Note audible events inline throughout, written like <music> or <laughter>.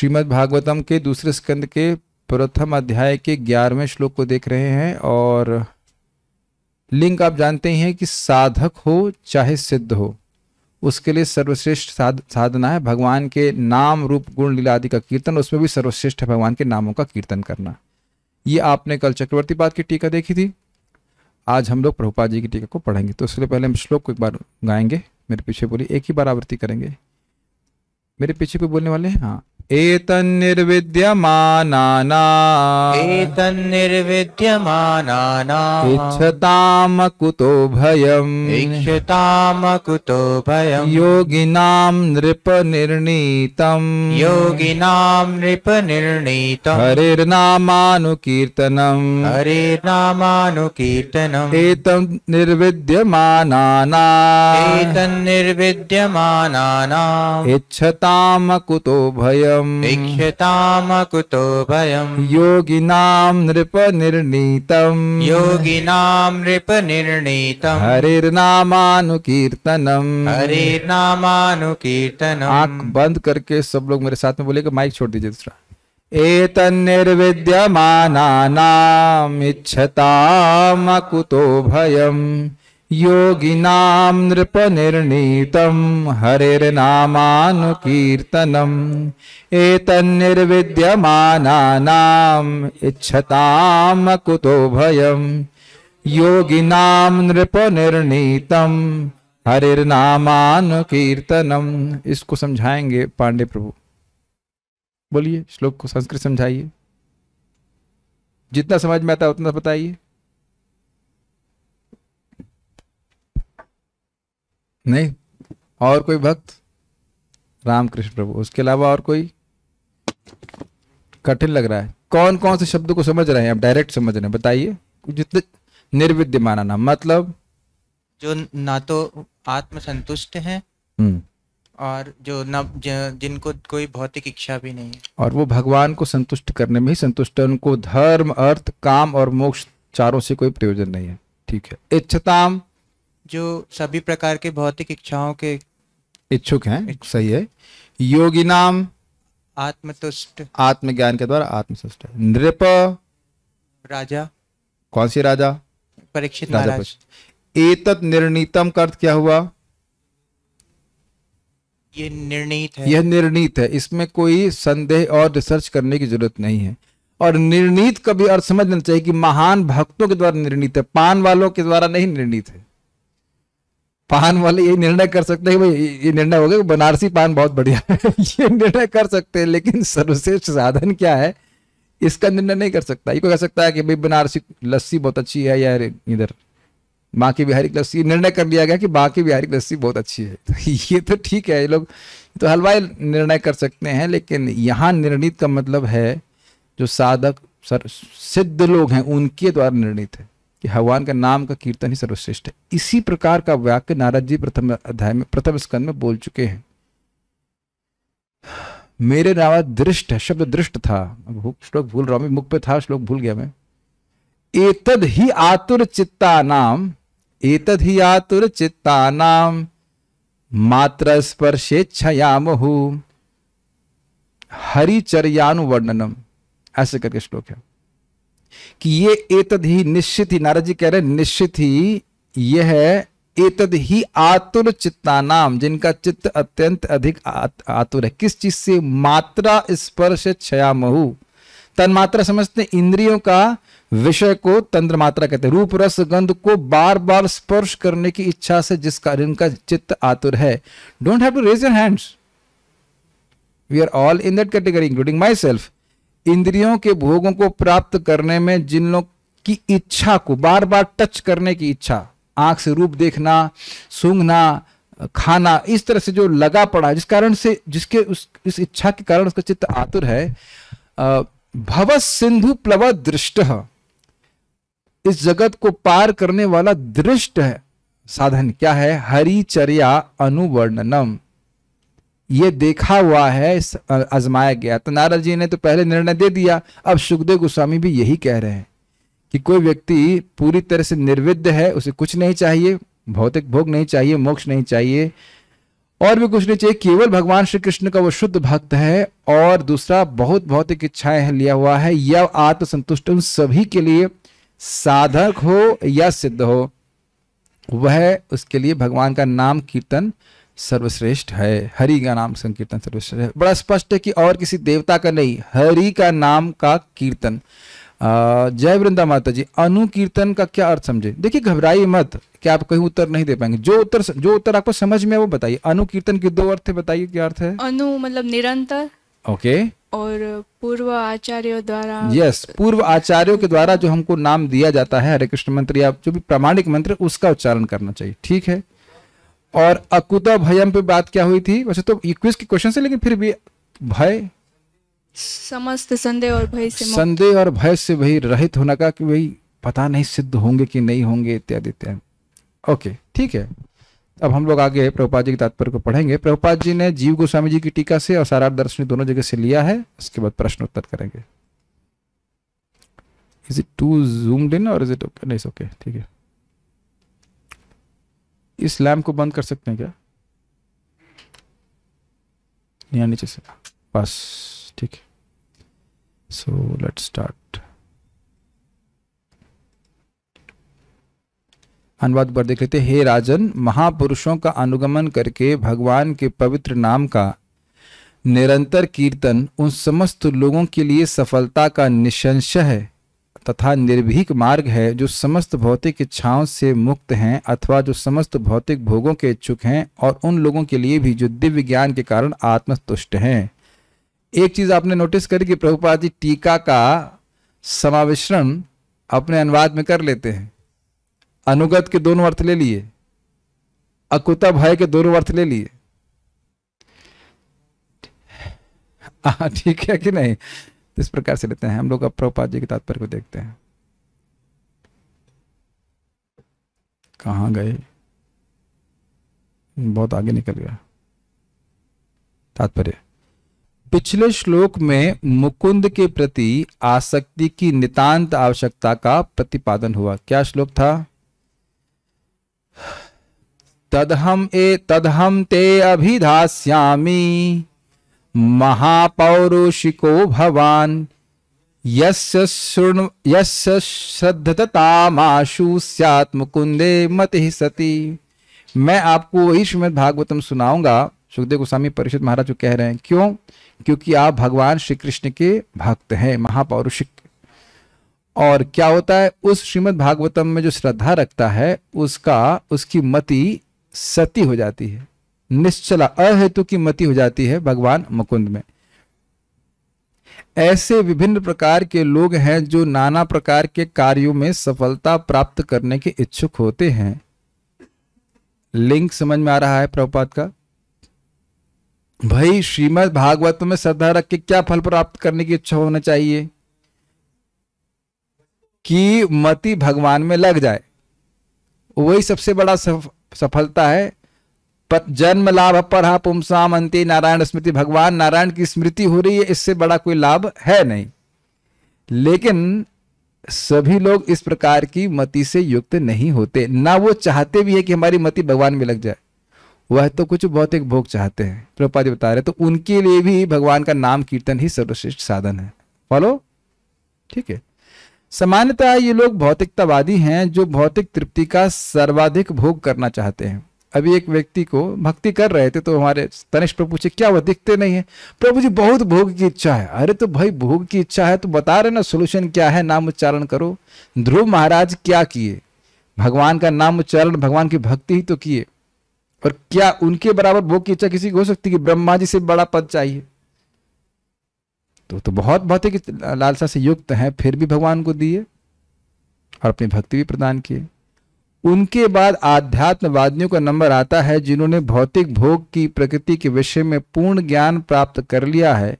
श्रीमद् भागवतम के दूसरे स्कंद के प्रथम अध्याय के ग्यारहवें श्लोक को देख रहे हैं और लिंग आप जानते ही हैं कि साधक हो चाहे सिद्ध हो उसके लिए सर्वश्रेष्ठ साध, साधना है भगवान के नाम रूप गुण लीला आदि का कीर्तन उसमें भी सर्वश्रेष्ठ है भगवान के नामों का कीर्तन करना ये आपने कल चक्रवर्ती पाद की टीका देखी थी आज हम लोग प्रभुपा जी की टीका को पढ़ेंगे तो उसके लिए पहले हम श्लोक को एक बार गाएंगे मेरे पीछे बोलिए एक ही बार आवृत्ति करेंगे मेरे पीछे कोई बोलने वाले हैं हाँ एतन्निर्विद्यमानाना एतन्निर्विद्यमानाना इच्छताम कुतो भयम् इच्छताम कुतो भयम् योगिनां नृप निर्णीतम् योगिनां नृप निर्णीतम् हरिर्नामानुकीर्तनम् हरिर्नामानुकीर्तनम् एतं निर्विद्यमानाना एतन्निर्विद्यमानाना इच्छताम कुतो भयम् कुतो भयम् इक्षतामकुतो नृप योगिनाम् नृपनिर्णीतम् नृप नृपनिर्णीतम् हरिर्नामानुकीर्तनम् हरिर्नामानुकीर्तनम् आंख बंद करके सब लोग मेरे साथ में बोलेगा माइक छोड़ दीजिए दूसरा निर्विद्यमानानाम एतन्निर्विद्यमानानाम् इच्छतामकुतो भयम् योगिनां नृपनिर्णीतं हरेर्नामानुकीर्तनम् एतन्निर्विद्यमानानाम् इच्छतां कुतो नृप योगिनां नृपनिर्णीतं हरेर्नामानुकीर्तनम् इसको समझाएंगे पांडे प्रभु बोलिए श्लोक को संस्कृत समझाइए जितना समझ में आता है उतना बताइए नहीं और कोई भक्त रामकृष्ण प्रभु उसके अलावा और कोई कठिन लग रहा है कौन कौन से शब्द को समझ रहे हैं आप डायरेक्ट समझ रहे हैं बताइए जितने निर्विद्य माना मतलब जो ना तो आत्मसंतुष्ट है हम्म। और जो न जिनको कोई भौतिक इच्छा भी नहीं है और वो भगवान को संतुष्ट करने में ही संतुष्ट है उनको धर्म अर्थ काम और मोक्ष चारों से कोई प्रयोजन नहीं है ठीक है इच्छताम जो सभी प्रकार के भौतिक इच्छाओं के इच्छुक हैं इच्छुक। सही है योगी नाम आत्मतुष्ट आत्मज्ञान के द्वारा आत्मतुष्ट नृप राजा कौन सी राजा परीक्षित राजा एतत निर्णीतम कर्त अर्थ क्या हुआ ये निर्णीत है यह निर्णीत है इसमें कोई संदेह और रिसर्च करने की जरूरत नहीं है और निर्णीत का भी अर्थ समझ लेना चाहिए कि महान भक्तों के द्वारा निर्णीत है पान वालों के द्वारा नहीं निर्णीत है पान वाले ये निर्णय कर सकते हैं भाई ये निर्णय हो गया बनारसी पान बहुत बढ़िया है <laughs> ये निर्णय कर सकते हैं लेकिन सर्वश्रेष्ठ साधन क्या है इसका निर्णय नहीं कर सकता ये कोई कह सकता है कि भाई बनारसी लस्सी बहुत अच्छी है या इधर माँ की बिहारी लस्सी निर्णय कर लिया गया कि माँ की बिहारी लस्सी बहुत अच्छी है <laughs> तो ये तो ठीक है ये लोग तो हलवाई निर्णय कर सकते हैं लेकिन यहाँ निर्णित का मतलब है जो साधक सर सिद्ध लोग हैं उनके द्वारा निर्णित है कि भगवान का नाम का कीर्तन ही सर्वश्रेष्ठ है इसी प्रकार का वाक्य नारद जी प्रथम अध्याय में प्रथम स्कंद में बोल चुके हैं मेरे नावा दृष्ट शब्द दृष्ट था श्लोक भूल रहा हूं मुख पे था श्लोक भूल गया मैं एतद ही आतुर चित्ता नाम एतद ही आतुर चित्ता नाम मात्र स्पर्शे छयामहु हरिचर्यानुवर्णनम ऐसे करके श्लोक है कि ये एतद ही निश्चित ही नारद जी कह रहे निश्चित ही यह है एतद ही आतुर चित्ता नाम जिनका चित्त अत्यंत अधिक आत, आतुर है किस चीज से मात्रा स्पर्श छया महु तन्मात्रा समझते इंद्रियों का विषय को तंत्र मात्रा कहते रूप रस गंध को बार बार स्पर्श करने की इच्छा से जिस कारण इनका चित्त आतुर है don't have to raise your hands we are all in that category including myself इंद्रियों के भोगों को प्राप्त करने में जिन लोग की इच्छा को बार बार टच करने की इच्छा आंख से रूप देखना सूंघना खाना इस तरह से जो लगा पड़ा जिस कारण से जिसके उस इस इच्छा के कारण उसका चित्त आतुर है भव सिंधु प्लव दृष्ट इस जगत को पार करने वाला दृष्ट है साधन क्या है हरिचर्या अनुवर्णनम ये देखा हुआ है इस आजमाया गया तो नारद जी ने तो पहले निर्णय दे दिया अब सुखदेव गोस्वामी भी यही कह रहे हैं कि कोई व्यक्ति पूरी तरह से निर्विद्ध है उसे कुछ नहीं चाहिए भौतिक भोग नहीं चाहिए मोक्ष नहीं चाहिए और भी कुछ नहीं चाहिए केवल भगवान श्री कृष्ण का वो शुद्ध भक्त है और दूसरा बहुत भौतिक इच्छाएं लिया हुआ है या आत्मसंतुष्ट उन सभी के लिए साधक हो या सिद्ध हो वह उसके लिए भगवान का नाम कीर्तन सर्वश्रेष्ठ है हरि का नाम संकीर्तन सर्वश्रेष्ठ है बड़ा स्पष्ट है कि और किसी देवता का नहीं हरि का नाम का कीर्तन जय वृंदा माता जी अनुकीर्तन का क्या अर्थ समझे देखिए घबराइए मत क्या आप कहीं उत्तर नहीं दे पाएंगे जो उत्तर जो उत्तर आपको समझ में है वो बताइए अनुकीर्तन के दो अर्थ बताइए क्या अर्थ है अनु मतलब निरंतर ओके और पूर्व आचार्यों द्वारा यस yes, पूर्व आचार्यों के द्वारा जो हमको नाम दिया जाता है हरे कृष्ण मंत्र या जो भी प्रामाणिक मंत्र उसका उच्चारण करना चाहिए ठीक है और अकुदा भयम पे बात क्या हुई थी वैसे तो क्विज के क्वेश्चन से लेकिन फिर भी भय समस्त संदेह और भय से संदेह और भय से वही रहित होना का कि वही पता नहीं सिद्ध होंगे कि नहीं होंगे इत्यादि इत्यादि ओके ठीक है अब हम लोग आगे प्रभुपाद जी के तात्पर्य को पढ़ेंगे प्रभुपाद जी ने जीव गोस्वामी जी की टीका से और सारा दर्शनी दोनों जगह से लिया है उसके बाद प्रश्न उत्तर करेंगे is it to zoom in और इज इट ओके नहीं ओके ठीक है इस लैम्प को बंद कर सकते हैं क्या यहाँ नीचे से बस ठीक है सो लेट स्टार्ट अनुवाद पर देख लेते हे राजन महापुरुषों का अनुगमन करके भगवान के पवित्र नाम का निरंतर कीर्तन उन समस्त लोगों के लिए सफलता का निशंश है तथा निर्भीक मार्ग है जो समस्त भौतिक इच्छाओं से मुक्त हैं अथवा जो समस्त भौतिक भोगों के इच्छुक हैं और उन लोगों के लिए भी जो दिव्य ज्ञान के कारण आत्मतुष्ट हैं एक चीज आपने नोटिस करी कि प्रभुपाद जी टीका का समाविश्रण अपने अनुवाद में कर लेते हैं अनुगत के दोनों अर्थ ले लिए अकुता भय के दोनों अर्थ ले लिए हाँ, ठीक है कि नहीं इस प्रकार से लेते हैं हम लोग अब प्रभुपाद जी के तात्पर्य को देखते हैं कहा गए बहुत आगे निकल गया तात्पर्य पिछले श्लोक में मुकुंद के प्रति आसक्ति की नितांत आवश्यकता का प्रतिपादन हुआ क्या श्लोक था तदहम ए तदहम ते अभिधास्यामी महापौरुषिको भवान श्रद्धतामाशु स्यात् मति सती मैं आपको वही श्रीमद भागवतम सुनाऊंगा सुखदेव गोस्वामी परिषद महाराज जो कह रहे हैं क्यों क्योंकि आप भगवान श्री कृष्ण के भक्त हैं महापौरुषिक और क्या होता है उस श्रीमद भागवतम में जो श्रद्धा रखता है उसका उसकी मति सती हो जाती है निश्चला अहेतु की मति हो जाती है भगवान मुकुंद में ऐसे विभिन्न प्रकार के लोग हैं जो नाना प्रकार के कार्यों में सफलता प्राप्त करने के इच्छुक होते हैं लिंक समझ में आ रहा है प्रभुपात का भाई श्रीमद् भागवत में श्रद्धा रख के क्या फल प्राप्त करने की इच्छा होना चाहिए कि मति भगवान में लग जाए वही सबसे बड़ा सफ, सफलता है जन्म लाभ पर हाँ, पुमसाम अंति नारायण स्मृति भगवान नारायण की स्मृति हो रही है इससे बड़ा कोई लाभ है नहीं लेकिन सभी लोग इस प्रकार की मति से युक्त नहीं होते ना वो चाहते भी है कि हमारी मति भगवान में लग जाए वह तो कुछ भौतिक भोग चाहते हैं प्रभुपा जी बता रहे तो उनके लिए भी भगवान का नाम कीर्तन ही सर्वश्रेष्ठ साधन है फॉलो ठीक है सामान्यतः ये लोग भौतिकतावादी हैं जो भौतिक तृप्ति का सर्वाधिक भोग करना चाहते हैं अभी एक व्यक्ति को भक्ति कर रहे थे तो हमारे तनिष्ठ प्रभु पूछे क्या वो दिखते नहीं है प्रभु जी बहुत भोग की इच्छा है अरे तो भाई भोग की इच्छा है तो बता रहे ना सोल्यूशन क्या है नाम उच्चारण करो ध्रुव महाराज क्या किए भगवान का नाम उच्चारण भगवान की भक्ति ही तो किए और क्या उनके बराबर भोग की इच्छा किसी को हो सकती कि ब्रह्मा जी से बड़ा पद चाहिए तो तो बहुत ही लालसा से युक्त है फिर भी भगवान को दिए और अपनी भक्ति भी प्रदान किए उनके बाद आध्यात्मवादियों का नंबर आता है जिन्होंने भौतिक भोग की प्रकृति के विषय में पूर्ण ज्ञान प्राप्त कर लिया है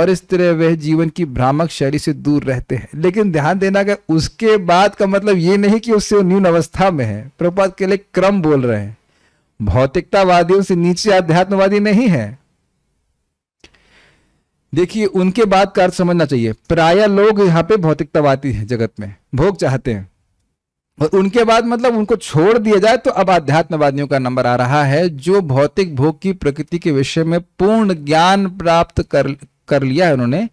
और इस तरह वह जीवन की भ्रामक शैली से दूर रहते हैं लेकिन ध्यान देना कि उसके बाद का मतलब ये नहीं कि उससे न्यून अवस्था में है प्रपात के लिए क्रम बोल रहे हैं भौतिकतावादियों से नीचे आध्यात्मवादी नहीं है देखिए उनके बाद का अर्थ समझना चाहिए प्राय लोग यहाँ पे भौतिकतावादी हैं जगत में भोग चाहते हैं उनके बाद मतलब उनको छोड़ दिया जाए तो अब अध्यात्मवादियों का नंबर आ रहा है जो भौतिक भोग की प्रकृति के विषय में पूर्ण ज्ञान प्राप्त कर कर लिया है उन्होंने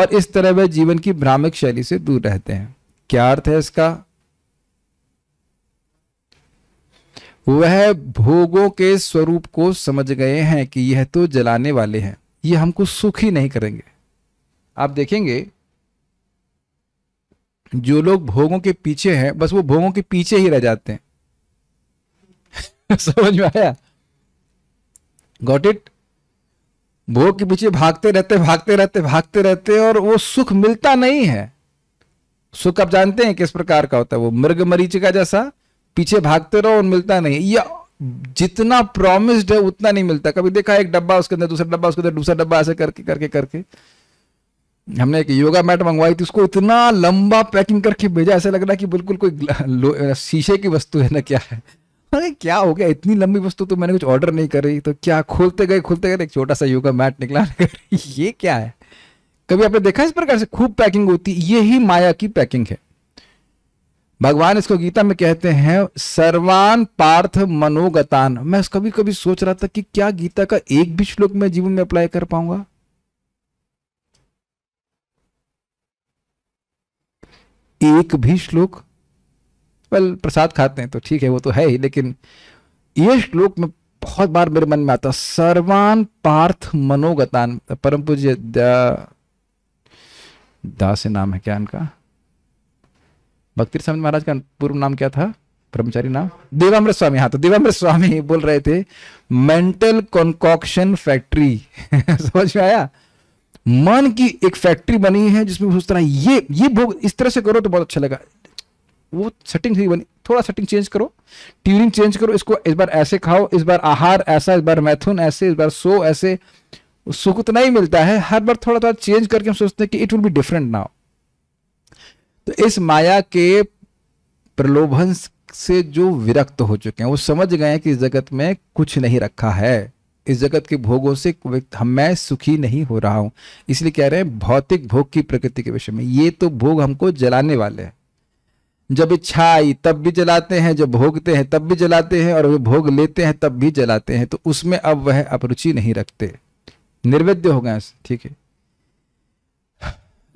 और इस तरह वह जीवन की भ्रामिक शैली से दूर रहते हैं क्या अर्थ है इसका वह भोगों के स्वरूप को समझ गए हैं कि यह तो जलाने वाले हैं ये हमको सुखी नहीं करेंगे आप देखेंगे जो लोग भोगों के पीछे हैं बस वो भोगों के पीछे ही रह जाते हैं <laughs> समझ में आया गॉट इट भोग के पीछे भागते रहते भागते रहते भागते रहते और वो सुख मिलता नहीं है सुख आप जानते हैं किस प्रकार का होता है वो मृग मरीच का जैसा पीछे भागते रहो और मिलता नहीं या जितना प्रॉमिस्ड है उतना नहीं मिलता कभी देखा एक डब्बा उसके अंदर दूसरा डब्बा उसके अंदर दूसरा डब्बा ऐसे करके करके करके हमने एक योगा मैट मंगवाई थी उसको इतना लंबा पैकिंग करके भेजा ऐसा लग रहा है कि बिल्कुल कोई शीशे की वस्तु है ना क्या है अरे क्या हो गया इतनी लंबी वस्तु तो मैंने कुछ ऑर्डर नहीं करी तो क्या खोलते गए खोलते गए एक छोटा सा योगा मैट निकला <laughs> ये क्या है कभी आपने देखा इस प्रकार से खूब पैकिंग होती ये ही माया की पैकिंग है भगवान इसको गीता में कहते हैं सर्वान पार्थ मनोगतान मैं कभी कभी सोच रहा था कि क्या गीता का एक भी श्लोक मैं जीवन में अप्लाई कर पाऊंगा एक भी श्लोक वेल प्रसाद खाते हैं तो ठीक है वो तो है ही लेकिन ये श्लोक में बहुत बार मेरे मन में आता सर्वान पार्थ मनोगतान परम पूज्य दास नाम है क्या इनका भक्ति स्वामी महाराज का पूर्व नाम क्या था ब्रह्मचारी नाम देवामृत स्वामी हाँ तो देवामृत स्वामी बोल रहे थे मेंटल कॉन्कॉक्शन फैक्ट्री <laughs> समझ में आया मन की एक फैक्ट्री बनी है जिसमें उस तरह ये ये भोग इस तरह से करो तो बहुत अच्छा लगा वो सेटिंग ही बनी थोड़ा सेटिंग चेंज करो ट्यूनिंग चेंज करो इसको इस बार ऐसे खाओ इस बार आहार ऐसा इस बार मैथुन ऐसे इस बार सो ऐसे सुख तो नहीं मिलता है हर बार थोड़ा थोड़ा चेंज करके हम सोचते हैं कि it will be different now तो इस माया के प्रलोभन से जो विरक्त हो चुके हैं वो समझ गए हैं कि इस जगत में कुछ नहीं रखा है इस जगत के भोगों से मैं सुखी नहीं हो रहा हूं इसलिए कह रहे हैं भौतिक भोग की प्रकृति के विषय में ये तो भोग हमको जलाने वाले हैं जब इच्छा आई तब भी जलाते हैं जब भोगते हैं तब भी जलाते हैं और भोग लेते हैं तब भी जलाते हैं तो उसमें अब वह अपरुचि नहीं रखते निर्वेद्य हो गए ठीक है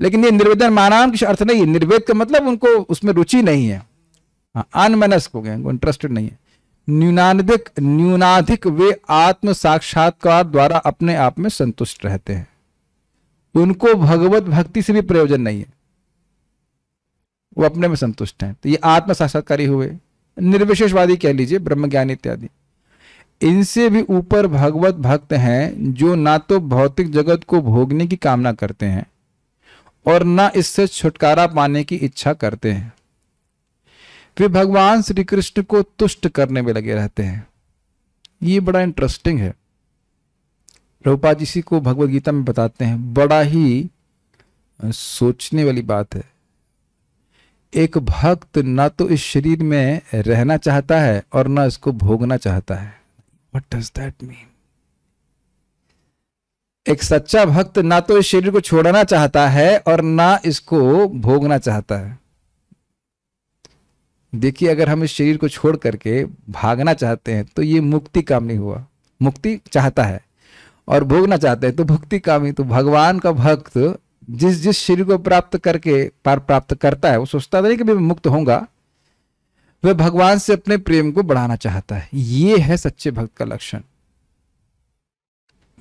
लेकिन ये निर्वेदन मानाम कि अर्थ नहीं है निर्वेद का मतलब उनको उसमें रुचि नहीं है हाँ, अनमनस्क हो गए उनको इंटरेस्टेड नहीं है न्यूनाधिक न्यूनाधिक वे आत्म साक्षात्कार द्वारा अपने आप में संतुष्ट रहते हैं उनको भगवत भक्ति से भी प्रयोजन नहीं है वो अपने में संतुष्ट हैं तो ये आत्म साक्षात्कार हुए निर्विशेषवादी कह लीजिए ब्रह्म ज्ञान इत्यादि इनसे भी ऊपर भगवत भक्त हैं जो ना तो भौतिक जगत को भोगने की कामना करते हैं और ना इससे छुटकारा पाने की इच्छा करते हैं वे भगवान श्री कृष्ण को तुष्ट करने में लगे रहते हैं ये बड़ा इंटरेस्टिंग है रूपा जी को भगवदगीता गीता में बताते हैं बड़ा ही सोचने वाली बात है एक भक्त ना तो इस शरीर में रहना चाहता है और ना इसको भोगना चाहता है वट डज दैट मीन एक सच्चा भक्त ना तो इस शरीर को छोड़ना चाहता है और ना इसको भोगना चाहता है देखिए अगर हम इस शरीर को छोड़ करके भागना चाहते हैं तो ये मुक्ति काम नहीं हुआ मुक्ति चाहता है और भोगना चाहते हैं तो भक्ति काम ही तो भगवान का भक्त जिस जिस शरीर को प्राप्त करके पार प्राप्त करता है वो सोचता नहीं कि मैं मुक्त होऊंगा वह भगवान से अपने प्रेम को बढ़ाना चाहता है ये है सच्चे भक्त का लक्षण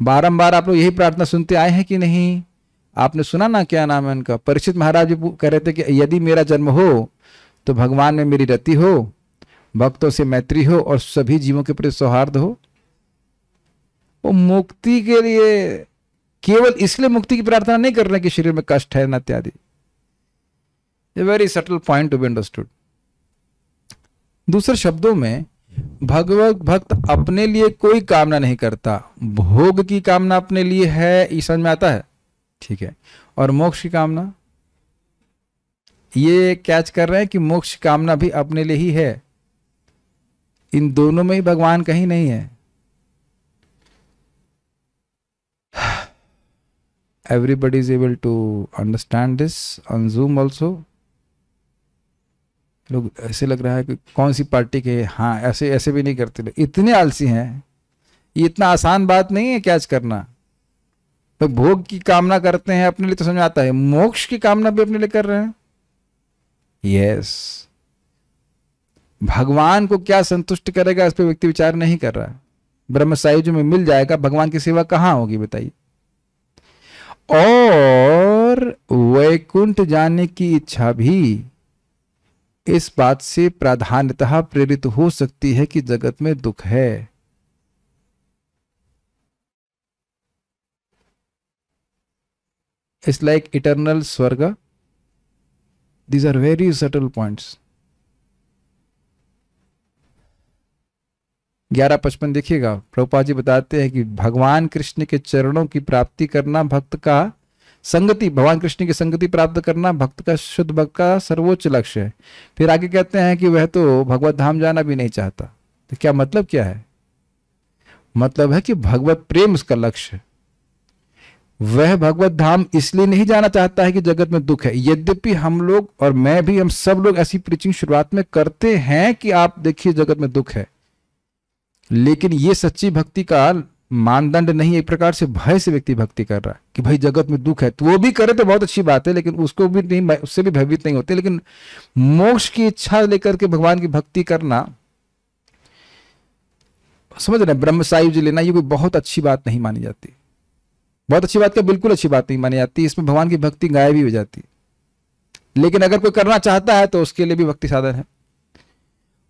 बारम्बार आप लोग यही प्रार्थना सुनते आए हैं कि नहीं आपने सुना ना क्या नाम है उनका परीक्षित महाराज जी कह रहे थे कि यदि मेरा जन्म हो तो भगवान में मेरी रति हो भक्तों से मैत्री हो और सभी जीवों के प्रति सौहार्द हो वो मुक्ति के लिए केवल इसलिए मुक्ति की प्रार्थना नहीं कर रहे कि शरीर में कष्ट है ना इत्यादि a very subtle point to be understood दूसरे शब्दों में भगवत भक्त अपने लिए कोई कामना नहीं करता भोग की कामना अपने लिए है ये समझ में आता है ठीक है और मोक्ष की कामना ये कैच कर रहे हैं कि मोक्ष कामना भी अपने लिए ही है इन दोनों में ही भगवान कहीं नहीं है everybody is able to understand this on Zoom also लोग ऐसे लग रहा है कि कौन सी पार्टी के हाँ ऐसे ऐसे भी नहीं करते लोग इतने आलसी हैं ये इतना आसान बात नहीं है कैच करना तो भोग की कामना करते हैं अपने लिए तो समझ आता है मोक्ष की कामना भी अपने लिए कर रहे हैं यस भगवान को क्या संतुष्ट करेगा इस पर व्यक्ति विचार नहीं कर रहा ब्रह्म ब्रह्मसाई में मिल जाएगा भगवान की सेवा कहां होगी बताइए और वैकुंठ जाने की इच्छा भी इस बात से प्राधान्यतः प्रेरित हो सकती है कि जगत में दुख है इट्स लाइक इटरनल स्वर्ग These are very subtle points. ग्यारह पचपन देखिएगा प्रभुपा जी बताते हैं कि भगवान कृष्ण के चरणों की प्राप्ति करना भक्त का संगति भगवान कृष्ण की संगति प्राप्त करना भक्त का शुद्ध भक्त का सर्वोच्च लक्ष्य है फिर आगे कहते हैं कि वह तो भगवत धाम जाना भी नहीं चाहता तो क्या मतलब क्या है मतलब है कि भगवत प्रेम उसका लक्ष्य है वह भगवत धाम इसलिए नहीं जाना चाहता है कि जगत में दुख है यद्यपि हम लोग और मैं भी हम सब लोग ऐसी प्रीचिंग शुरुआत में करते हैं कि आप देखिए जगत में दुख है लेकिन ये सच्ची भक्ति का मानदंड नहीं एक प्रकार से भय से व्यक्ति भक्ति कर रहा है कि भाई जगत में दुख है तो वो भी करे तो बहुत अच्छी बात है लेकिन उसको भी नहीं उससे भी भयभीत नहीं होते लेकिन मोक्ष की इच्छा लेकर के भगवान की भक्ति करना समझ रहे ब्रह्मसायु जी लेना ये कोई बहुत अच्छी बात नहीं मानी जाती बहुत अच्छी बात क्या बिल्कुल अच्छी बात नहीं मानी जाती इसमें भगवान की भक्ति गायब भी हो जाती है लेकिन अगर कोई करना चाहता है तो उसके लिए भी भक्ति साधन है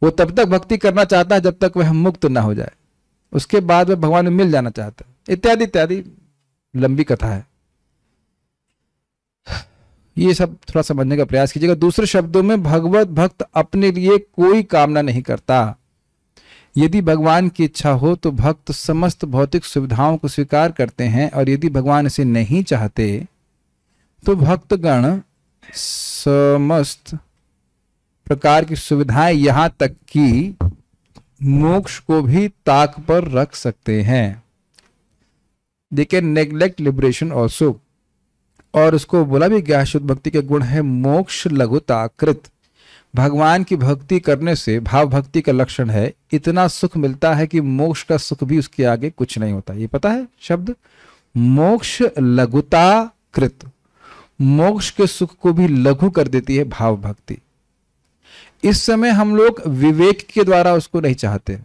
वो तब तक भक्ति करना चाहता है जब तक वह मुक्त ना हो जाए उसके बाद वह भगवान में मिल जाना चाहता है इत्यादि इत्यादि लंबी कथा है ये सब थोड़ा समझने का प्रयास कीजिएगा दूसरे शब्दों में भगवत भक्त अपने लिए कोई कामना नहीं करता यदि भगवान की इच्छा हो तो भक्त समस्त भौतिक सुविधाओं को स्वीकार करते हैं और यदि भगवान इसे नहीं चाहते तो भक्तगण समस्त प्रकार की सुविधाएं यहाँ तक कि मोक्ष को भी ताक पर रख सकते हैं they can neglect liberation also और उसको बोला भी गया शुद्ध भक्ति के गुण है मोक्ष लघुताकृत भगवान की भक्ति करने से भाव भक्ति का लक्षण है इतना सुख मिलता है कि मोक्ष का सुख भी उसके आगे कुछ नहीं होता ये पता है शब्द मोक्ष लघुता कृत मोक्ष के सुख को भी लघु कर देती है भाव भक्ति इस समय हम लोग विवेक के द्वारा उसको नहीं चाहते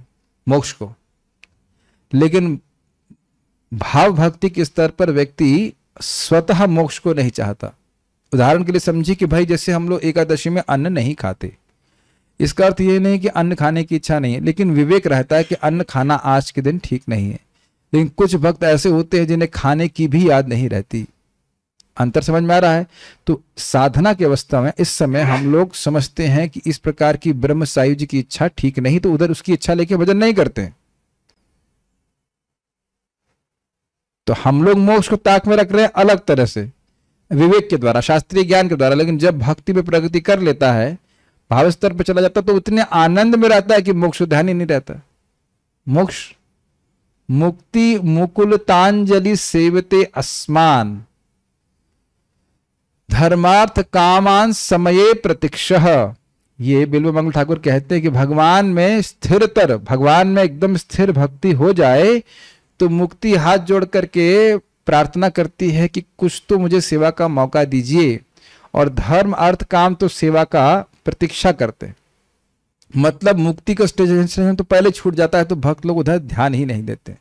मोक्ष को लेकिन भाव भक्ति के स्तर पर व्यक्ति स्वतः मोक्ष को नहीं चाहता उदाहरण के लिए समझिए कि भाई जैसे हम लोग एकादशी में अन्न नहीं खाते इसका अर्थ ये नहीं कि अन्न खाने की इच्छा नहीं है लेकिन विवेक रहता है कि अन्न खाना आज के दिन ठीक नहीं है लेकिन कुछ भक्त ऐसे होते हैं जिन्हें खाने की भी याद नहीं रहती अंतर समझ में आ रहा है तो साधना की अवस्था में इस समय हम लोग समझते हैं कि इस प्रकार की ब्रह्म सायुज की इच्छा ठीक नहीं तो उधर उसकी इच्छा लेके भजन नहीं करते तो हम लोग मोक्ष को ताक में रख रहे हैं अलग तरह से विवेक के द्वारा शास्त्रीय ज्ञान के द्वारा लेकिन जब भक्ति में प्रगति कर लेता है भाव स्तर पर चला जाता तो उतने आनंद में रहता है कि मोक्ष ध्यान ही नहीं रहता मोक्ष मुक्ति मुकुलतांजलि सेवते असमान धर्मार्थ कामान समये प्रतीक्ष ये बिल्व मंगल ठाकुर कहते हैं कि भगवान में स्थिरतर भगवान में एकदम स्थिर भक्ति हो जाए तो मुक्ति हाथ जोड़ करके प्रार्थना करती है कि कुछ तो मुझे सेवा का मौका दीजिए और धर्म अर्थ काम तो सेवा का प्रतीक्षा करते हैं मतलब मुक्ति का स्टेज तो पहले छूट जाता है तो भक्त लोग उधर ध्यान ही नहीं देते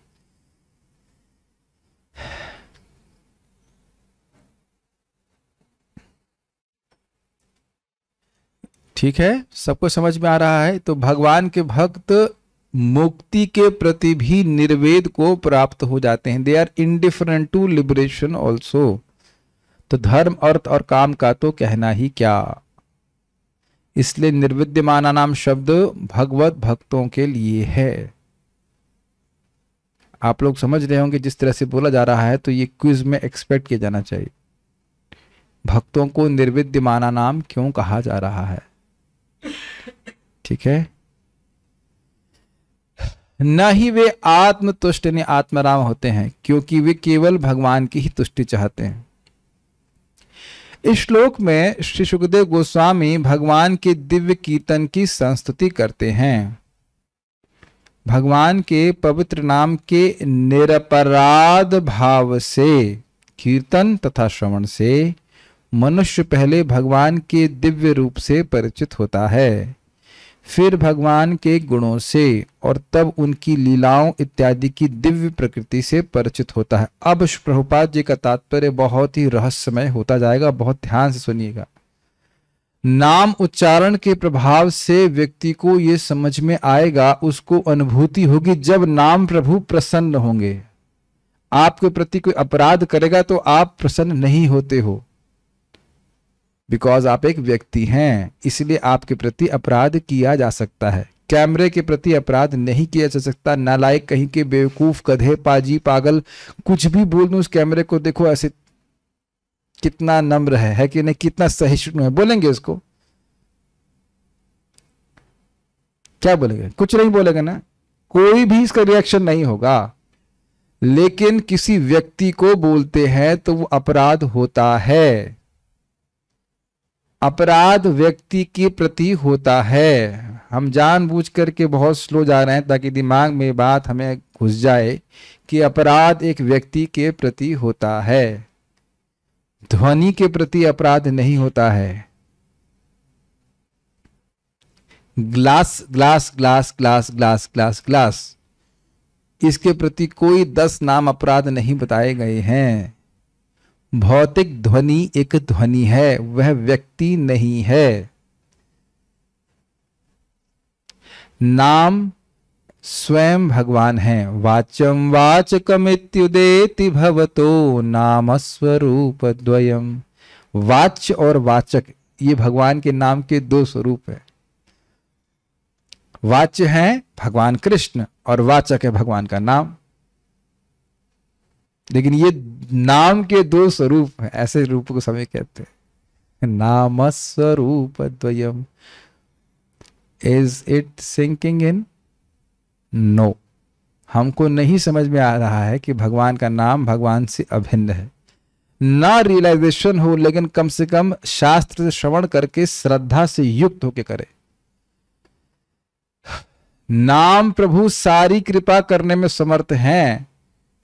ठीक है सबको समझ में आ रहा है तो भगवान के भक्त मुक्ति के प्रति भी निर्वेद को प्राप्त हो जाते हैं they are indifferent to liberation also तो धर्म अर्थ और काम का तो कहना ही क्या इसलिए निर्विद्यमाना नाम शब्द भगवत भक्तों के लिए है आप लोग समझ रहे होंगे जिस तरह से बोला जा रहा है तो ये क्विज में एक्सपेक्ट किया जाना चाहिए भक्तों को निर्विद्यमाना नाम क्यों कहा जा रहा है ठीक है न ही वे आत्म तुष्ट ने आत्मराम होते हैं क्योंकि वे केवल भगवान की ही तुष्टि चाहते हैं इस श्लोक में श्री सुखदेव गोस्वामी भगवान के दिव्य कीर्तन की संस्तुति करते हैं भगवान के पवित्र नाम के निरपराध भाव से कीर्तन तथा श्रवण से मनुष्य पहले भगवान के दिव्य रूप से परिचित होता है फिर भगवान के गुणों से और तब उनकी लीलाओं इत्यादि की दिव्य प्रकृति से परिचित होता है अब प्रभुपाद जी का तात्पर्य बहुत ही रहस्यमय होता जाएगा बहुत ध्यान से सुनिएगा नाम उच्चारण के प्रभाव से व्यक्ति को ये समझ में आएगा उसको अनुभूति होगी जब नाम प्रभु प्रसन्न होंगे आपके प्रति कोई अपराध करेगा तो आप प्रसन्न नहीं होते हो बिकॉज आप एक व्यक्ति हैं इसलिए आपके प्रति अपराध किया जा सकता है कैमरे के प्रति अपराध नहीं किया जा सकता नालायक कहीं के बेवकूफ गधे पाजी पागल कुछ भी बोल दू उस कैमरे को देखो ऐसे कितना नम्र है है कि नहीं कितना सहिष्णु है बोलेंगे उसको क्या बोलेंगे कुछ नहीं बोलेगा ना कोई भी इसका रिएक्शन नहीं होगा लेकिन किसी व्यक्ति को बोलते हैं तो वो अपराध होता है अपराध व्यक्ति के प्रति होता है हम जानबूझ करके बहुत स्लो जा रहे हैं ताकि दिमाग में बात हमें घुस जाए कि अपराध एक व्यक्ति के प्रति होता है ध्वनि के प्रति अपराध नहीं होता है glass glass glass glass glass glass glass इसके प्रति कोई दस नाम अपराध नहीं बताए गए हैं भौतिक ध्वनि एक ध्वनि है वह व्यक्ति नहीं है नाम स्वयं भगवान है वाचम वाचक मित्युदेति भवतो नाम स्वरूप द्वयम वाच और वाचक ये भगवान के नाम के दो स्वरूप है वाच्य है भगवान कृष्ण और वाचक है भगवान का नाम लेकिन ये नाम के दो स्वरूप है ऐसे रूप को समय कहते हैं नाम स्वरूप द्वयम is it sinking in no हमको नहीं समझ में आ रहा है कि भगवान का नाम भगवान से अभिन्न है ना रियलाइजेशन हो लेकिन कम से कम शास्त्र से श्रवण करके श्रद्धा से युक्त होके करे नाम प्रभु सारी कृपा करने में समर्थ हैं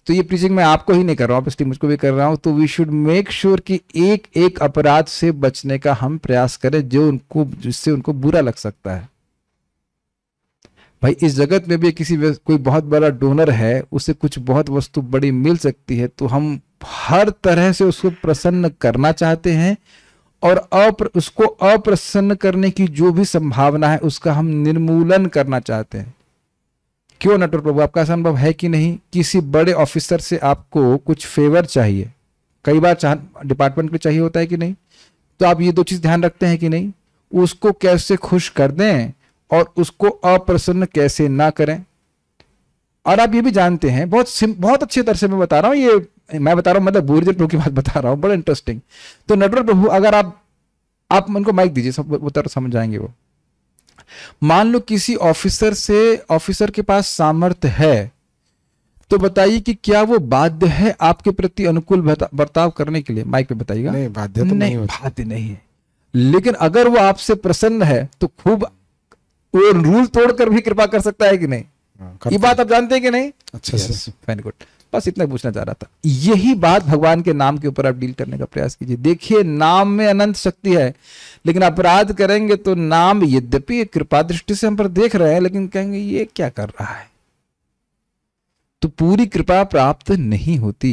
तो ये प्रीचिंग मैं आपको ही नहीं कर रहा हूँ इसलिए मुझको भी कर रहा हूँ तो वी शुड मेक श्योर कि एक एक अपराध से बचने का हम प्रयास करें जो उनको जिससे उनको बुरा लग सकता है भाई इस जगत में भी किसी कोई बहुत बड़ा डोनर है उसे कुछ बहुत वस्तु बड़ी मिल सकती है तो हम हर तरह से उसको प्रसन्न करना चाहते हैं और अप्र उसको अप्रसन्न करने की जो भी संभावना है उसका हम निर्मूलन करना चाहते हैं क्यों नटवर प्रभु आपका ऐसा अनुभव है कि नहीं किसी बड़े ऑफिसर से आपको कुछ फेवर चाहिए कई बार चाह डिपार्टमेंट को चाहिए होता है कि नहीं तो आप ये दो चीज़ ध्यान रखते हैं कि नहीं उसको कैसे खुश कर दें और उसको अप्रसन्न कैसे ना करें और आप ये भी जानते हैं बहुत सिम बहुत अच्छे तरह से मैं बता रहा हूँ ये मैं बता रहा हूँ मतलब बोरिजर प्रभु की बात बता रहा हूँ बड़ा इंटरेस्टिंग तो नटवर प्रभु अगर आप आप उनको माइक दीजिए सब उतर समझ जाएंगे वो मान लो किसी ऑफिसर से ऑफिसर के पास सामर्थ्य है तो बताइए कि क्या वो बाध्य है आपके प्रति अनुकूल बर्ताव करने के लिए माइक पे बताइएगा नहीं बाध्य तो नहीं, बाध्य नहीं है लेकिन अगर वो आपसे प्रसन्न है तो खूब वो रूल तोड़कर भी कृपा कर सकता है कि नहीं हाँ, ये बात आप जानते हैं कि नहीं अच्छा वेरी गुड बस इतना पूछना चाह रहा था यही बात भगवान के नाम के ऊपर आप डील करने का प्रयास कीजिए देखिए नाम में अनंत शक्ति है लेकिन अपराध करेंगे तो नाम यद्यपि कृपा दृष्टि से हम पर देख रहे हैं लेकिन कहेंगे ये क्या कर रहा है तो पूरी कृपा प्राप्त नहीं होती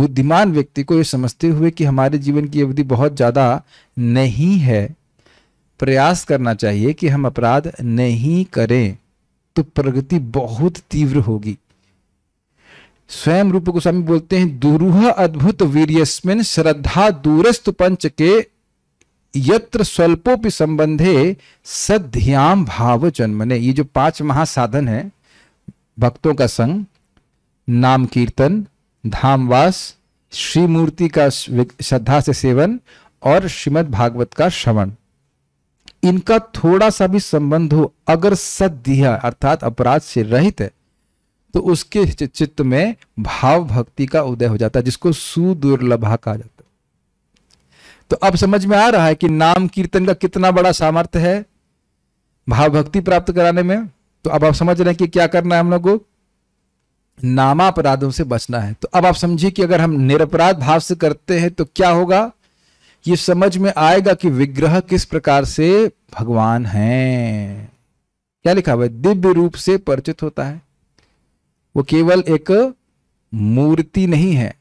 बुद्धिमान व्यक्ति को यह समझते हुए कि हमारे जीवन की अवधि बहुत ज्यादा नहीं है प्रयास करना चाहिए कि हम अपराध नहीं करें तो प्रगति बहुत तीव्र होगी स्वयं रूप गोस्वामी बोलते हैं दुरूह अद्भुत वीरियस्मिन श्रद्धा दूरस्त पंच के यत्र स्वल्पोपि संबंधे सद्याम भाव जन्मने ये जो पांच महासाधन है भक्तों का संग नाम कीर्तन धामवास श्री मूर्ति का श्रद्धा से सेवन और श्रीमद भागवत का श्रवण इनका थोड़ा सा भी संबंध हो अगर सद्य अर्थात अपराध से रहित है तो उसके चित्त में भाव भक्ति का उदय हो जाता है जिसको सुदुर्लभा कहा जाता है तो अब समझ में आ रहा है कि नाम कीर्तन का कितना बड़ा सामर्थ्य है भाव भक्ति प्राप्त कराने में तो अब आप समझ रहे हैं कि क्या करना है हम लोग को नामापराधों से बचना है तो अब आप समझिए कि अगर हम निरपराध भाव से करते हैं तो क्या होगा ये समझ में आएगा कि विग्रह किस प्रकार से भगवान हैं क्या लिखा हुआ है दिव्य रूप से परिचित होता है वो केवल एक मूर्ति नहीं है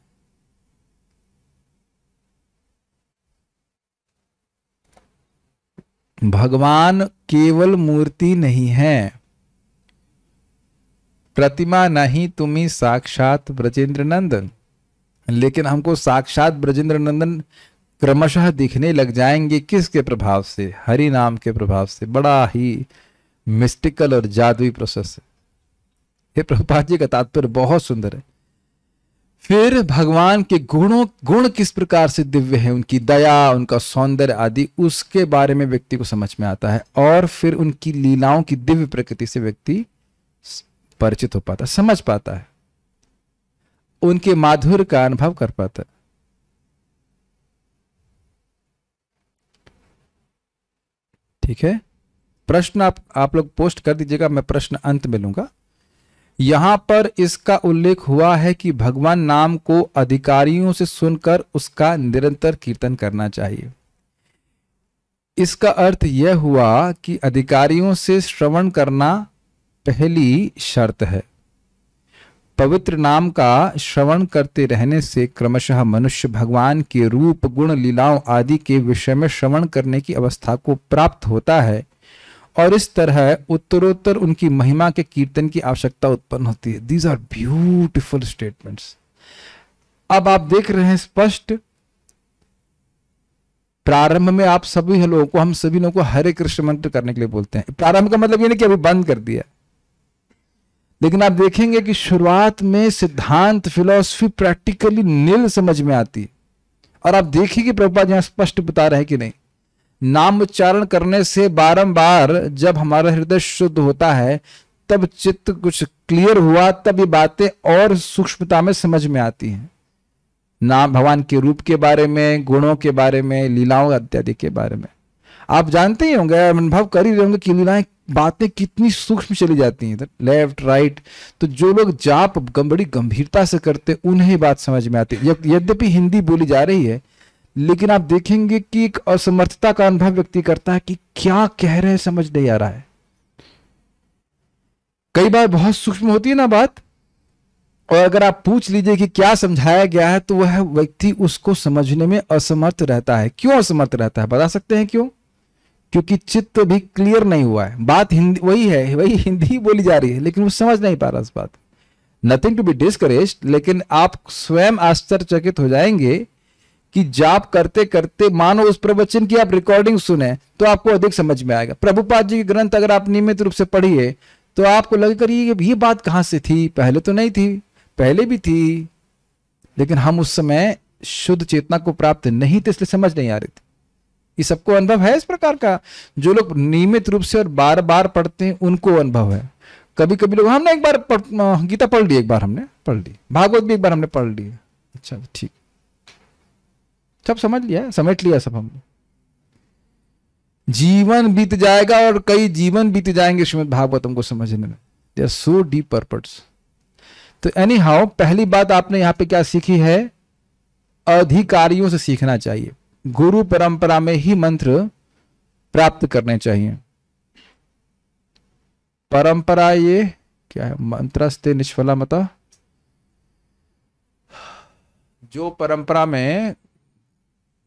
भगवान केवल मूर्ति नहीं है प्रतिमा नहीं तुम्हें साक्षात ब्रजेंद्र नंदन लेकिन हमको साक्षात ब्रजेंद्र नंदन क्रमशः दिखने लग जाएंगे किसके प्रभाव से हरि नाम के प्रभाव से बड़ा ही मिस्टिकल और जादुई प्रोसेस है हे प्रभुपाद जी का तात्पर्य बहुत सुंदर है फिर भगवान के गुणों गुण किस प्रकार से दिव्य है उनकी दया उनका सौंदर्य आदि उसके बारे में व्यक्ति को समझ में आता है और फिर उनकी लीलाओं की दिव्य प्रकृति से व्यक्ति परिचित हो पाता है समझ पाता है उनके माधुर का अनुभव कर पाता है ठीक है प्रश्न आप आप लोग पोस्ट कर दीजिएगा मैं प्रश्न अंत में लूंगा यहां पर इसका उल्लेख हुआ है कि भगवान नाम को अधिकारियों से सुनकर उसका निरंतर कीर्तन करना चाहिए इसका अर्थ यह हुआ कि अधिकारियों से श्रवण करना पहली शर्त है पवित्र नाम का श्रवण करते रहने से क्रमशः मनुष्य भगवान के रूप गुण लीलाओं आदि के विषय में श्रवण करने की अवस्था को प्राप्त होता है और इस तरह उत्तरोत्तर उनकी महिमा के कीर्तन की आवश्यकता उत्पन्न होती है दीज आर ब्यूटिफुल स्टेटमेंट्स अब आप देख रहे हैं स्पष्ट प्रारंभ में आप सभी लोगों को हम सभी लोगों को हरे कृष्ण मंत्र करने के लिए बोलते हैं प्रारंभ का मतलब ये नहीं कि अभी बंद कर दिया लेकिन आप देखेंगे कि शुरुआत में सिद्धांत फिलोसफी प्रैक्टिकली नील समझ में आती है और आप देखिए कि प्रभुपा जी स्पष्ट बता रहे हैं कि नहीं नाम उच्चारण करने से बारंबार जब हमारा हृदय शुद्ध होता है तब चित्त कुछ क्लियर हुआ तब ये बातें और सूक्ष्मता में समझ में आती हैं नाम भगवान के रूप के बारे में गुणों के बारे में लीलाओं इत्यादि के बारे में आप जानते ही होंगे अनुभव कर ही होंगे कि लीलाएं बातें कितनी सूक्ष्म चली जाती हैं इधर लेफ्ट राइट तो जो लोग जाप बड़ी गंभीरता से करते उन्हें बात समझ में आती है यद्यपि हिंदी बोली जा रही है लेकिन आप देखेंगे कि एक असमर्थता का अनुभव व्यक्ति करता है कि क्या कह रहे हैं समझ नहीं आ रहा है कई बार बहुत सूक्ष्म होती है ना बात और अगर आप पूछ लीजिए कि क्या समझाया गया है तो वह व्यक्ति उसको समझने में असमर्थ रहता है क्यों असमर्थ रहता है बता सकते हैं क्यों क्योंकि चित्त भी क्लियर नहीं हुआ है बात हिंदी वही है वही हिंदी बोली जा रही है लेकिन वो समझ नहीं पा रहा इस बात नथिंग टू बी डिस्करेज लेकिन आप स्वयं आश्चर्यचकित हो जाएंगे कि जाप करते करते मानो उस प्रवचन की आप रिकॉर्डिंग सुने तो आपको अधिक समझ में आएगा प्रभुपाद जी के ग्रंथ अगर आप नियमित रूप से पढ़िए तो आपको कर ये ये बात कहां से थी पहले तो नहीं थी पहले भी थी लेकिन हम उस समय शुद्ध चेतना को प्राप्त नहीं थे इसलिए समझ नहीं आ रही थी ये सबको अनुभव है इस प्रकार का जो लोग नियमित रूप से और बार बार पढ़ते हैं उनको अनुभव है कभी कभी लोग हमने एक बार पढ़, गीता पढ़ ली एक बार हमने पढ़ ली भागवत भी एक बार हमने पढ़ ली अच्छा ठीक सब समझ लिया समेट लिया सब हमने जीवन बीत जाएगा और कई जीवन बीत जाएंगे श्रीमद भागवत हमको समझने में दे आर सो डीप पर्पट्स तो एनी हाउ पहली बात आपने यहां पे क्या सीखी है अधिकारियों से सीखना चाहिए गुरु परंपरा में ही मंत्र प्राप्त करने चाहिए परंपरा ये क्या है मंत्रस्ते निष्फला मता जो परंपरा में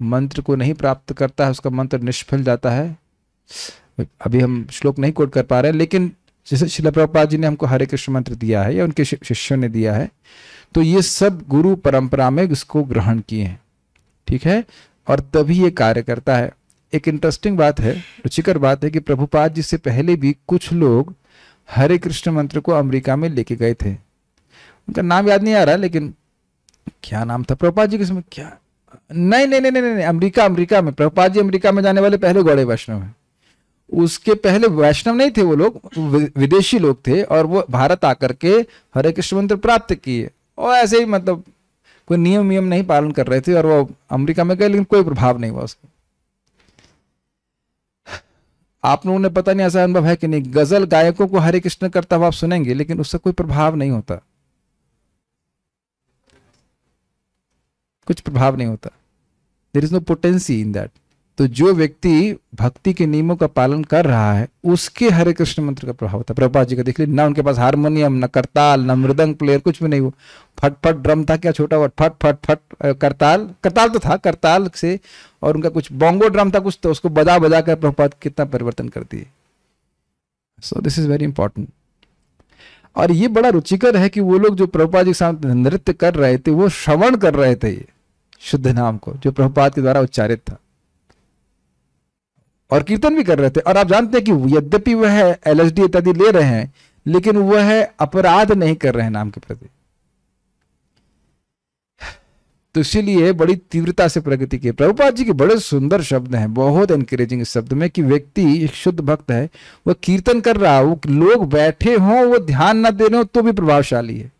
मंत्र को नहीं प्राप्त करता है उसका मंत्र निष्फल जाता है अभी हम श्लोक नहीं कोट कर पा रहे लेकिन जैसे शिला प्रभुपाद जी ने हमको हरे कृष्ण मंत्र दिया है या उनके शिष्यों ने दिया है तो ये सब गुरु परंपरा में इसको ग्रहण किए हैं ठीक है और तभी ये कार्य करता है एक इंटरेस्टिंग बात है रुचिकर बात है कि प्रभुपाद जी से पहले भी कुछ लोग हरे कृष्ण मंत्र को अमेरिका में लेके गए थे उनका नाम याद नहीं आ रहा लेकिन क्या नाम था प्रभुपाद जी के समय क्या नहीं नहीं नहीं नहीं अमेरिका अमेरिका में प्रभुपाद जी अमेरिका में जाने वाले पहले गौड़े वैष्णव हैं उसके पहले वैष्णव नहीं थे वो लोग विदेशी लोग थे और वो भारत आकर के हरे कृष्ण मंत्र प्राप्त किए और ऐसे ही मतलब कोई नियम नियम नहीं पालन कर रहे थे और वो अमेरिका में गए लेकिन कोई प्रभाव नहीं हुआ उसका आप लोगों ने पता नहीं ऐसा अनुभव है कि नहीं गजल गायकों को हरे कृष्ण करता हुआ आप सुनेंगे लेकिन उससे कोई प्रभाव नहीं होता कुछ प्रभाव नहीं होता there is no potency in that तो जो व्यक्ति भक्ति के नियमों का पालन कर रहा है उसके हरे कृष्ण मंत्र का प्रभाव होता है प्रभुपाद जी का देख लीजिए ना उनके पास हारमोनियम ना करताल ना मृदंग प्लेयर कुछ भी नहीं वो फट फट ड्रम था क्या छोटा वट फट फट फट करताल करताल तो था करताल से और उनका कुछ बोंगो ड्रम था कुछ तो उसको बजा बजा कर प्रभुपात कितना परिवर्तन कर दिए so this is very important और ये बड़ा रुचिकर है कि वो लोग जो प्रभुपा जी के साथ नृत्य कर रहे थे वो श्रवण कर रहे थे ये शुद्ध नाम को जो प्रभुपाद के द्वारा उच्चारित था और कीर्तन भी कर रहे थे और आप जानते हैं कि यद्यपि वह एल एस डी इत्यादि ले रहे हैं लेकिन वह अपराध नहीं कर रहे हैं नाम के प्रति तो इसीलिए बड़ी तीव्रता से प्रगति की प्रभुपाद जी के बड़े सुंदर शब्द हैं बहुत एनकरेजिंग शब्द में कि व्यक्ति एक शुद्ध भक्त है वह कीर्तन कर रहा हो लोग बैठे हों वो ध्यान ना दे रहे हो तो भी प्रभावशाली है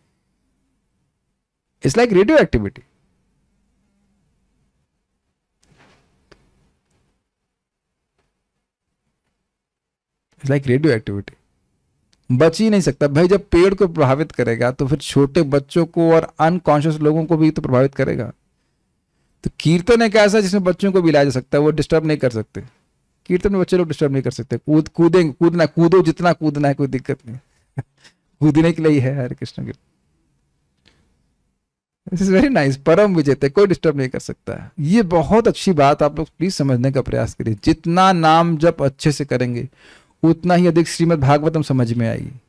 it's like radioactivity it's like radioactivity बच ही नहीं सकता भाई जब पेड़ को प्रभावित करेगा तो फिर छोटे बच्चों को और अनकॉन्शियस लोगों को भी तो प्रभावित करेगा तो कीर्तन एक ऐसा जिसमें बच्चों को भी लाया जा सकता है वो डिस्टर्ब नहीं कर सकते कीर्तन में बच्चे लोग डिस्टर्ब नहीं कर सकते कूद कूदेंगे कूदना कूदो जितना कूदना है कोई दिक्कत नहीं <laughs> कूदने के लिए ही है हरे कृष्ण कीर्तन दिस इज वेरी नाइस परम विजेता कोई डिस्टर्ब नहीं कर सकता है ये बहुत अच्छी बात आप लोग प्लीज समझने का प्रयास करिए जितना नाम जब अच्छे से करेंगे उतना ही अधिक श्रीमद् भागवतम समझ में आएगी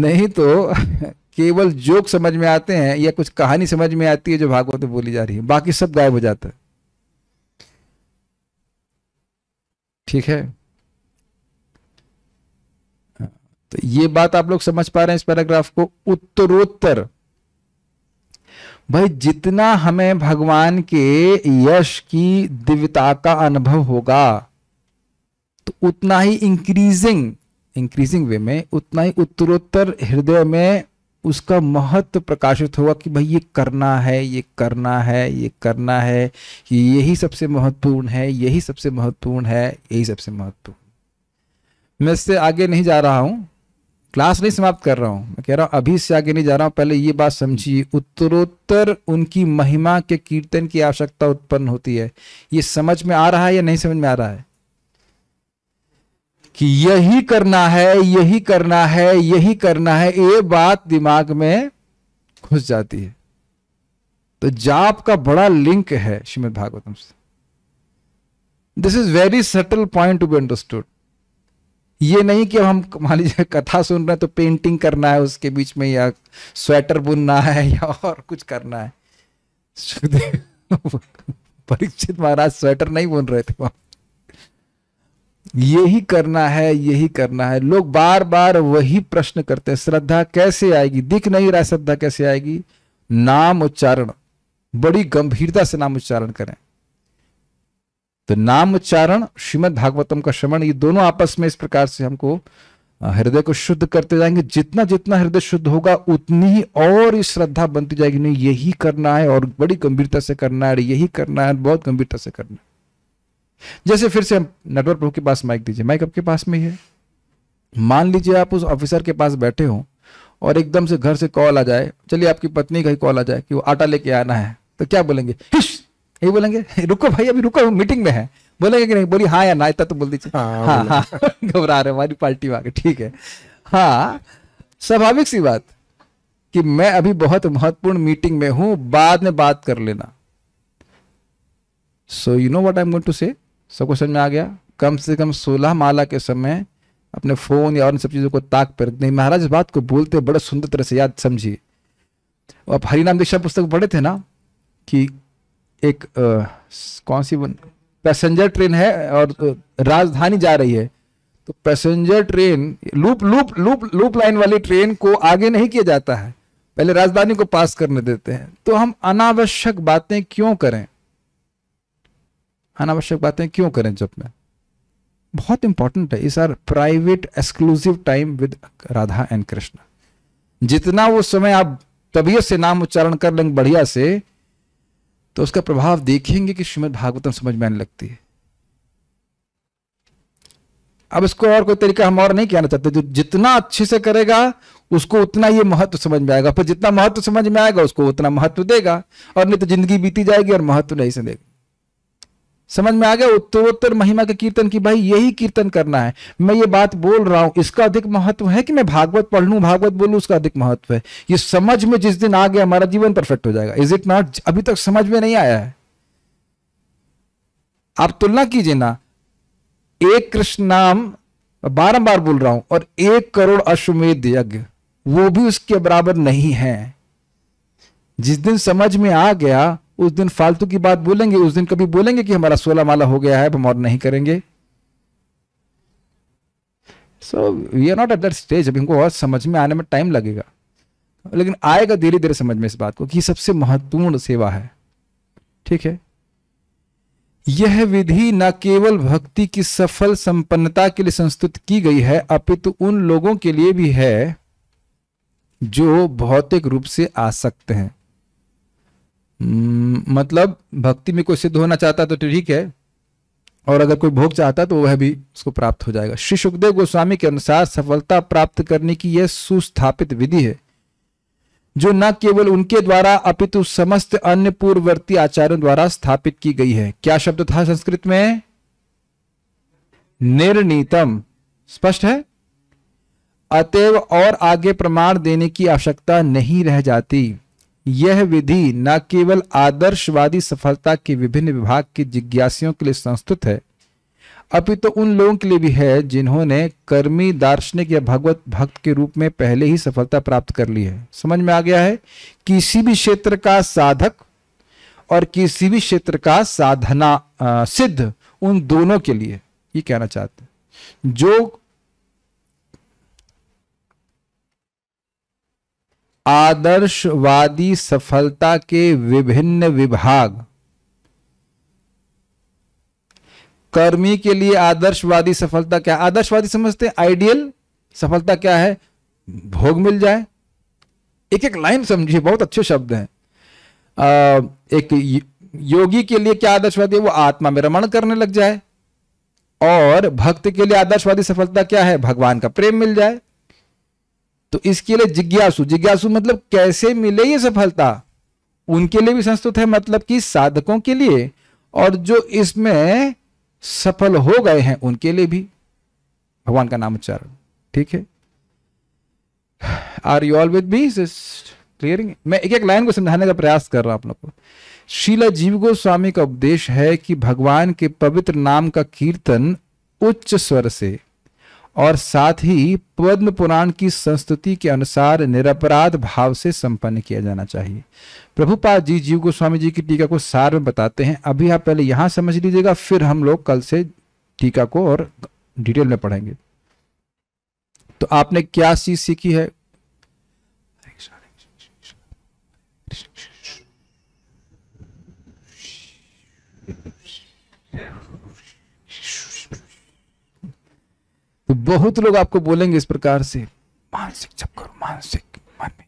नहीं तो <laughs> केवल जोक समझ में आते हैं या कुछ कहानी समझ में आती है जो भागवत में बोली जा रही है बाकी सब गायब हो जाता है ठीक है तो ये बात आप लोग समझ पा रहे हैं इस पैराग्राफ को उत्तरोत्तर भाई जितना हमें भगवान के यश की दिव्यता का अनुभव होगा तो उतना ही इंक्रीजिंग इंक्रीजिंग वे में उतना ही उत्तरोत्तर हृदय में उसका महत्व प्रकाशित होगा कि भाई ये करना है ये करना है ये करना है यही सबसे महत्वपूर्ण है यही सबसे महत्वपूर्ण है यही सबसे महत्वपूर्ण मैं इससे आगे नहीं जा रहा हूं क्लास नहीं समाप्त कर रहा हूं मैं कह रहा हूं अभी से आगे नहीं जा रहा हूं पहले ये बात समझिए उत्तरोत्तर उनकी महिमा के कीर्तन की आवश्यकता उत्पन्न होती है ये समझ में आ रहा है या नहीं समझ में आ रहा है कि यही करना है यही करना है यही करना है ये बात दिमाग में घुस जाती है तो जाप का बड़ा लिंक है श्रीमद भागवतम से this is very subtle point to be understood ये नहीं कि हम मान लीजिए कथा सुन रहे हैं तो पेंटिंग करना है उसके बीच में या स्वेटर बुनना है या और कुछ करना है <laughs> परीक्षित महाराज स्वेटर नहीं बुन रहे थे वहां यही करना है यही करना है लोग बार बार वही प्रश्न करते हैं श्रद्धा कैसे आएगी दिख नहीं रहा श्रद्धा कैसे आएगी नाम उच्चारण बड़ी गंभीरता से नाम उच्चारण करें तो नाम उच्चारण श्रीमद भागवतम का श्रवण ये दोनों आपस में इस प्रकार से हमको हृदय को शुद्ध करते जाएंगे जितना जितना हृदय शुद्ध होगा उतनी ही और इस श्रद्धा बनती जाएगी नहीं यही करना है और बड़ी गंभीरता से करना है यही करना है बहुत गंभीरता से करना है जैसे फिर से नेटवर्क प्रभु के पास माइक दीजिए माइक आपके पास में है मान लीजिए आप उस ऑफिसर के पास बैठे हो और एकदम से घर से कॉल आ जाए चलिए आपकी पत्नी का ही कॉल आ जाए कि वो आटा लेके आना है तो क्या बोलेंगे यही बोलेंगे रुको भाई अभी रुको मीटिंग में है बोलेंगे कि नहीं बोली हाँ या ना इतना तो बोल दीजिए हाँ, हाँ, हाँ। <laughs> घबरा रहे हमारी पार्टी में ठीक है हाँ स्वाभाविक सी बात कि मैं अभी बहुत महत्वपूर्ण मीटिंग में हूं बाद में बात कर लेना so you know what I am going to say सब कुछ समझ में आ गया कम से कम सोलह माला के समय अपने फ़ोन या और सब चीज़ों को ताक पर नहीं महाराज इस बात को बोलते बड़े सुंदर तरह से याद समझिए आप हरिनाम दीक्षा पुस्तक पढ़े थे ना कि एक आ, कौन सी पैसेंजर ट्रेन है और राजधानी जा रही है तो passenger train loop loop loop loop line वाली ट्रेन को आगे नहीं किया जाता है पहले राजधानी को पास करने देते हैं तो हम अनावश्यक बातें क्यों करें अनावश्यक बातें क्यों करें जब में बहुत इंपॉर्टेंट है is our private exclusive time with Radha and Krishna जितना वो समय आप तबीयत से नाम उच्चारण कर लेंगे बढ़िया से तो उसका प्रभाव देखेंगे कि श्रीमद भागवतम समझ में आने लगती है अब इसको और कोई तरीका हम और नहीं कहना चाहते जो जितना अच्छे से करेगा उसको उतना ये महत्व समझ में आएगा फिर जितना महत्व समझ में आएगा उसको उतना महत्व देगा और नहीं तो जिंदगी बीती जाएगी और महत्व नहीं से देगा समझ में आ गया उत्तरोत्तर महिमा के कीर्तन की भाई यही कीर्तन करना है मैं ये बात बोल रहा हूं इसका अधिक महत्व है कि मैं भागवत पढ़ लू भागवत बोलूं उसका अधिक महत्व है ये समझ में जिस दिन आ गया हमारा जीवन परफेक्ट हो जाएगा इज इट नॉट अभी तक समझ में नहीं आया है आप तुलना कीजिए ना एक कृष्ण नाम बार बोल रहा हूं और एक करोड़ अश्वमेध यज्ञ वो भी उसके बराबर नहीं है जिस दिन समझ में आ गया उस दिन फालतू की बात बोलेंगे उस दिन कभी बोलेंगे कि हमारा सोलह माला हो गया है हम और नहीं करेंगे so we are not at that stage अभी हमको और समझ में आने में टाइम लगेगा लेकिन आएगा धीरे धीरे समझ में इस बात को कि सबसे महत्वपूर्ण सेवा है ठीक है यह विधि न केवल भक्ति की सफल संपन्नता के लिए संस्तुत की गई है अपितु उन लोगों के लिए भी है जो भौतिक रूप से आसक्त हैं हम्म, मतलब भक्ति में कोई सिद्ध होना चाहता है तो ठीक है और अगर कोई भोग चाहता है तो वह भी उसको प्राप्त हो जाएगा श्री सुखदेव गोस्वामी के अनुसार सफलता प्राप्त करने की यह सुस्थापित विधि है जो न केवल उनके द्वारा अपितु समस्त अन्य पूर्ववर्ती आचार्यों द्वारा स्थापित की गई है क्या शब्द था संस्कृत में निर्णीतम स्पष्ट है अतएव और आगे प्रमाण देने की आवश्यकता नहीं रह जाती यह विधि न केवल आदर्शवादी सफलता के विभिन्न विभाग के जिज्ञासियों के लिए संस्तुत है अभी तो उन लोगों के लिए भी है जिन्होंने कर्मी दार्शनिक या भगवत भक्त के रूप में पहले ही सफलता प्राप्त कर ली है समझ में आ गया है किसी भी क्षेत्र का साधक और किसी भी क्षेत्र का साधना आ, सिद्ध उन दोनों के लिए ये कहना चाहते हैं जो आदर्शवादी सफलता के विभिन्न विभाग कर्मी के लिए आदर्शवादी सफलता क्या आदर्शवादी समझते हैं आइडियल सफलता क्या है भोग मिल जाए एक एक लाइन समझिए बहुत अच्छे शब्द हैं एक योगी के लिए क्या आदर्शवादी है वो आत्मा में रमण करने लग जाए और भक्त के लिए आदर्शवादी सफलता क्या है भगवान का प्रेम मिल जाए तो इसके लिए जिज्ञासु जिज्ञासु मतलब कैसे मिले ये सफलता उनके लिए भी संस्तुत है मतलब कि साधकों के लिए और जो इसमें सफल हो गए हैं उनके लिए भी भगवान का नाम उच्चारण ठीक है are you all with be clearing मैं एक एक लाइन को समझाने का प्रयास कर रहा हूं आप लोग को शीला जीव गोस्वामी का उपदेश है कि भगवान के पवित्र नाम का कीर्तन उच्च स्वर से और साथ ही पद्म पुराण की संस्तुति के अनुसार निरपराध भाव से संपन्न किया जाना चाहिए प्रभुपाद जी जीव गोस्वामी जी की टीका को सार में बताते हैं अभी आप पहले यहां समझ लीजिएगा फिर हम लोग कल से टीका को और डिटेल में पढ़ेंगे तो आपने क्या चीज सीखी है तो बहुत लोग आपको बोलेंगे इस प्रकार से मानसिक जब करो मानसिक मन में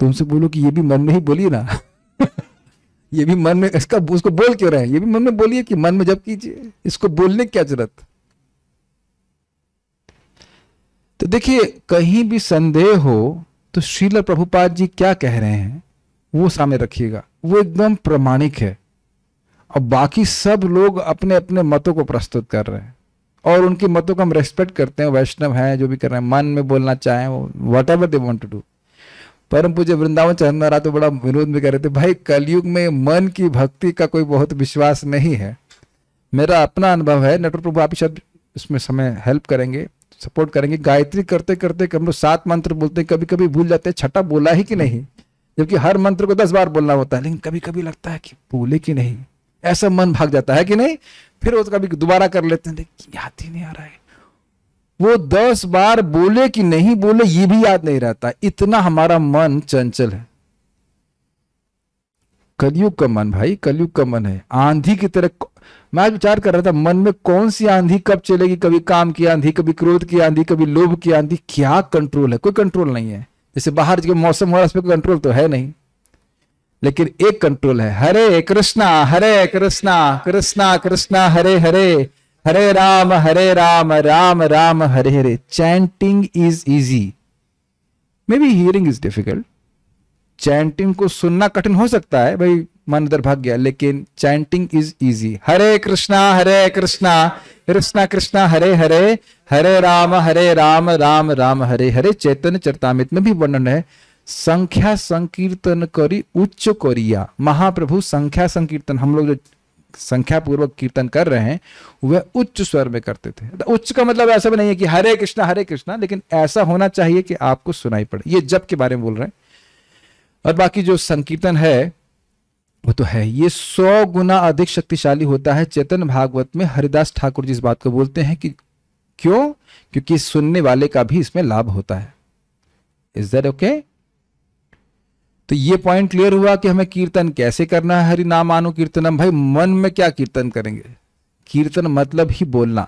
तुमसे तो बोलो कि ये भी मन में ही बोलिए ना <laughs> ये भी मन में इसका उसको बोल क्यों रहे हैं ये भी मन में बोलिए कि मन में जब कीजिए इसको बोलने की क्या जरूरत तो देखिए कहीं भी संदेह हो तो श्रील प्रभुपाद जी क्या कह रहे हैं वो सामने रखिएगा वो एकदम प्रमाणिक है और बाकी सब लोग अपने अपने मतों को प्रस्तुत कर रहे हैं और उनकी मतों को हम रेस्पेक्ट करते हैं वैष्णव हैं जो भी कर रहे हैं मन में बोलना चाहें वो whatever they want to do परम पूज्य वृंदावन रहा तो बड़ा विरोध में कह रहे थे भाई कलयुग में मन की भक्ति का कोई बहुत विश्वास नहीं है मेरा अपना अनुभव है नटवर प्रभु आप शायद इसमें समय हेल्प करेंगे सपोर्ट करेंगे गायत्री करते करते हम लोग सात मंत्र बोलते हैं कभी कभी भूल जाते हैं छठा बोला ही कि नहीं जबकि हर मंत्र को दस बार बोलना होता है लेकिन कभी कभी लगता है कि बोले कि नहीं ऐसा मन भाग जाता है कि नहीं फिर वो कभी दोबारा कर लेते हैं याद ही नहीं आ रहा है वो दस बार बोले कि नहीं बोले ये भी याद नहीं रहता इतना हमारा मन चंचल है कलयुग का मन भाई कलयुग का मन है आंधी की तरह मैं आज विचार कर रहा था मन में कौन सी आंधी कब चलेगी कभी काम की आंधी कभी क्रोध की आंधी कभी लोभ की आंधी क्या कंट्रोल है कोई कंट्रोल नहीं है जैसे बाहर जो मौसम हो रहा है उस पर कंट्रोल तो है नहीं लेकिन एक कंट्रोल है Hare Krishna Hare Krishna Krishna Krishna Hare Hare Hare Ram Hare Ram Ram Ram Hare Hare chanting is easy maybe hearing is difficult chanting को सुनना कठिन हो सकता है भाई मन उधर भाग गया लेकिन chanting is easy Hare Krishna Hare Krishna Krishna Krishna Hare Hare Hare Ram Hare Ram Ram Ram Hare Hare Chaitanya Charitamrita में भी वर्णन है संख्या संकीर्तन करी उच्च करिया महाप्रभु संख्या संकीर्तन हम लोग जो संख्या पूर्वक कीर्तन कर रहे हैं वह उच्च स्वर में करते थे तो उच्च का मतलब ऐसा भी नहीं है कि हरे कृष्णा हरे कृष्णा लेकिन ऐसा होना चाहिए कि आपको सुनाई पड़े ये जब के बारे में बोल रहे हैं और बाकी जो संकीर्तन है वो तो है ये सौ गुना अधिक शक्तिशाली होता है चेतन भागवत में हरिदास ठाकुर जी इस बात को बोलते हैं कि क्यों क्योंकि सुनने वाले का भी इसमें लाभ होता है इज दैट ओके तो ये पॉइंट क्लियर हुआ कि हमें कीर्तन कैसे करना है हरि नाम आनु कीर्तनम भाई मन में क्या कीर्तन करेंगे कीर्तन मतलब ही बोलना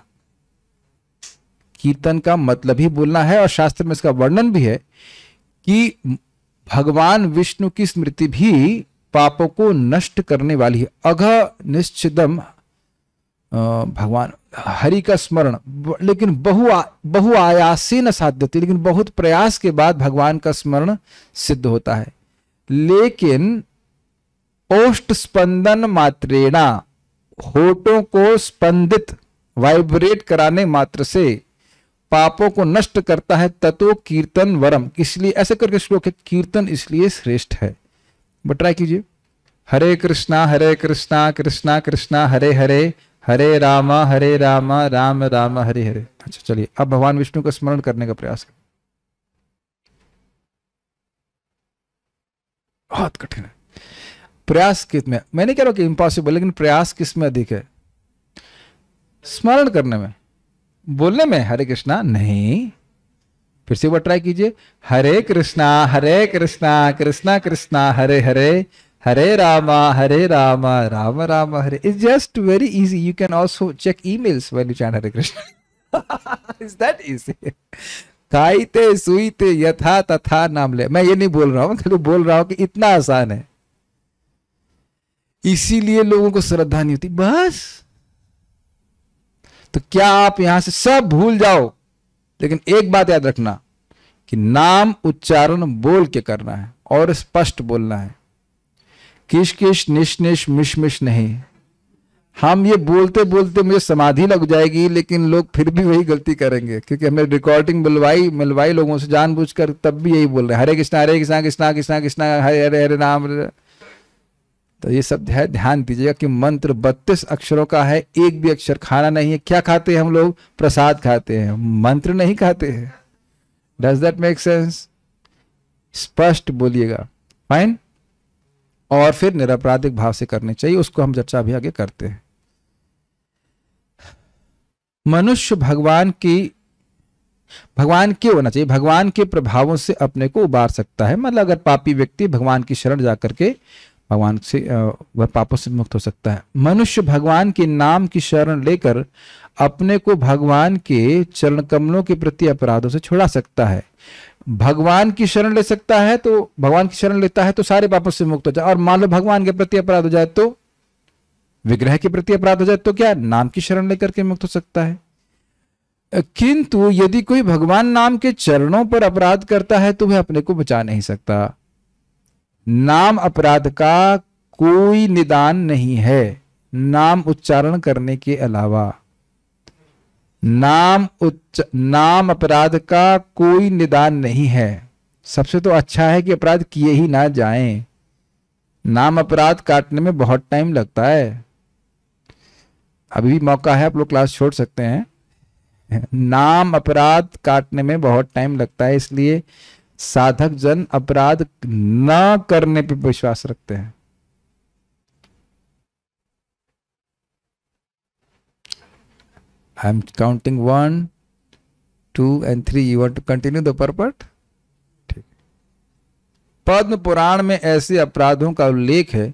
कीर्तन का मतलब ही बोलना है और शास्त्र में इसका वर्णन भी है कि भगवान विष्णु की स्मृति भी पापों को नष्ट करने वाली है अघ निश्चितम भगवान हरि का स्मरण लेकिन बहु बहुआयासी न साध्य लेकिन बहुत प्रयास के बाद भगवान का स्मरण सिद्ध होता है लेकिन औष्ट स्पंदन मात्रेणा होठों को स्पंदित वाइब्रेट कराने मात्र से पापों को नष्ट करता है तत्व कीर्तन वरम इसलिए ऐसे करके श्लोक है कीर्तन इसलिए श्रेष्ठ है ट्राई कीजिए हरे कृष्णा हरे कृष्णा कृष्णा कृष्णा हरे हरे हरे रामा हरे रामा राम राम हरे हरे अच्छा चलिए अब भगवान विष्णु का स्मरण करने का प्रयास करें बहुत कठिन है प्रयास कित में मैं नहीं कह रहा हूं कि इम्पॉसिबल लेकिन प्रयास किस में अधिक है स्मरण करने में बोलने में हरे कृष्णा नहीं फिर से वो ट्राई कीजिए Hare Krishna Hare Krishna Krishna Krishna Hare Hare Hare Rama Hare Rama Ram Ram Hare is just very easy you can also check emails when you chant Hare Krishna is that easy खाईते सुईते यथा तथा नाम ले मैं ये नहीं बोल रहा हूं खाली बोल रहा हूं कि इतना आसान है इसीलिए लोगों को श्रद्धा नहीं होती बस तो क्या आप यहां से सब भूल जाओ लेकिन एक बात याद रखना कि नाम उच्चारण बोल के करना है और स्पष्ट बोलना है किश किश निश निश मिश मिश नहीं हम ये बोलते बोलते मुझे समाधि लग जाएगी लेकिन लोग फिर भी वही गलती करेंगे क्योंकि हमने रिकॉर्डिंग बुलवाई मिलवाई लोगों से जानबूझकर तब भी यही बोल रहे हैं हरे कृष्णा हरे कृष्णा कृष्णा कृष्णा कृष्णा हरे हरे हरे राम तो ये सब है ध्यान दीजिएगा कि मंत्र बत्तीस अक्षरों का है एक भी अक्षर खाना नहीं है क्या खाते हैं हम लोग प्रसाद खाते हैं मंत्र नहीं खाते हैं डज दैट मेक सेंस स्पष्ट बोलिएगा फाइन और फिर निरपराधिक भाव से करने चाहिए उसको हम चर्चा भी आगे करते हैं मनुष्य भगवान की भगवान के होना चाहिए भगवान के प्रभावों से अपने को उबार सकता है मतलब अगर पापी व्यक्ति भगवान की शरण जा करके भगवान से वह पापों से मुक्त हो सकता है मनुष्य भगवान के नाम की शरण लेकर अपने को भगवान के चरण कमलों के प्रति अपराधों से छुड़ा सकता है भगवान की शरण ले सकता है तो भगवान की शरण लेता है तो सारे पापों से मुक्त हो जाए और मान लो भगवान के प्रति अपराध हो जाए तो विग्रह के प्रति अपराध हो जाए तो क्या नाम की शरण लेकर के मुक्त हो सकता है किंतु यदि कोई भगवान नाम के चरणों पर अपराध करता है तो वह अपने को बचा नहीं सकता नाम अपराध का कोई निदान नहीं है नाम उच्चारण करने के अलावा नाम उच्च नाम अपराध का कोई निदान नहीं है सबसे तो अच्छा है कि अपराध किए ही ना जाएं। नाम अपराध काटने में बहुत टाइम लगता है अभी भी मौका है आप लोग क्लास छोड़ सकते हैं नाम अपराध काटने में बहुत टाइम लगता है इसलिए साधक जन अपराध न करने पर विश्वास रखते हैं I am counting one two and three you want to continue the ठीक पद्म पुराण में ऐसे अपराधों का उल्लेख है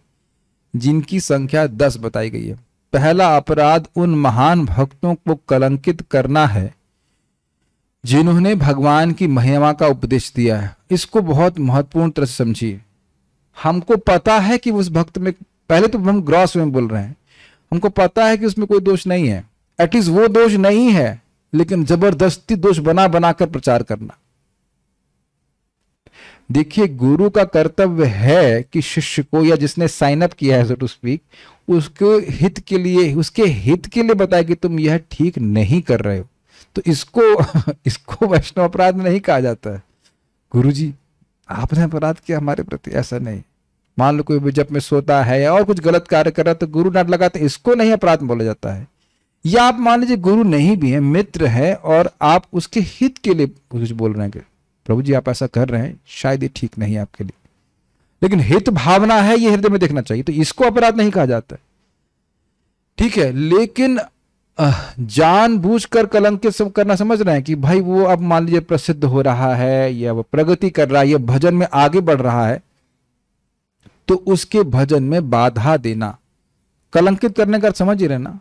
जिनकी संख्या दस बताई गई है पहला अपराध उन महान भक्तों को कलंकित करना है जिन्होंने भगवान की महिमा का उपदेश दिया है इसको बहुत महत्वपूर्ण तरह से समझिए हमको पता है कि उस भक्त में पहले तो हम ग्रॉस में बोल रहे हैं हमको पता है कि उसमें कोई दोष नहीं है एटलीस्ट वो दोष नहीं है लेकिन जबरदस्ती दोष बना बनाकर प्रचार करना देखिए गुरु का कर्तव्य है कि शिष्य को या जिसने साइन अप किया है सो टू स्पीक उसके हित के लिए उसके हित के लिए बताया कि तुम यह ठीक नहीं कर रहे हो तो इसको <laughs> इसको वैष्णव अपराध नहीं कहा जाता है गुरु जी आपने अपराध किया हमारे प्रति ऐसा नहीं मान लो कोई जब में सोता है या और कुछ गलत कार्य कर रहा है तो गुरु नाट लगाते इसको नहीं अपराध बोला जाता है या आप मान लीजिए गुरु नहीं भी है मित्र है और आप उसके हित के लिए कुछ बोल रहे हैं प्रभु जी आप ऐसा कर रहे हैं शायद ये ठीक नहीं आपके लिए लेकिन हित भावना है ये हृदय में देखना चाहिए तो इसको अपराध नहीं कहा जाता ठीक है लेकिन जान कर कलंकित करना समझ रहे हैं कि भाई वो अब मान लीजिए प्रसिद्ध हो रहा है या वो प्रगति कर रहा है या भजन में आगे बढ़ रहा है तो उसके भजन में बाधा देना कलंकित करने का कर समझ ही रहना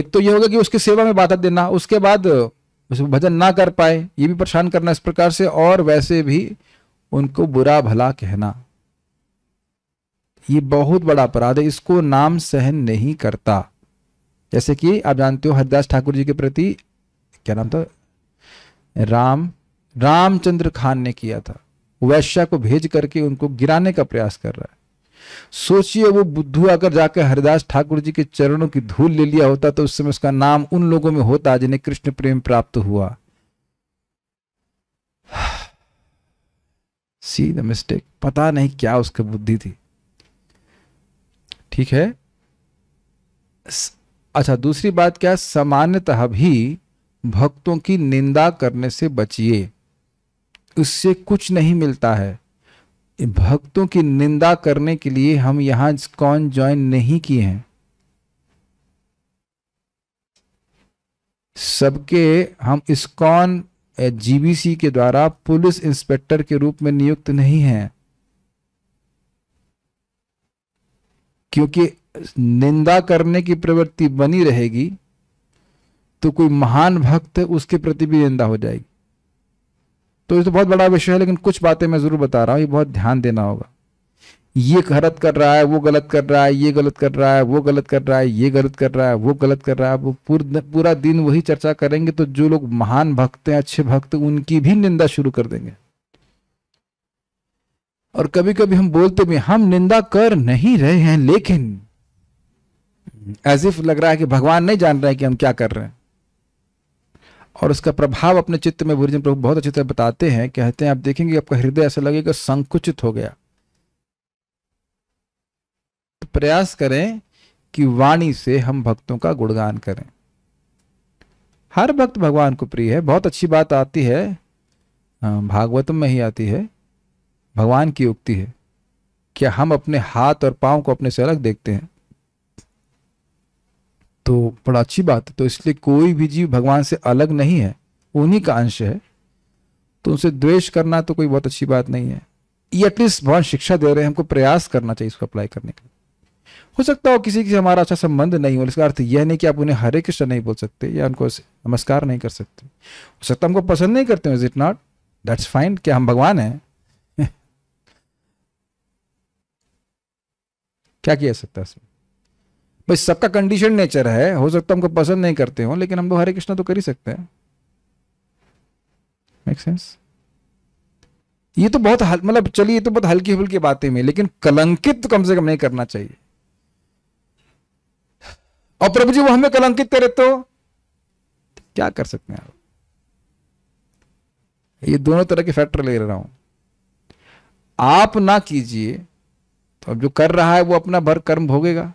एक तो यह होगा कि उसकी सेवा में बाधा देना उसके बाद भजन ना कर पाए ये भी परेशान करना इस प्रकार से और वैसे भी उनको बुरा भला कहना ये बहुत बड़ा अपराध है इसको नाम सहन नहीं करता जैसे कि आप जानते हो हरिदास ठाकुर जी के प्रति क्या नाम था राम रामचंद्र खान ने किया था वैश्या को भेज करके उनको गिराने का प्रयास कर रहा है सोचिए वो बुद्धू अगर जाकर हरिदास ठाकुर जी के चरणों की धूल ले लिया होता तो उस समय उसका नाम उन लोगों में होता जिन्हें कृष्ण प्रेम प्राप्त हुआ सी द मिस्टेक पता नहीं क्या उसकी बुद्धि थी ठीक है अच्छा दूसरी बात क्या सामान्यतः भी भक्तों की निंदा करने से बचिए उससे कुछ नहीं मिलता है भक्तों की निंदा करने के लिए हम यहां कौन ज्वाइन नहीं किए हैं सबके हम इस्कॉन जीबीसी के द्वारा पुलिस इंस्पेक्टर के रूप में नियुक्त नहीं हैं क्योंकि निंदा करने की प्रवृत्ति बनी रहेगी तो कोई महान भक्त उसके प्रति भी निंदा हो जाएगी तो ये तो बहुत बड़ा विषय है लेकिन कुछ बातें मैं ज़रूर बता रहा हूँ ये बहुत ध्यान देना होगा ये गलत कर रहा है वो गलत कर रहा है ये गलत कर रहा है वो गलत कर रहा है ये गलत कर रहा है वो गलत कर रहा है वो पूरा दिन वही चर्चा करेंगे तो जो लोग महान भक्त हैं अच्छे भक्त उनकी भी निंदा शुरू कर देंगे और कभी कभी हम बोलते भी हम निंदा कर नहीं रहे हैं लेकिन एज इफ लग रहा है कि भगवान नहीं जान रहे हैं कि हम क्या कर रहे हैं और उसका प्रभाव अपने चित्त में भूरिजन प्रभु बहुत अच्छी तरह बताते हैं कहते हैं आप देखेंगे आपका हृदय ऐसा लगेगा संकुचित हो गया तो प्रयास करें कि वाणी से हम भक्तों का गुणगान करें हर भक्त भगवान को प्रिय है बहुत अच्छी बात आती है भागवतम में ही आती है भगवान की उक्ति है क्या हम अपने हाथ और पांव को अपने से अलग देखते हैं तो बड़ा अच्छी बात है तो इसलिए कोई भी जीव भगवान से अलग नहीं है उन्हीं का अंश है तो उनसे द्वेष करना तो कोई बहुत अच्छी बात नहीं है ये एटलीस्ट भगवान शिक्षा दे रहे हैं हमको प्रयास करना चाहिए इसको अप्लाई करने का हो सकता हो किसी से हमारा अच्छा संबंध नहीं हो इसका अर्थ यह नहीं कि आप उन्हें हरे कृष्ण नहीं बोल सकते या उनको नमस्कार नहीं कर सकते हो सकता हमको पसंद नहीं करते हो is it not that's fine क्या हम भगवान हैं <laughs> क्या किया सकता है भाई सबका कंडीशन नेचर है हो सकता है हमको पसंद नहीं करते हो लेकिन हम लोग तो हरे कृष्णा तो कर ही सकते हैं मेक सेंस ये तो बहुत मतलब चलिए ये तो बहुत हल्की फुल्की बातें में लेकिन कलंकित तो कम से कम नहीं करना चाहिए और प्रभु जी वो हमें कलंकित करे तो क्या कर सकते हैं आप ये दोनों तरह के फैक्टर ले रहा हूं आप ना कीजिए तो अब जो कर रहा है वो अपना भर कर्म भोगेगा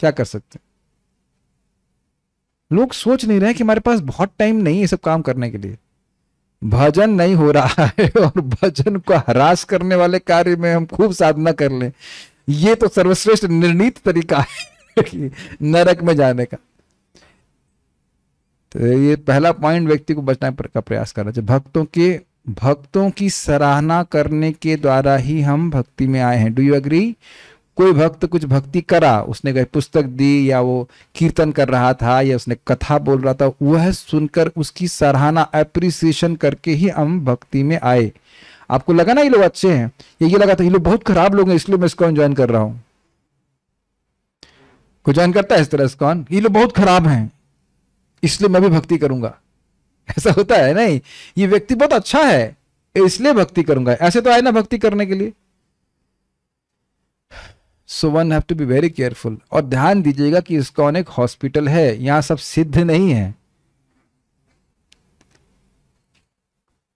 क्या कर सकते हैं लोग सोच नहीं रहे कि हमारे पास बहुत टाइम नहीं है सब काम करने के लिए भजन नहीं हो रहा है <laughs> और भजन को हरास करने वाले कार्य में हम खूब साधना कर लें ये तो सर्वश्रेष्ठ निर्णीत तरीका है <laughs> नरक में जाने का तो ये पहला पॉइंट व्यक्ति को बचने का प्रयास करना चाहिए भक्तों के भक्तों की सराहना करने के द्वारा ही हम भक्ति में आए हैं डू यू एग्री कोई भक्त कुछ भक्ति करा उसने कहीं पुस्तक दी या वो कीर्तन कर रहा था या उसने कथा बोल रहा था वह सुनकर उसकी सराहना अप्रिसिएशन करके ही हम भक्ति में आए आपको लगा ना ये लोग अच्छे हैं ये ये लगा था ये लोग बहुत खराब लोग हैं इसलिए मैं इसको ज्वाइन कर रहा हूं कोई ज्वाइन करता है इस तरह स्कॉन ये लोग बहुत खराब हैं इसलिए मैं भी भक्ति करूंगा ऐसा होता है नहीं ये व्यक्ति बहुत अच्छा है इसलिए भक्ति करूंगा ऐसे तो आए ना भक्ति करने के लिए so one have to be very careful और ध्यान दीजिएगा कि इसकॉन एक हॉस्पिटल है यहां सब सिद्ध नहीं है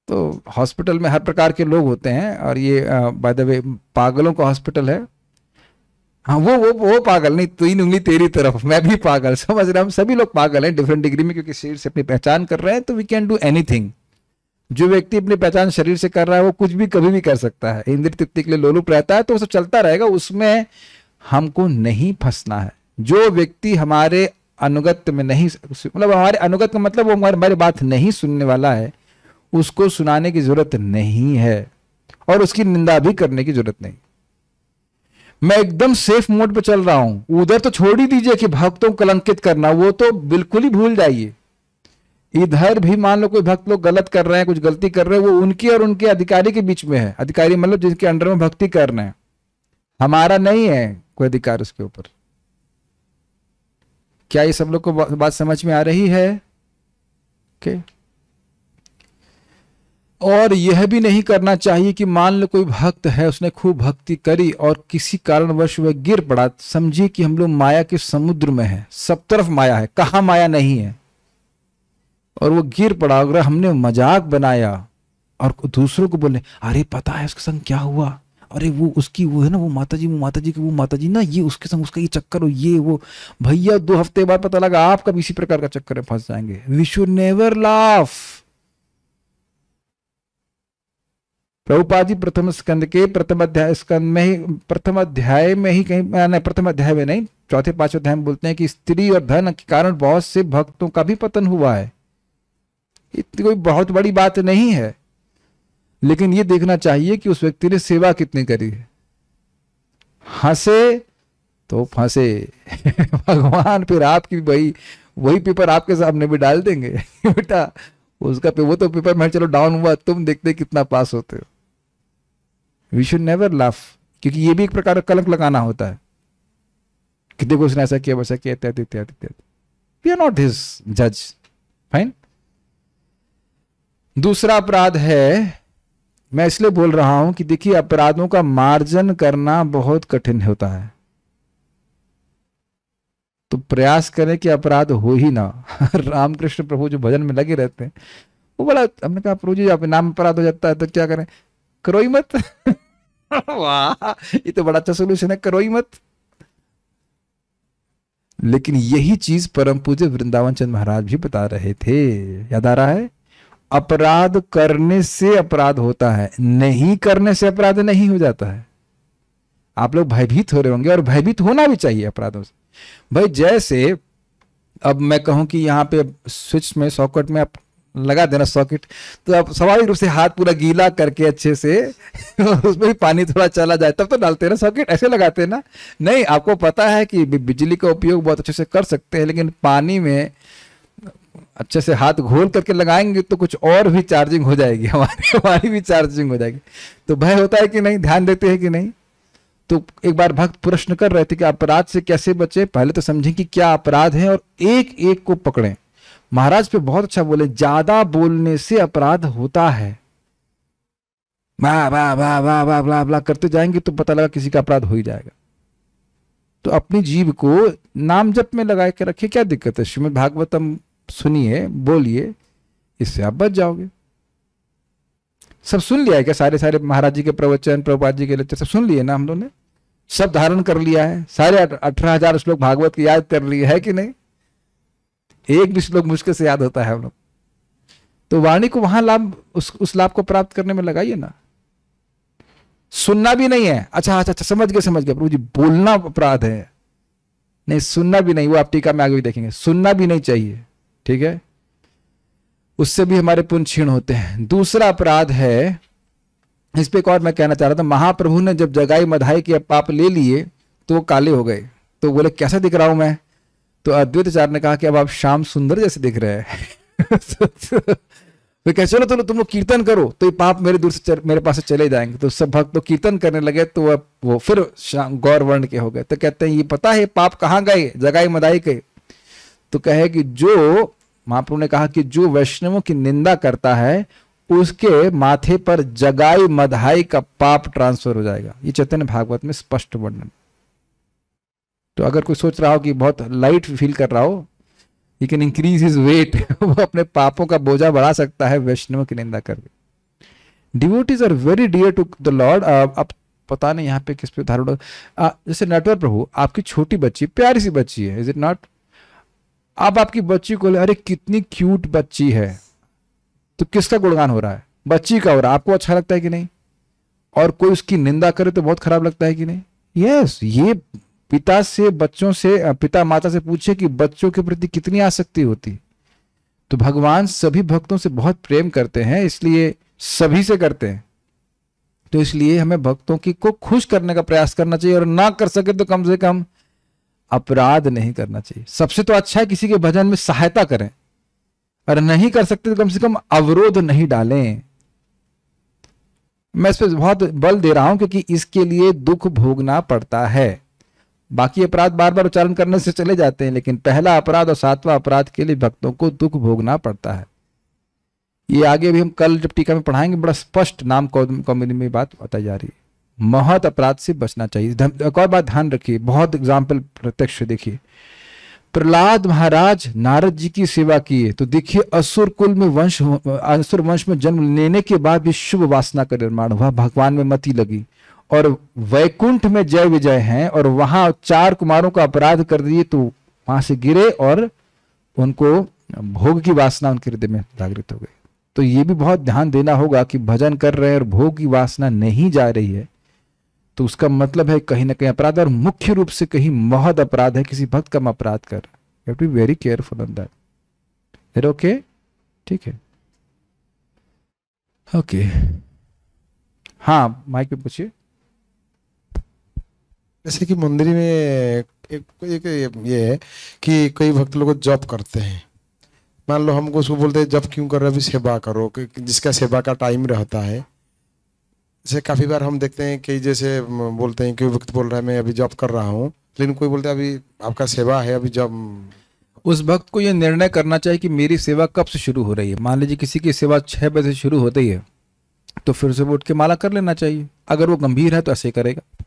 तो हॉस्पिटल में हर प्रकार के लोग होते हैं और ये बाय द वे पागलों का हॉस्पिटल है हाँ वो वो वो पागल नहीं तीन उंगली तेरी तरफ मैं भी पागल समझ रहा हूँ सभी लोग पागल हैं डिफरेंट डिग्री में क्योंकि शेर से अपनी पहचान कर रहे हैं तो वी कैन डू एनीथिंग जो व्यक्ति अपनी पहचान शरीर से कर रहा है वो कुछ भी कभी भी कर सकता है इंद्र तृप्ति के लिए लोलुप रहता है तो वो सब चलता रहेगा उसमें हमको नहीं फंसना है जो व्यक्ति हमारे अनुगत में नहीं मतलब हमारे अनुगत का मतलब वो हमारी बात नहीं सुनने वाला है उसको सुनाने की जरूरत नहीं है और उसकी निंदा भी करने की जरूरत नहीं मैं एकदम सेफ मोड पर चल रहा हूं उधर तो छोड़ ही दीजिए कि भक्तों को कलंकित करना वो तो बिल्कुल ही भूल जाइए इधर भी मान लो कोई भक्त लोग गलत कर रहे हैं कुछ गलती कर रहे हैं वो उनकी और उनके अधिकारी के बीच में है अधिकारी मतलब जिनके अंडर में भक्ति कर रहे हैं हमारा नहीं है कोई अधिकार उसके ऊपर क्या ये सब लोग को बात समझ में आ रही है के और यह भी नहीं करना चाहिए कि मान लो कोई भक्त है उसने खूब भक्ति करी और किसी कारणवश वह गिर पड़ा समझिए कि हम लोग माया के समुद्र में है सब तरफ माया है कहा माया नहीं है और वो गिर पड़ा अगर हमने मजाक बनाया और दूसरों को बोले अरे पता है उसके संग क्या हुआ अरे वो उसकी वो है ना वो माता जी वो माता जी की वो माता जी ना ये उसके संग उसका ये चक्कर हो ये वो भैया दो हफ्ते बाद पता लगा आप कभी इसी प्रकार का चक्कर में फंस जाएंगे we should never laugh Prabhupada ji प्रथम स्कंद के प्रथम अध्याय स्कंद में ही प्रथम अध्याय में ही कहीं नहीं प्रथम अध्याय में नहीं चौथे पांचवें अध्याय में बोलते हैं कि स्त्री और धन के कारण बहुत से भक्तों का भी पतन हुआ है इतनी कोई बहुत बड़ी बात नहीं है लेकिन ये देखना चाहिए कि उस व्यक्ति ने सेवा कितनी करी है हंसे तो फंसे <laughs> भगवान फिर आपकी भाई वही पेपर आपके सामने भी डाल देंगे <laughs> बेटा उसका पे, वो तो पेपर मैं चलो डाउन हुआ तुम देखते कितना पास होते हो वी शुड नेवर लाफ क्योंकि ये भी एक प्रकार का कलंक लगाना होता है कि देखो उसने ऐसा किया वैसा किया इत्यादि इत्यादि इत्यादि वी आर नॉट हिज जज फाइन दूसरा अपराध है मैं इसलिए बोल रहा हूं कि देखिए अपराधों का मार्जन करना बहुत कठिन होता है तो प्रयास करें कि अपराध हो ही ना <laughs> रामकृष्ण प्रभु जो भजन में लगे रहते हैं वो बोला हमने कहा प्रभु जी आप नाम अपराध हो जाता है तो क्या करें करो ही मत <laughs> वाह ये तो बड़ा अच्छा सोल्यूशन है करो ही मत लेकिन यही चीज परम पूज्य वृंदावन चंद महाराज भी बता रहे थे याद आ रहा है अपराध करने से अपराध होता है नहीं करने से अपराध नहीं हो जाता है आप लोग भयभीत हो रहे होंगे और भयभीत होना भी चाहिए अपराधों से भाई जैसे अब मैं कहूं कि यहाँ पे स्विच में सॉकेट में आप लगा देना सॉकेट तो आप स्वाभाविक रूप से हाथ पूरा गीला करके अच्छे से <laughs> उसमें भी पानी थोड़ा चला जाए तब तो डालते ना सॉकेट ऐसे लगाते ना नहीं आपको पता है कि बिजली का उपयोग बहुत अच्छे से कर सकते हैं लेकिन पानी में अच्छे से हाथ घोल करके लगाएंगे तो कुछ और भी चार्जिंग हो जाएगी <laughs> हमारी हमारी भी चार्जिंग हो जाएगी तो भय होता है कि नहीं ध्यान देते हैं कि नहीं तो एक बार भक्त प्रश्न कर रहे थे कि अपराध से कैसे बचे पहले तो समझें कि क्या अपराध है और एक एक को पकड़ें महाराज पे बहुत अच्छा बोले ज्यादा बोलने से अपराध होता है करते जाएंगे तो पता लगा किसी का अपराध हो ही जाएगा तो अपनी जीव को नाम जप में लगा के रखे क्या दिक्कत है श्रीमद भागवतम सुनिए बोलिए इससे आप बच जाओगे सब सुन लिया है क्या सारे सारे महाराज जी के प्रवचन प्रभुपाद जी के लेक्चर सब सुन लिए ना हम लोग ने सब धारण कर लिया है सारे अठारह हजार श्लोक भागवत की याद कर लिए है कि नहीं एक भी श्लोक मुश्किल से याद होता है हम लोग तो वाणी को वहां लाभ उस उस लाभ को प्राप्त करने में लगाइए ना सुनना भी नहीं है अच्छा अच्छा अच्छा समझ गए समझ गए प्रभु जी बोलना अपराध है नहीं सुनना भी नहीं वो आप टीका में आगे भी देखेंगे सुनना भी नहीं चाहिए ठीक है उससे भी हमारे पुण्य क्षीण होते हैं दूसरा अपराध है इस पर एक और मैं कहना चाह रहा था महाप्रभु ने जब जगाई मधाई के पाप ले लिए तो वो काले हो गए तो बोले कैसा दिख रहा हूं मैं तो अद्वित चार ने कहा कि अब आप शाम सुंदर जैसे दिख रहे हैं <laughs> तो कह चलो चलो तुम लोग कीर्तन करो तो ये पाप मेरे दूर से चर, मेरे पास से चले जाएंगे तो सब भक्त तो कीर्तन करने लगे तो अब वो फिर गौरवर्ण के हो गए तो कहते हैं ये पता है पाप कहाँ गए जगाई मदाई के तो कहे कि जो महाप्रभु ने कहा कि जो वैष्णवों की निंदा करता है उसके माथे पर जगाई मधाई का पाप ट्रांसफर हो जाएगा ये चैतन्य भागवत में स्पष्ट वर्णन तो अगर कोई सोच रहा हो कि बहुत लाइट फील कर रहा हो you can increase his weight वो अपने पापों का बोझा बढ़ा सकता है वैष्णव की निंदा करके devotees are very dear to the lord अब पता नहीं यहाँ पे किस पे उदाहरण जैसे नटवर प्रभु आपकी छोटी बच्ची प्यारी सी बच्ची है इज इट नॉट आप आपकी बच्ची को ले अरे कितनी क्यूट बच्ची है तो किसका गुणगान हो रहा है बच्ची का हो रहा है आपको अच्छा लगता है कि नहीं और कोई उसकी निंदा करे तो बहुत खराब लगता है कि नहीं यस ये पिता से बच्चों से पिता माता से पूछे कि बच्चों के प्रति कितनी आसक्ति होती तो भगवान सभी भक्तों से बहुत प्रेम करते हैं इसलिए सभी से करते हैं तो इसलिए हमें भक्तों की को खुश करने का प्रयास करना चाहिए और ना कर सके तो कम से कम अपराध नहीं करना चाहिए सबसे तो अच्छा है किसी के भजन में सहायता करें और नहीं कर सकते तो कम से कम अवरोध नहीं डालें मैं इस पर बहुत बल दे रहा हूं क्योंकि इसके लिए दुख भोगना पड़ता है बाकी अपराध बार बार उच्चारण करने से चले जाते हैं लेकिन पहला अपराध और सातवां अपराध के लिए भक्तों को दुख भोगना पड़ता है ये आगे भी हम कल जब टीका में पढ़ाएंगे बड़ा स्पष्ट नाम कौमुदी में बात बताई जा रही है महत अपराध से बचना चाहिए एक और बात ध्यान रखिए बहुत एग्जाम्पल प्रत्यक्ष देखिए प्रहलाद महाराज नारद जी की सेवा किए तो देखिए असुर कुल में वंश असुर वंश में जन्म लेने के बाद भी शुभ वासना का निर्माण हुआ भगवान में मति लगी और वैकुंठ में जय विजय हैं और वहां चार कुमारों का अपराध कर दिए तो वहां से गिरे और उनको भोग की वासना उनके हृदय में जागृत हो गई तो ये भी बहुत ध्यान देना होगा कि भजन कर रहे हैं और भोग की वासना नहीं जा रही है तो उसका मतलब है कहीं ना कहीं अपराध और मुख्य रूप से कहीं महद अपराध है किसी भक्त का अपराध कर you to be very careful on that okay ठीक है ओके okay. हाँ माइक पे पूछिए जैसे कि मंदिर में एक, एक, ये है कि कई भक्त लोग जॉब करते हैं मान लो हमको उसको बोलते हैं जब क्यों कर रहे अभी सेवा करो जिसका सेवा का टाइम रहता है जैसे काफ़ी बार हम देखते हैं कि जैसे बोलते हैं कि वक्त बोल रहा है मैं अभी जॉब कर रहा हूँ लेकिन कोई बोलते हैं अभी आपका सेवा है अभी जॉब उस वक्त को यह निर्णय करना चाहिए कि मेरी सेवा कब से शुरू हो रही है मान लीजिए किसी की सेवा छः बजे शुरू होती है तो फिर से वो उठ के माला कर लेना चाहिए अगर वो गंभीर है तो ऐसे करेगा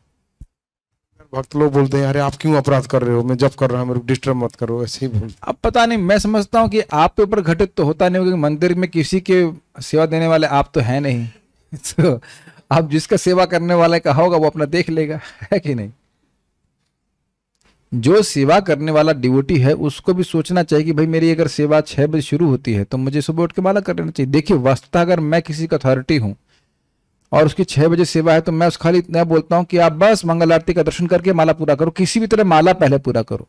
भक्त लोग बोलते हैं अरे आप क्यों अपराध कर रहे हो मैं जब कर रहा हूँ मेरे डिस्टर्ब मत करो ऐसे ही बोल अब पता नहीं मैं समझता हूँ कि आप के ऊपर घटित तो होता नहीं होगा मंदिर में किसी के सेवा देने वाले आप तो है नहीं <laughs> तो आप जिसका सेवा करने वाले का होगा वो अपना देख लेगा है कि नहीं जो सेवा करने वाला डिवोटी है उसको भी सोचना चाहिए कि भाई मेरी अगर सेवा छह बजे शुरू होती है तो मुझे सुबह उठ के माला कर लेना चाहिए देखिए वास्तव अगर मैं किसी का अथॉरिटी हूं और उसकी छह बजे सेवा है तो मैं उस खाली इतना बोलता हूं कि आप बस मंगल आरती का दर्शन करके माला पूरा करो किसी भी तरह माला पहले पूरा करो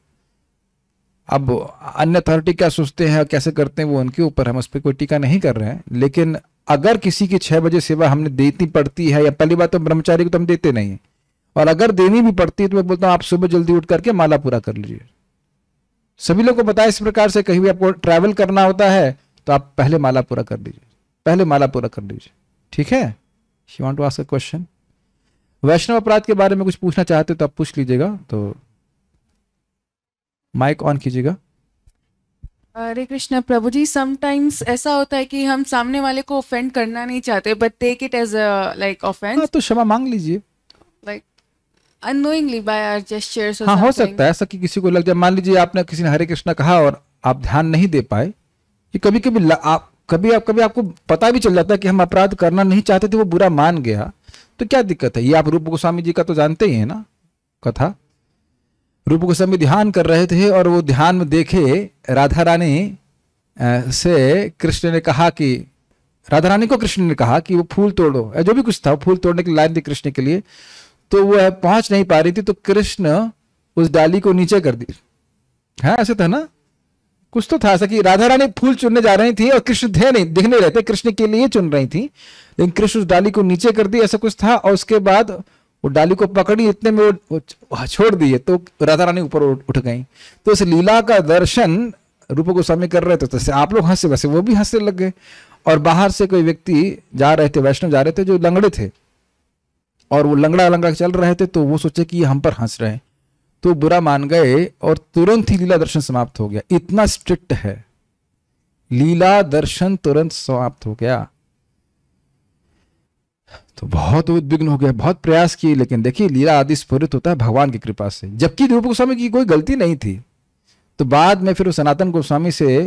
अब अन्य अथॉरिटी क्या सोचते हैं और कैसे करते हैं वो उनके ऊपर हम उस पर कोई टीका नहीं कर रहे हैं लेकिन अगर किसी की छह बजे सेवा हमने देनी पड़ती है या पहली बात तो ब्रह्मचारी को तो हम देते नहीं है और अगर देनी भी पड़ती है तो मैं बोलता हूँ आप सुबह जल्दी उठ करके माला पूरा कर लीजिए सभी लोग को बताया इस प्रकार से कहीं भी आपको ट्रैवल करना होता है तो आप पहले माला पूरा कर लीजिए पहले माला पूरा कर लीजिए ठीक है she want to ask a question Vaishnava अपराध के बारे में कुछ पूछना चाहते हो तो आप पूछ लीजिएगा तो माइक ऑन कीजिएगा अरे कृष्णा प्रभु जी समटाइम्स ऐसा होता है कि हम सामने वाले को ऑफेंड करना नहीं चाहते but take it as like offence तो क्षमा मांग लीजिए like annoyingly by our gestures हाँ हो सकता है ऐसा कि किसी को लग जाए मान लीजिए आपने किसी ने हरे कृष्णा कहा और आप ध्यान नहीं दे पाए कि कभी कभी आप कभी आप कभी आपको पता भी चल जाता है कि हम अपराध करना नहीं चाहते थे वो बुरा मान गया तो क्या दिक्कत है ये आप रूप गोस्वामी जी का तो जानते ही है ना कथा रूप गोस्वामी ध्यान कर रहे थे और वो ध्यान में देखे राधा रानी से कृष्ण ने कहा कि राधा रानी को कृष्ण ने कहा कि वो फूल तोड़ो जो भी कुछ था फूल तोड़ने की लाइन थी कृष्ण के लिए तो वह पहुंच नहीं पा रही थी तो कृष्ण उस डाली को नीचे कर दी है हाँ, ऐसे था ना कुछ तो था ऐसा कि राधा रानी फूल चुनने जा रही थी और कृष्ण थे नहीं दिख नहीं रहते कृष्ण के लिए चुन रही थी लेकिन कृष्ण उस डाली को नीचे कर दी ऐसा कुछ था और उसके बाद वो डाली को पकड़ी इतने में वो छोड़ दिए तो राधा रानी ऊपर उठ गई तो इस लीला का दर्शन रूप गोस्वामी कर रहे थे तो आप लोग हंसे वैसे वो भी हंसने लग गए और बाहर से कोई व्यक्ति जा रहे थे वैष्णव जा रहे थे जो लंगड़े थे और वो लंगड़ा लंगड़ा चल रहे थे तो वो सोचे कि हम पर हंस रहे तो बुरा मान गए और तुरंत ही लीला दर्शन समाप्त हो गया इतना स्ट्रिक्ट है लीला दर्शन तुरंत समाप्त हो गया तो बहुत उद्विग्न हो गया बहुत प्रयास किए लेकिन देखिए लीला आदि स्फुरित होता है भगवान की कृपा से जबकि रूप गोस्वामी की कोई गलती नहीं थी तो बाद में फिर सनातन गोस्वामी से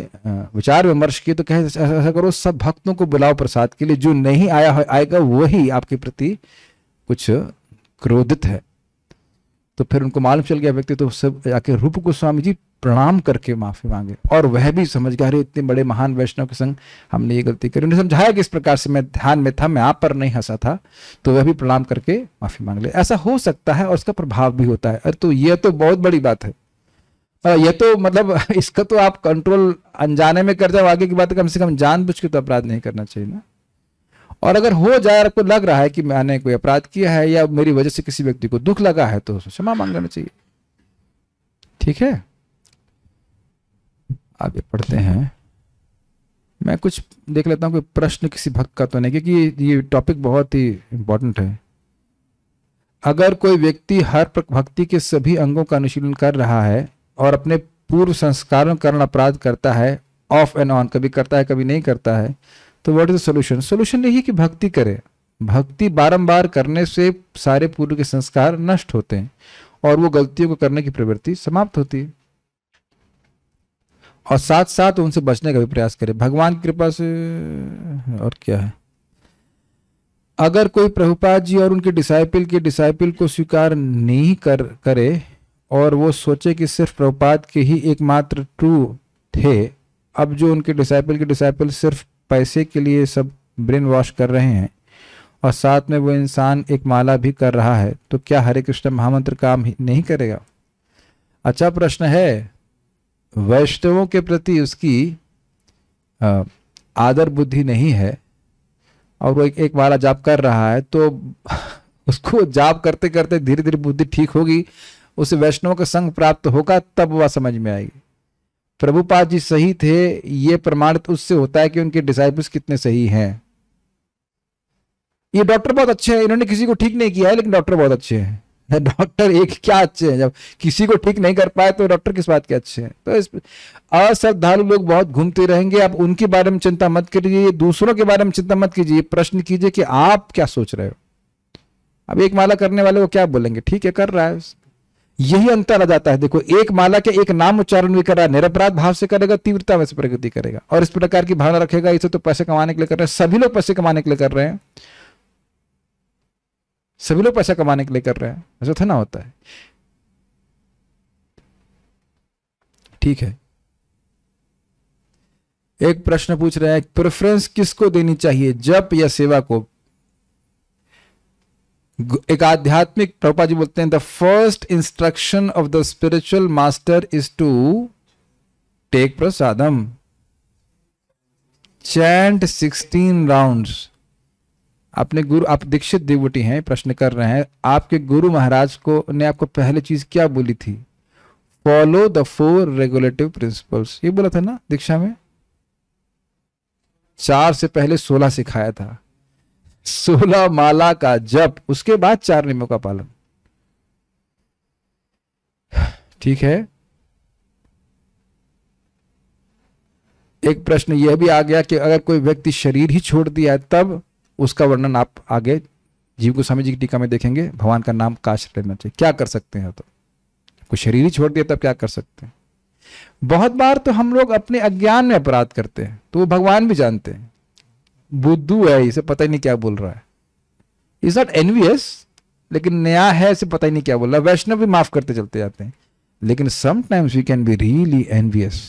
विचार विमर्श किए तो कहे ऐसा करो सब भक्तों को बुलाओ प्रसाद के लिए जो नहीं आया आएगा वही आपके प्रति कुछ क्रोधित है तो फिर उनको मालूम चल गया व्यक्ति तो सब आके रूप गोस्वामी जी प्रणाम करके माफी मांगे और वह भी समझ गया अरे इतने बड़े महान वैष्णव के संग हमने ये गलती करी उन्हें समझाया कि इस प्रकार से मैं ध्यान में था मैं आप पर नहीं हंसा था तो वह भी प्रणाम करके माफी मांग ले ऐसा हो सकता है और उसका प्रभाव भी होता है अरे तो यह तो बहुत बड़ी बात है यह तो मतलब <laughs> इसका तो आप कंट्रोल अनजाने में कर जाओ आगे की बात कम से कम बुझ के तो अपराध नहीं करना चाहिए ना और अगर हो जाए आपको लग रहा है कि मैंने कोई अपराध किया है या मेरी वजह से किसी व्यक्ति को दुख लगा है तो क्षमा मांगना चाहिए ठीक है आगे पढ़ते हैं मैं कुछ देख लेता हूँ कोई प्रश्न किसी भक्त का तो नहीं क्योंकि ये टॉपिक बहुत ही इम्पोर्टेंट है अगर कोई व्यक्ति हर भक्ति के सभी अंगों का अनुशीलन कर रहा है और अपने पूर्व संस्कारों कारण अपराध करता है ऑफ एंड ऑन कभी करता है कभी नहीं करता है तो what is the solution solution यही कि भक्ति करें भक्ति बारंबार करने से सारे पूर्व के संस्कार नष्ट होते हैं और वो गलतियों को करने की प्रवृत्ति समाप्त होती है और साथ साथ उनसे बचने का भी प्रयास करें भगवान की कृपा से और क्या है अगर कोई प्रभुपाद जी और उनके डिसाइपल के डिसाइपल को स्वीकार नहीं कर करे और वो सोचे कि सिर्फ प्रभुपाद के ही एकमात्र ट्रू थे अब जो उनके डिसाइपल के डिसाइपल सिर्फ पैसे के लिए सब ब्रेन वॉश कर रहे हैं और साथ में वो इंसान एक माला भी कर रहा है तो क्या हरे कृष्ण महामंत्र काम नहीं करेगा अच्छा प्रश्न है वैष्णवों के प्रति उसकी आदर बुद्धि नहीं है और वो एक, एक माला जाप कर रहा है तो <laughs> उसको जाप करते करते धीरे धीरे बुद्धि ठीक होगी उसे वैष्णव का संग प्राप्त होगा तब वह समझ में आएगी प्रभुपाद जी सही थे ये प्रमाणित तो उससे होता है कि उनके डिसाइपल्स कितने सही हैं ये डॉक्टर बहुत अच्छे हैं इन्होंने किसी को ठीक नहीं किया है लेकिन डॉक्टर बहुत अच्छे हैं डॉक्टर <laughs> एक क्या अच्छे हैं जब किसी को ठीक नहीं कर पाए तो डॉक्टर किस बात के अच्छे हैं तो इस अश्रद्धालु लोग बहुत घूमते रहेंगे आप उनके बारे में चिंता मत करिए दूसरों के बारे में चिंता मत कीजिए प्रश्न कीजिए कि आप क्या सोच रहे हो अब एक माला करने वाले को क्या बोलेंगे ठीक है कर रहा है यही अंतर आ जाता है देखो एक माला के एक नाम उच्चारण भी कर रहा है निरपराध भाव से करेगा तीव्रता में से प्रगति करेगा और इस प्रकार की भावना रखेगा इसे तो पैसे कमाने के लिए कर रहे हैं सभी लोग पैसे कमाने के लिए कर रहे हैं सभी लोग पैसा कमाने के लिए कर रहे हैं ऐसा थोड़ा ना होता है ठीक है एक प्रश्न पूछ रहे हैं प्रेफरेंस किसको देनी चाहिए जप या सेवा को एक आध्यात्मिक प्रभुपा जी बोलते हैं the first instruction of the spiritual master is to take prasadam chant sixteen rounds अपने गुरु आप दीक्षित देवटी हैं प्रश्न कर रहे हैं आपके गुरु महाराज को ने आपको पहली चीज क्या बोली थी follow the four regulative principles ये बोला था ना दीक्षा में चार से पहले सोलह सिखाया था सोलह माला का जप उसके बाद चार नियमों का पालन ठीक है एक प्रश्न यह भी आ गया कि अगर कोई व्यक्ति शरीर ही छोड़ दिया है तब उसका वर्णन आप आगे जीव को जी की टीका में देखेंगे भगवान का नाम काश लेना चाहिए क्या कर सकते हैं तो कोई शरीर ही छोड़ दिया तब क्या कर सकते हैं बहुत बार तो हम लोग अपने अज्ञान में अपराध करते हैं तो वो भगवान भी जानते हैं बुद्धू है इसे पता ही नहीं क्या बोल रहा है इज नॉट एनवियस लेकिन नया है इसे पता ही नहीं क्या बोल रहा है वैष्णव भी माफ करते चलते जाते हैं लेकिन sometimes we can be really envious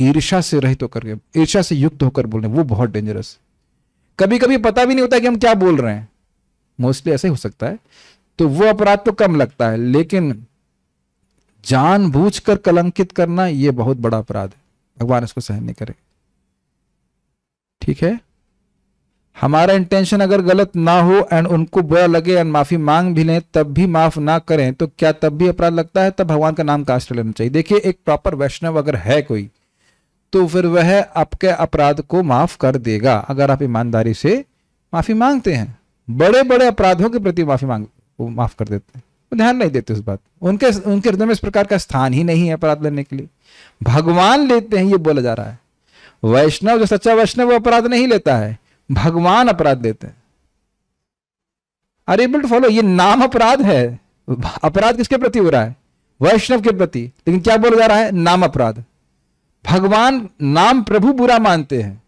ईर्षा से रहित तो होकर ईर्षा से युक्त होकर बोलने वो बहुत डेंजरस कभी कभी पता भी नहीं होता कि हम क्या बोल रहे हैं मोस्टली ऐसा ही हो सकता है तो वो अपराध तो कम लगता है लेकिन जानबूझकर कलंकित करना यह बहुत बड़ा अपराध है भगवान इसको सहन नहीं करेगा ठीक है हमारा इंटेंशन अगर गलत ना हो एंड उनको बुरा लगे एंड माफी मांग भी लें तब भी माफ ना करें तो क्या तब भी अपराध लगता है तब भगवान का नाम कास्ट लेना चाहिए देखिए एक प्रॉपर वैष्णव अगर है कोई तो फिर वह आपके अपराध को माफ कर देगा अगर आप ईमानदारी से माफी मांगते हैं बड़े बड़े अपराधों के प्रति माफी मांग माफ कर देते हैं वो ध्यान नहीं देते उस बात उनके उनके हृदय में इस प्रकार का स्थान ही नहीं है अपराध लेने के लिए भगवान लेते हैं ये बोला जा रहा है वैष्णव जो सच्चा वैष्णव वो अपराध नहीं लेता है भगवान अपराध लेते हैं अरे बिल्ट टू फॉलो ये नाम अपराध है अपराध किसके प्रति हो रहा है वैष्णव के प्रति लेकिन क्या बोला जा रहा है नाम अपराध भगवान नाम प्रभु बुरा मानते हैं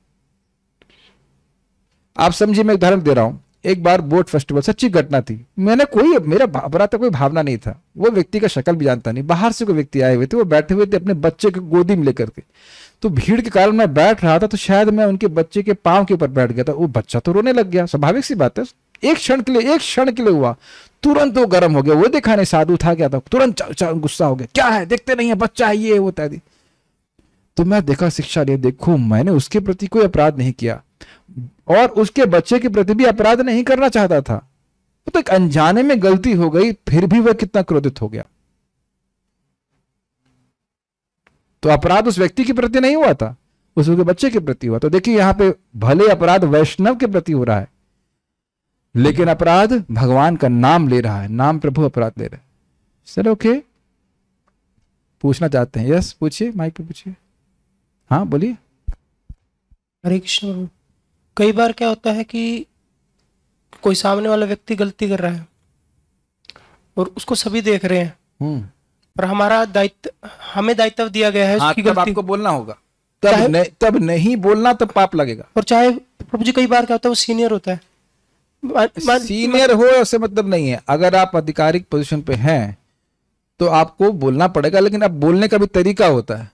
आप समझिए मैं उदाहरण दे रहा हूं एक बार बोट फेस्टिवल सच्ची घटना थी मैंने कोई मेरा अपराध तो कोई भावना नहीं था वो व्यक्ति का शक्ल भी जानता नहीं बाहर से कोई व्यक्ति आए हुए थे वो बैठे हुए थे अपने बच्चे को गोदी में लेकर के तो भीड़ के कारण मैं बैठ रहा था तो शायद मैं उनके बच्चे के पाँव के ऊपर बैठ गया था वो बच्चा तो रोने लग गया स्वाभाविक सी बात है एक क्षण के लिए एक क्षण के लिए हुआ तुरंत वो गर्म हो गया वो देखा नहीं साधु था क्या था तुरंत गुस्सा हो गया क्या है देखते नहीं है बच्चा है ये होता है तो मैं देखा शिक्षा लिए देखो मैंने उसके प्रति कोई अपराध नहीं किया और उसके बच्चे के प्रति भी अपराध नहीं करना चाहता था तो एक अनजाने में गलती हो गई फिर भी वह कितना क्रोधित हो गया तो अपराध उस व्यक्ति के प्रति नहीं हुआ था उस उसके बच्चे के प्रति हुआ तो देखिए यहां पे भले अपराध वैष्णव के प्रति हो रहा है लेकिन अपराध भगवान का नाम ले रहा है नाम प्रभु अपराध ले रहा है सर ओके पूछना चाहते हैं यस पूछिए माइक पे पूछिए हाँ बोलिए हरे कृष्ण कई बार क्या होता है कि कोई सामने वाला व्यक्ति गलती कर रहा है और उसको सभी देख रहे हैं हम्म। पर हमारा दायित्व हमें दायित्व दिया गया है हाँ, उसकी तब आपको बोलना होगा तब न, तब नहीं बोलना तब पाप लगेगा और चाहे प्रभु जी कई बार क्या होता है वो सीनियर होता है मा, मा, सीनियर मा, हो ऐसे मतलब नहीं है अगर आप आधिकारिक पोजीशन पे हैं तो आपको बोलना पड़ेगा लेकिन अब बोलने का भी तरीका होता है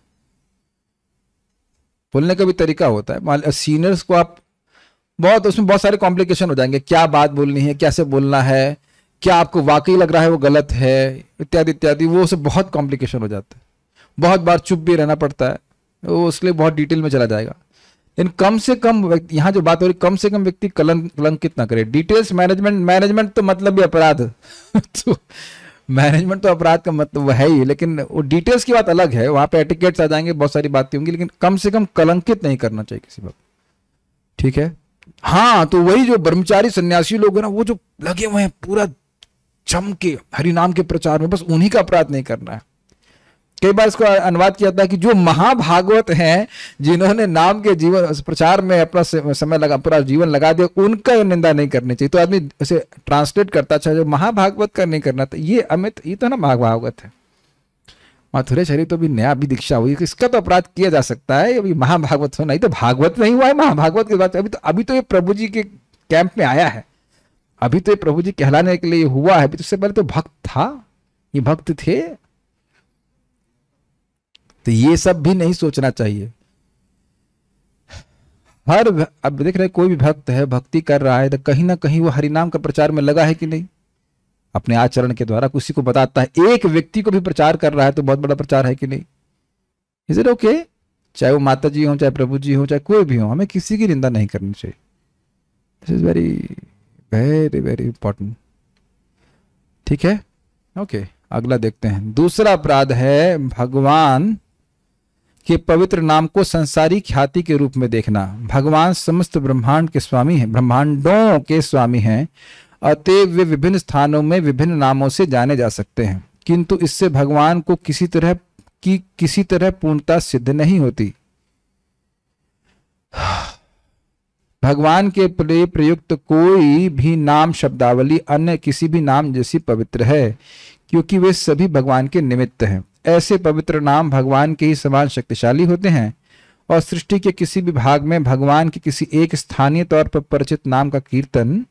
बोलने का भी तरीका होता है सीनियर्स को आप बहुत उसमें बहुत सारे कॉम्प्लिकेशन हो जाएंगे क्या बात बोलनी है कैसे बोलना है क्या आपको वाकई लग रहा है वो गलत है इत्यादि इत्यादि वो उसे बहुत कॉम्प्लिकेशन हो जाता है बहुत बार चुप भी रहना पड़ता है वो उसके लिए बहुत डिटेल में चला जाएगा लेकिन कम से कम यहाँ जो बात हो रही कम से कम व्यक्ति कलंक कलंकित ना करे डिटेल्स मैनेजमेंट मैनेजमेंट तो मतलब भी अपराध <laughs> तो मैनेजमेंट तो अपराध का मतलब वह है ही लेकिन वो डिटेल्स की बात अलग है वहाँ पे एटिकेट्स आ जाएंगे बहुत सारी बातें होंगी लेकिन कम से कम कलंकित नहीं करना चाहिए किसी वक्त ठीक है हाँ तो वही जो ब्रह्मचारी सन्यासी लोग हैं ना वो जो लगे हुए हैं पूरा जम के हरिनाम के प्रचार में बस उन्हीं का अपराध नहीं करना है कई बार इसको अनुवाद किया था कि जो महाभागवत हैं जिन्होंने नाम के जीवन प्रचार में अपना समय लगा पूरा जीवन लगा दिया उनका निंदा नहीं करनी चाहिए तो आदमी उसे ट्रांसलेट करता अच्छा जो महाभागवत का नहीं करना था तो ये अमित ये तो ना महाभागवत है शरीर तो भी नया भी दीक्षा हुई इसका तो अपराध किया जा सकता है अभी महाभागवत होना तो ही तो भागवत नहीं हुआ है महाभागवत की बात अभी तो अभी तो ये प्रभु जी के कैंप में आया है अभी तो ये प्रभु जी कहलाने के लिए हुआ है अभी तो उससे पहले तो भक्त था ये भक्त थे तो ये सब भी नहीं सोचना चाहिए हर अब देख रहे कोई भी भक्त है भक्ति कर रहा है तो कहीं ना कहीं वो हरिनाम का प्रचार में लगा है कि नहीं अपने आचरण के द्वारा किसी को बताता है एक व्यक्ति को भी प्रचार कर रहा है तो बहुत बड़ा प्रचार है कि नहीं इज इट ओके चाहे वो माता जी हो चाहे प्रभु जी हो चाहे कोई भी हो हमें किसी की निंदा नहीं करनी चाहिए this is very very very important ठीक है ओके okay, अगला देखते हैं दूसरा अपराध है भगवान के पवित्र नाम को संसारी ख्याति के रूप में देखना भगवान समस्त ब्रह्मांड के स्वामी हैं ब्रह्मांडों के स्वामी हैं अतएव वे विभिन्न स्थानों में विभिन्न नामों से जाने जा सकते हैं किंतु इससे भगवान को किसी तरह की किसी तरह पूर्णता सिद्ध नहीं होती भगवान के लिए प्रयुक्त कोई भी नाम शब्दावली अन्य किसी भी नाम जैसी पवित्र है क्योंकि वे सभी भगवान के निमित्त हैं ऐसे पवित्र नाम भगवान के ही समान शक्तिशाली होते हैं और सृष्टि के किसी भी भाग में भगवान के किसी एक स्थानीय तौर पर परिचित नाम का कीर्तन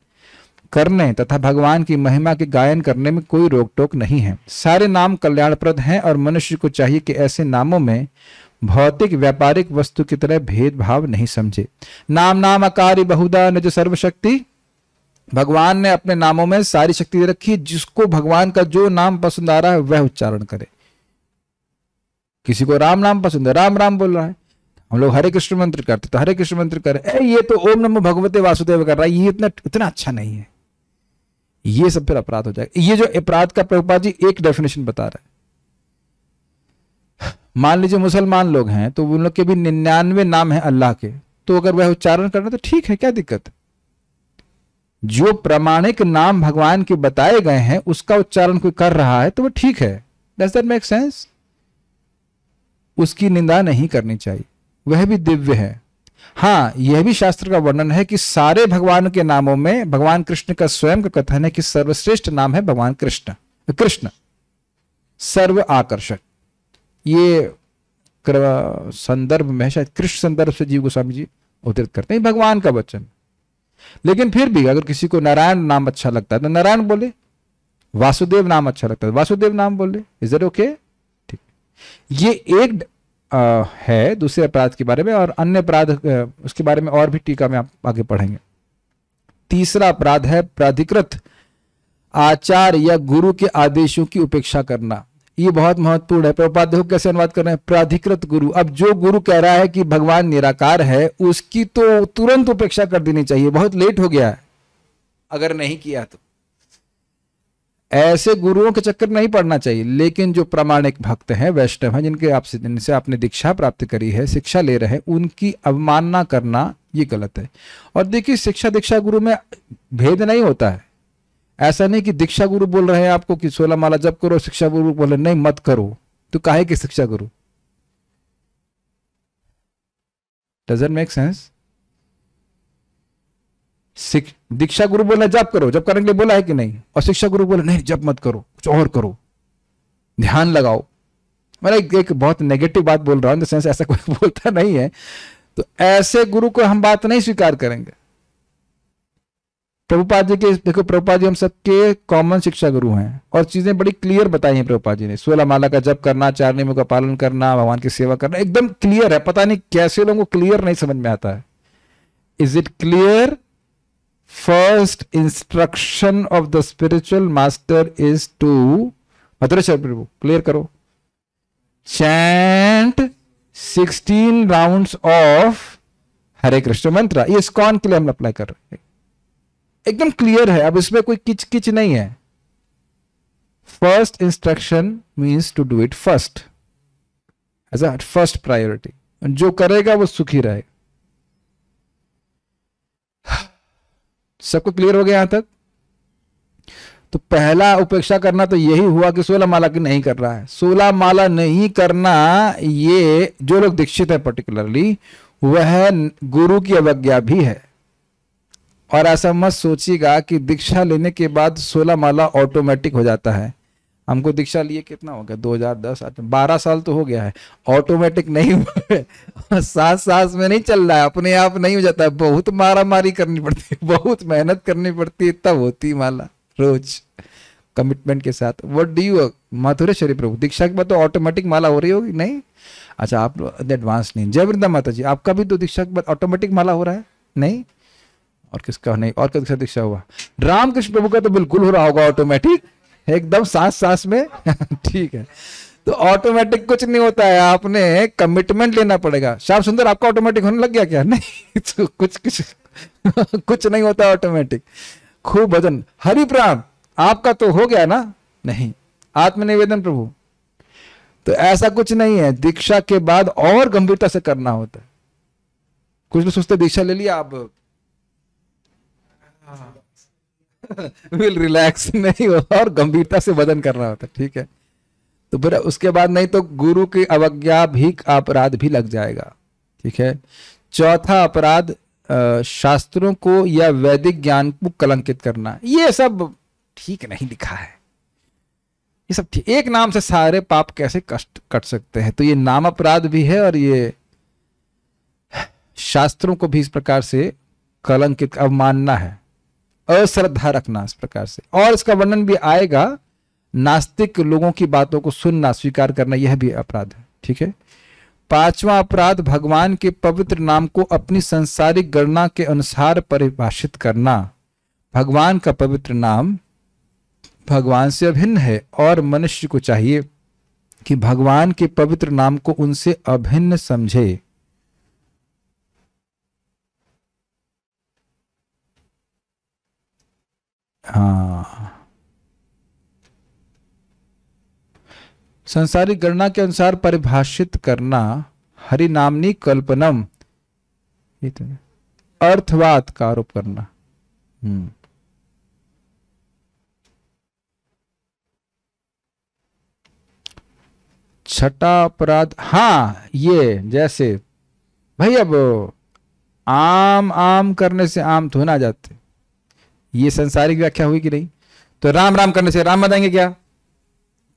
करने तथा भगवान की महिमा के गायन करने में कोई रोक टोक नहीं है सारे नाम कल्याणप्रद हैं और मनुष्य को चाहिए कि ऐसे नामों में भौतिक व्यापारिक वस्तु की तरह भेदभाव नहीं समझे नाम नाम अकारी बहुदा निज सर्वशक्ति भगवान ने अपने नामों में सारी शक्ति रखी जिसको भगवान का जो नाम पसंद आ रहा है वह उच्चारण करे किसी को राम नाम पसंद है राम राम बोल रहा है हम लोग हरे कृष्ण मंत्र करते तो हरे कृष्ण मंत्र करें ये तो ओम नमो भगवते वासुदेव कर रहा है ये इतना इतना अच्छा नहीं है ये सब फिर अपराध हो जाएगा ये जो अपराध का प्रभुपा जी एक डेफिनेशन बता रहे मान लीजिए मुसलमान लोग हैं तो उन लोग के भी निन्यानवे नाम है अल्लाह के तो अगर वह उच्चारण करना तो ठीक है क्या दिक्कत जो प्रमाणिक नाम भगवान के बताए गए हैं उसका उच्चारण कोई कर रहा है तो वो ठीक है डज दैट मेक सेंस उसकी निंदा नहीं करनी चाहिए वह भी दिव्य है हाँ यह भी शास्त्र का वर्णन है कि सारे भगवान के नामों में भगवान कृष्ण का स्वयं का कथन है कि सर्वश्रेष्ठ नाम है भगवान कृष्ण कृष्ण सर्व आकर्षक ये संदर्भ में शायद कृष्ण संदर्भ से जीव गोस्वामी जी उदृत करते हैं भगवान का वचन लेकिन फिर भी अगर किसी को नारायण नाम अच्छा लगता है तो नारायण बोले वासुदेव नाम अच्छा लगता है वासुदेव नाम बोले इज ओके ठीक ये एक है दूसरे अपराध के बारे में और अन्य अपराध उसके बारे में और भी टीका में आप आगे पढ़ेंगे तीसरा अपराध है प्राधिकृत आचार या गुरु के आदेशों की उपेक्षा करना ये बहुत महत्वपूर्ण है प्रपात देखो कैसे अनुवाद कर रहे हैं प्राधिकृत गुरु अब जो गुरु कह रहा है कि भगवान निराकार है उसकी तो तुरंत उपेक्षा कर देनी चाहिए बहुत लेट हो गया है अगर नहीं किया तो ऐसे गुरुओं के चक्कर नहीं पड़ना चाहिए लेकिन जो प्रामाणिक भक्त हैं वैष्णव हैं जिनके आपसे जिनसे आपने दीक्षा प्राप्त करी है शिक्षा ले रहे हैं उनकी अवमानना करना ये गलत है और देखिए शिक्षा दीक्षा गुरु में भेद नहीं होता है ऐसा नहीं कि दीक्षा गुरु बोल रहे हैं आपको कि सोलह माला जब करो शिक्षा गुरु बोल रहे नहीं मत करो तो काहे कि शिक्षा गुरु डजेंट मेक सेंस दीक्षा गुरु बोला जब करो जब करने के लिए बोला है कि नहीं और शिक्षा गुरु बोला नहीं जब मत करो कुछ और करो ध्यान लगाओ मैं एक, एक बहुत नेगेटिव बात बोल रहा हूं सेंस ऐसा कोई <laughs> बोलता नहीं है तो ऐसे गुरु को हम बात नहीं स्वीकार करेंगे प्रभुपाद जी के देखो प्रभुपाद जी हम सबके कॉमन शिक्षा गुरु हैं और चीजें बड़ी क्लियर बताई हैं प्रभुपाद जी ने सोलह माला का जप करना चार नियमों का पालन करना भगवान की सेवा करना एकदम क्लियर है पता नहीं कैसे लोगों को क्लियर नहीं समझ में आता है is it clear first instruction of the spiritual master is to Madhurachar प्रभु क्लियर करो chant 16 rounds of Hare Krishna मंत्र ये स्कॉन के लिए हम अप्लाई कर रहे हैं एकदम क्लियर है अब इसमें कोई किच किच नहीं है first instruction means to do it first as a first priority जो करेगा वो सुखी रहेगा सबको क्लियर हो गया यहां तक तो पहला उपेक्षा करना तो यही हुआ कि सोलह माला की नहीं कर रहा है सोलह माला नहीं करना ये जो लोग दीक्षित है पर्टिकुलरली वह गुरु की अवज्ञा भी है और ऐसा मत सोचिएगा कि दीक्षा लेने के बाद सोलह माला ऑटोमेटिक हो जाता है हमको दीक्षा लिए कितना हो गया दो हजार बारह साल तो हो गया है ऑटोमेटिक नहीं हुआ सास सास में नहीं चल रहा है अपने आप नहीं हो जाता बहुत मारा मारी करनी पड़ती है बहुत मेहनत करनी पड़ती है तब होती माला रोज कमिटमेंट के साथ वट डू यू शरीर प्रभु दीक्षा के बाद तो ऑटोमेटिक माला हो रही होगी नहीं अच्छा आप एडवांस नहीं जय वृंदा माता जी आपका भी तो दीक्षा के बाद ऑटोमेटिक माला हो रहा है नहीं और किसका नहीं और किसका दीक्षा हुआ रामकृष्ण प्रभु का तो बिल्कुल हो रहा होगा ऑटोमेटिक एकदम सांस सांस में <laughs> ठीक है तो ऑटोमेटिक कुछ नहीं होता है आपने कमिटमेंट लेना पड़ेगा श्याम सुंदर आपका ऑटोमेटिक होने लग गया क्या <laughs> नहीं तो कुछ कुछ <laughs> कुछ नहीं होता ऑटोमेटिक खूब भजन प्राण आपका तो हो गया ना नहीं आत्मनिवेदन प्रभु तो ऐसा कुछ नहीं है दीक्षा के बाद और गंभीरता से करना होता है कुछ लोग सोचते दीक्षा ले लिया आप विल रिलैक्स <laughs> नहीं होता और गंभीरता से वजन करना होता ठीक है तो फिर उसके बाद नहीं तो गुरु की अवज्ञा भी अपराध भी लग जाएगा ठीक है चौथा अपराध शास्त्रों को या वैदिक ज्ञान को कलंकित करना ये सब ठीक नहीं लिखा है ये सब ठीक एक नाम से सारे पाप कैसे कष्ट कट सकते हैं तो ये नाम अपराध भी है और ये शास्त्रों को भी इस प्रकार से कलंकित अवमानना है अश्रद्धा रखना इस प्रकार से और इसका वर्णन भी आएगा नास्तिक लोगों की बातों को सुनना स्वीकार करना यह भी अपराध है ठीक है पांचवा अपराध भगवान के पवित्र नाम को अपनी संसारिक गणना के अनुसार परिभाषित करना भगवान का पवित्र नाम भगवान से अभिन्न है और मनुष्य को चाहिए कि भगवान के पवित्र नाम को उनसे अभिन्न समझे हाँ संसारिक गणना के अनुसार परिभाषित करना हरिनामनी कल्पनम तो अर्थवाद का आरोप करना हम्म। छठा अपराध हाँ ये जैसे भाई अब आम आम करने से आम तो ना जाते ये संसारिक व्याख्या हुई कि नहीं तो राम राम करने से राम बताएंगे क्या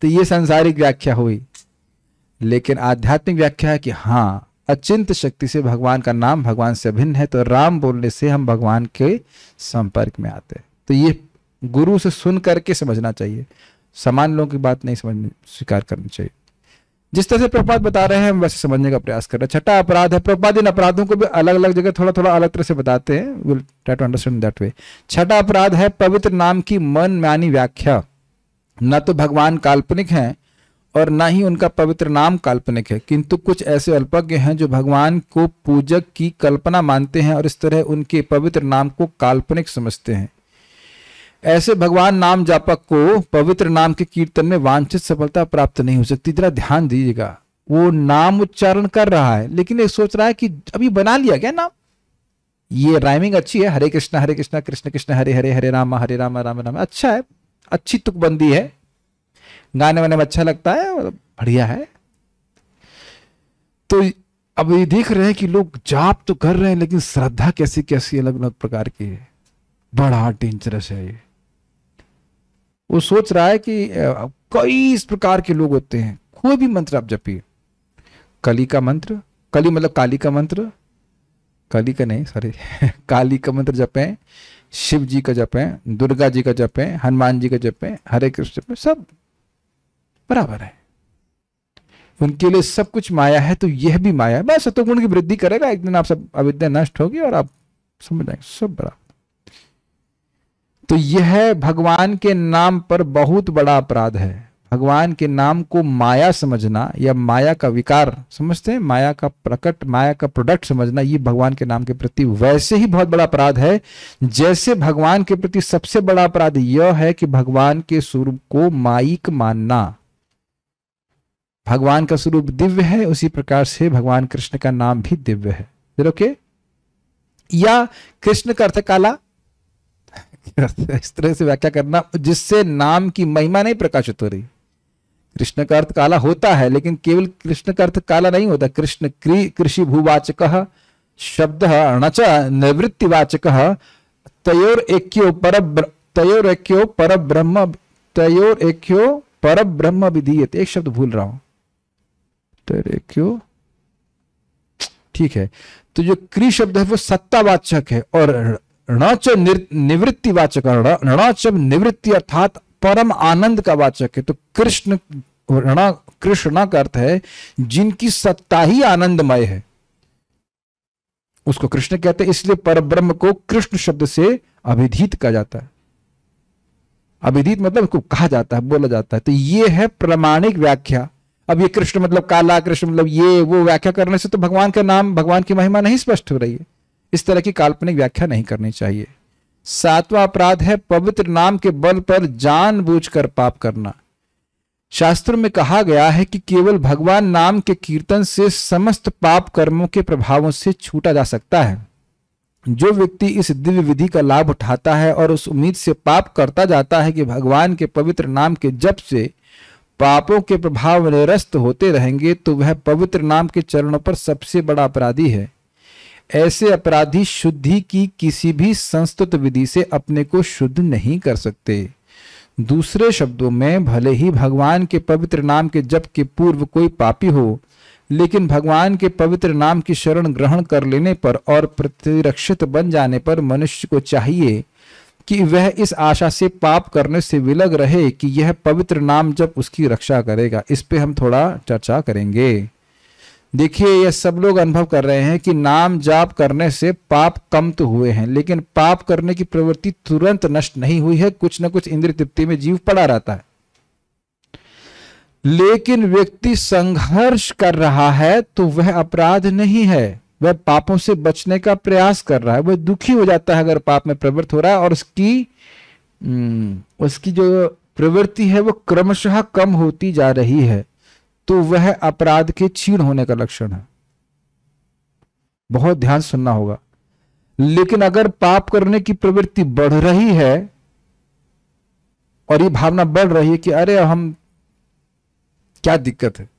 तो ये संसारिक व्याख्या हुई लेकिन आध्यात्मिक व्याख्या है कि हाँ अचिंत शक्ति से भगवान का नाम भगवान से भिन्न है तो राम बोलने से हम भगवान के संपर्क में आते हैं तो ये गुरु से सुन करके समझना चाहिए समान लोगों की बात नहीं समझ स्वीकार करनी चाहिए जिस तरह से प्रपात बता रहे हैं हम वैसे समझने का प्रयास कर रहे हैं छठा अपराध है प्रपात इन अपराधों को भी अलग अलग जगह थोड़ा थोड़ा अलग तरह से बताते हैं will try to understand that way छठा अपराध है पवित्र नाम की मन मानी व्याख्या न तो भगवान काल्पनिक हैं और ना ही उनका पवित्र नाम काल्पनिक है किंतु कुछ ऐसे अल्पज्ञ हैं जो भगवान को पूजक की कल्पना मानते हैं और इस तरह उनके पवित्र नाम को काल्पनिक समझते हैं ऐसे भगवान नाम जापक को पवित्र नाम के कीर्तन में वांछित सफलता प्राप्त नहीं हो सकती जरा ध्यान दीजिएगा वो नाम उच्चारण कर रहा है लेकिन ये सोच रहा है कि अभी बना लिया क्या नाम ये राइमिंग अच्छी है हरे कृष्णा हरे कृष्णा कृष्ण कृष्ण हरे हरे हरे रामा हरे रामा राम राम अच्छा है अच्छी तुकबंदी है गाने वाने में अच्छा लगता है बढ़िया है तो अब ये देख रहे हैं कि लोग जाप तो कर रहे हैं लेकिन श्रद्धा कैसी कैसी अलग अलग प्रकार की है बड़ा डेंजरस है ये वो सोच रहा है कि कई इस प्रकार के लोग होते हैं कोई भी मंत्र आप जपिए कली का मंत्र कली मतलब काली का मंत्र काली का नहीं सॉरी <laughs> काली का मंत्र जपें शिव जी का जपें दुर्गा जी का जपें हनुमान जी का जपें हरे कृष्ण जपें सब बराबर है उनके लिए सब कुछ माया है तो यह भी माया है बस सतोगुण की वृद्धि करेगा एक दिन आप सब अविद्या नष्ट होगी और आप समझ जाएंगे सब बराबर तो यह भगवान के नाम पर बहुत बड़ा अपराध है भगवान के नाम को माया समझना या माया का विकार समझते हैं माया का प्रकट माया का प्रोडक्ट समझना ये भगवान के नाम के प्रति वैसे ही बहुत बड़ा अपराध है जैसे भगवान के प्रति सबसे बड़ा अपराध यह है कि भगवान के स्वरूप को माइक मानना भगवान का स्वरूप दिव्य है उसी प्रकार से भगवान कृष्ण का नाम भी दिव्य है ओके या कृष्ण का अर्थ काला इस <laughs> तरह से व्याख्या करना जिससे नाम की महिमा नहीं प्रकाशित हो रही कृष्ण का अर्थ काला होता है लेकिन केवल कृष्ण का अर्थ काला नहीं होता कृष्ण कृषि भूवाचक शब्द अणच निवृत्तिवाचक तयोर एक पर तयोर एक पर ब्रह्म तयोर एक पर ब्रह्म विधीयत एक शब्द भूल रहा हूं तयोर ठीक है तो जो क्री शब्द है वो सत्तावाचक है और णच निवृत्ति वाचक रणच निवृत्ति अर्थात परम आनंद का वाचक है तो कृष्ण रणा कृष्ण का अर्थ है जिनकी सत्ता ही आनंदमय है उसको कृष्ण कहते हैं इसलिए पर ब्रह्म को कृष्ण शब्द से अभिधित कहा जाता है अभिधित मतलब उसको कहा जाता है बोला जाता है तो ये है प्रमाणिक व्याख्या अब ये कृष्ण मतलब काला कृष्ण मतलब ये वो व्याख्या करने से तो भगवान का नाम भगवान की महिमा नहीं स्पष्ट हो रही है इस तरह की काल्पनिक व्याख्या नहीं करनी चाहिए सातवां अपराध है पवित्र नाम के बल पर जानबूझकर पाप करना शास्त्रों में कहा गया है कि केवल भगवान नाम के कीर्तन से समस्त पाप कर्मों के प्रभावों से छूटा जा सकता है जो व्यक्ति इस दिव्य विधि का लाभ उठाता है और उस उम्मीद से पाप करता जाता है कि भगवान के पवित्र नाम के जप से पापों के प्रभाव निरस्त होते रहेंगे तो वह पवित्र नाम के चरणों पर सबसे बड़ा अपराधी है ऐसे अपराधी शुद्धि की किसी भी संस्तुत विधि से अपने को शुद्ध नहीं कर सकते दूसरे शब्दों में भले ही भगवान के पवित्र नाम के जप के पूर्व कोई पापी हो लेकिन भगवान के पवित्र नाम की शरण ग्रहण कर लेने पर और प्रतिरक्षित बन जाने पर मनुष्य को चाहिए कि वह इस आशा से पाप करने से विलग रहे कि यह पवित्र नाम जब उसकी रक्षा करेगा इस पे हम थोड़ा चर्चा करेंगे देखिए यह सब लोग अनुभव कर रहे हैं कि नाम जाप करने से पाप कम तो हुए हैं लेकिन पाप करने की प्रवृत्ति तुरंत नष्ट नहीं हुई है कुछ न कुछ इंद्र तृप्ति में जीव पड़ा रहता है लेकिन व्यक्ति संघर्ष कर रहा है तो वह अपराध नहीं है वह पापों से बचने का प्रयास कर रहा है वह दुखी हो जाता है अगर पाप में प्रवृत्त हो रहा है और उसकी हम्म, उसकी जो प्रवृत्ति है वो क्रमशः कम होती जा रही है तो वह अपराध के छीण होने का लक्षण है बहुत ध्यान सुनना होगा लेकिन अगर पाप करने की प्रवृत्ति बढ़ रही है और ये भावना बढ़ रही है कि अरे हम क्या दिक्कत है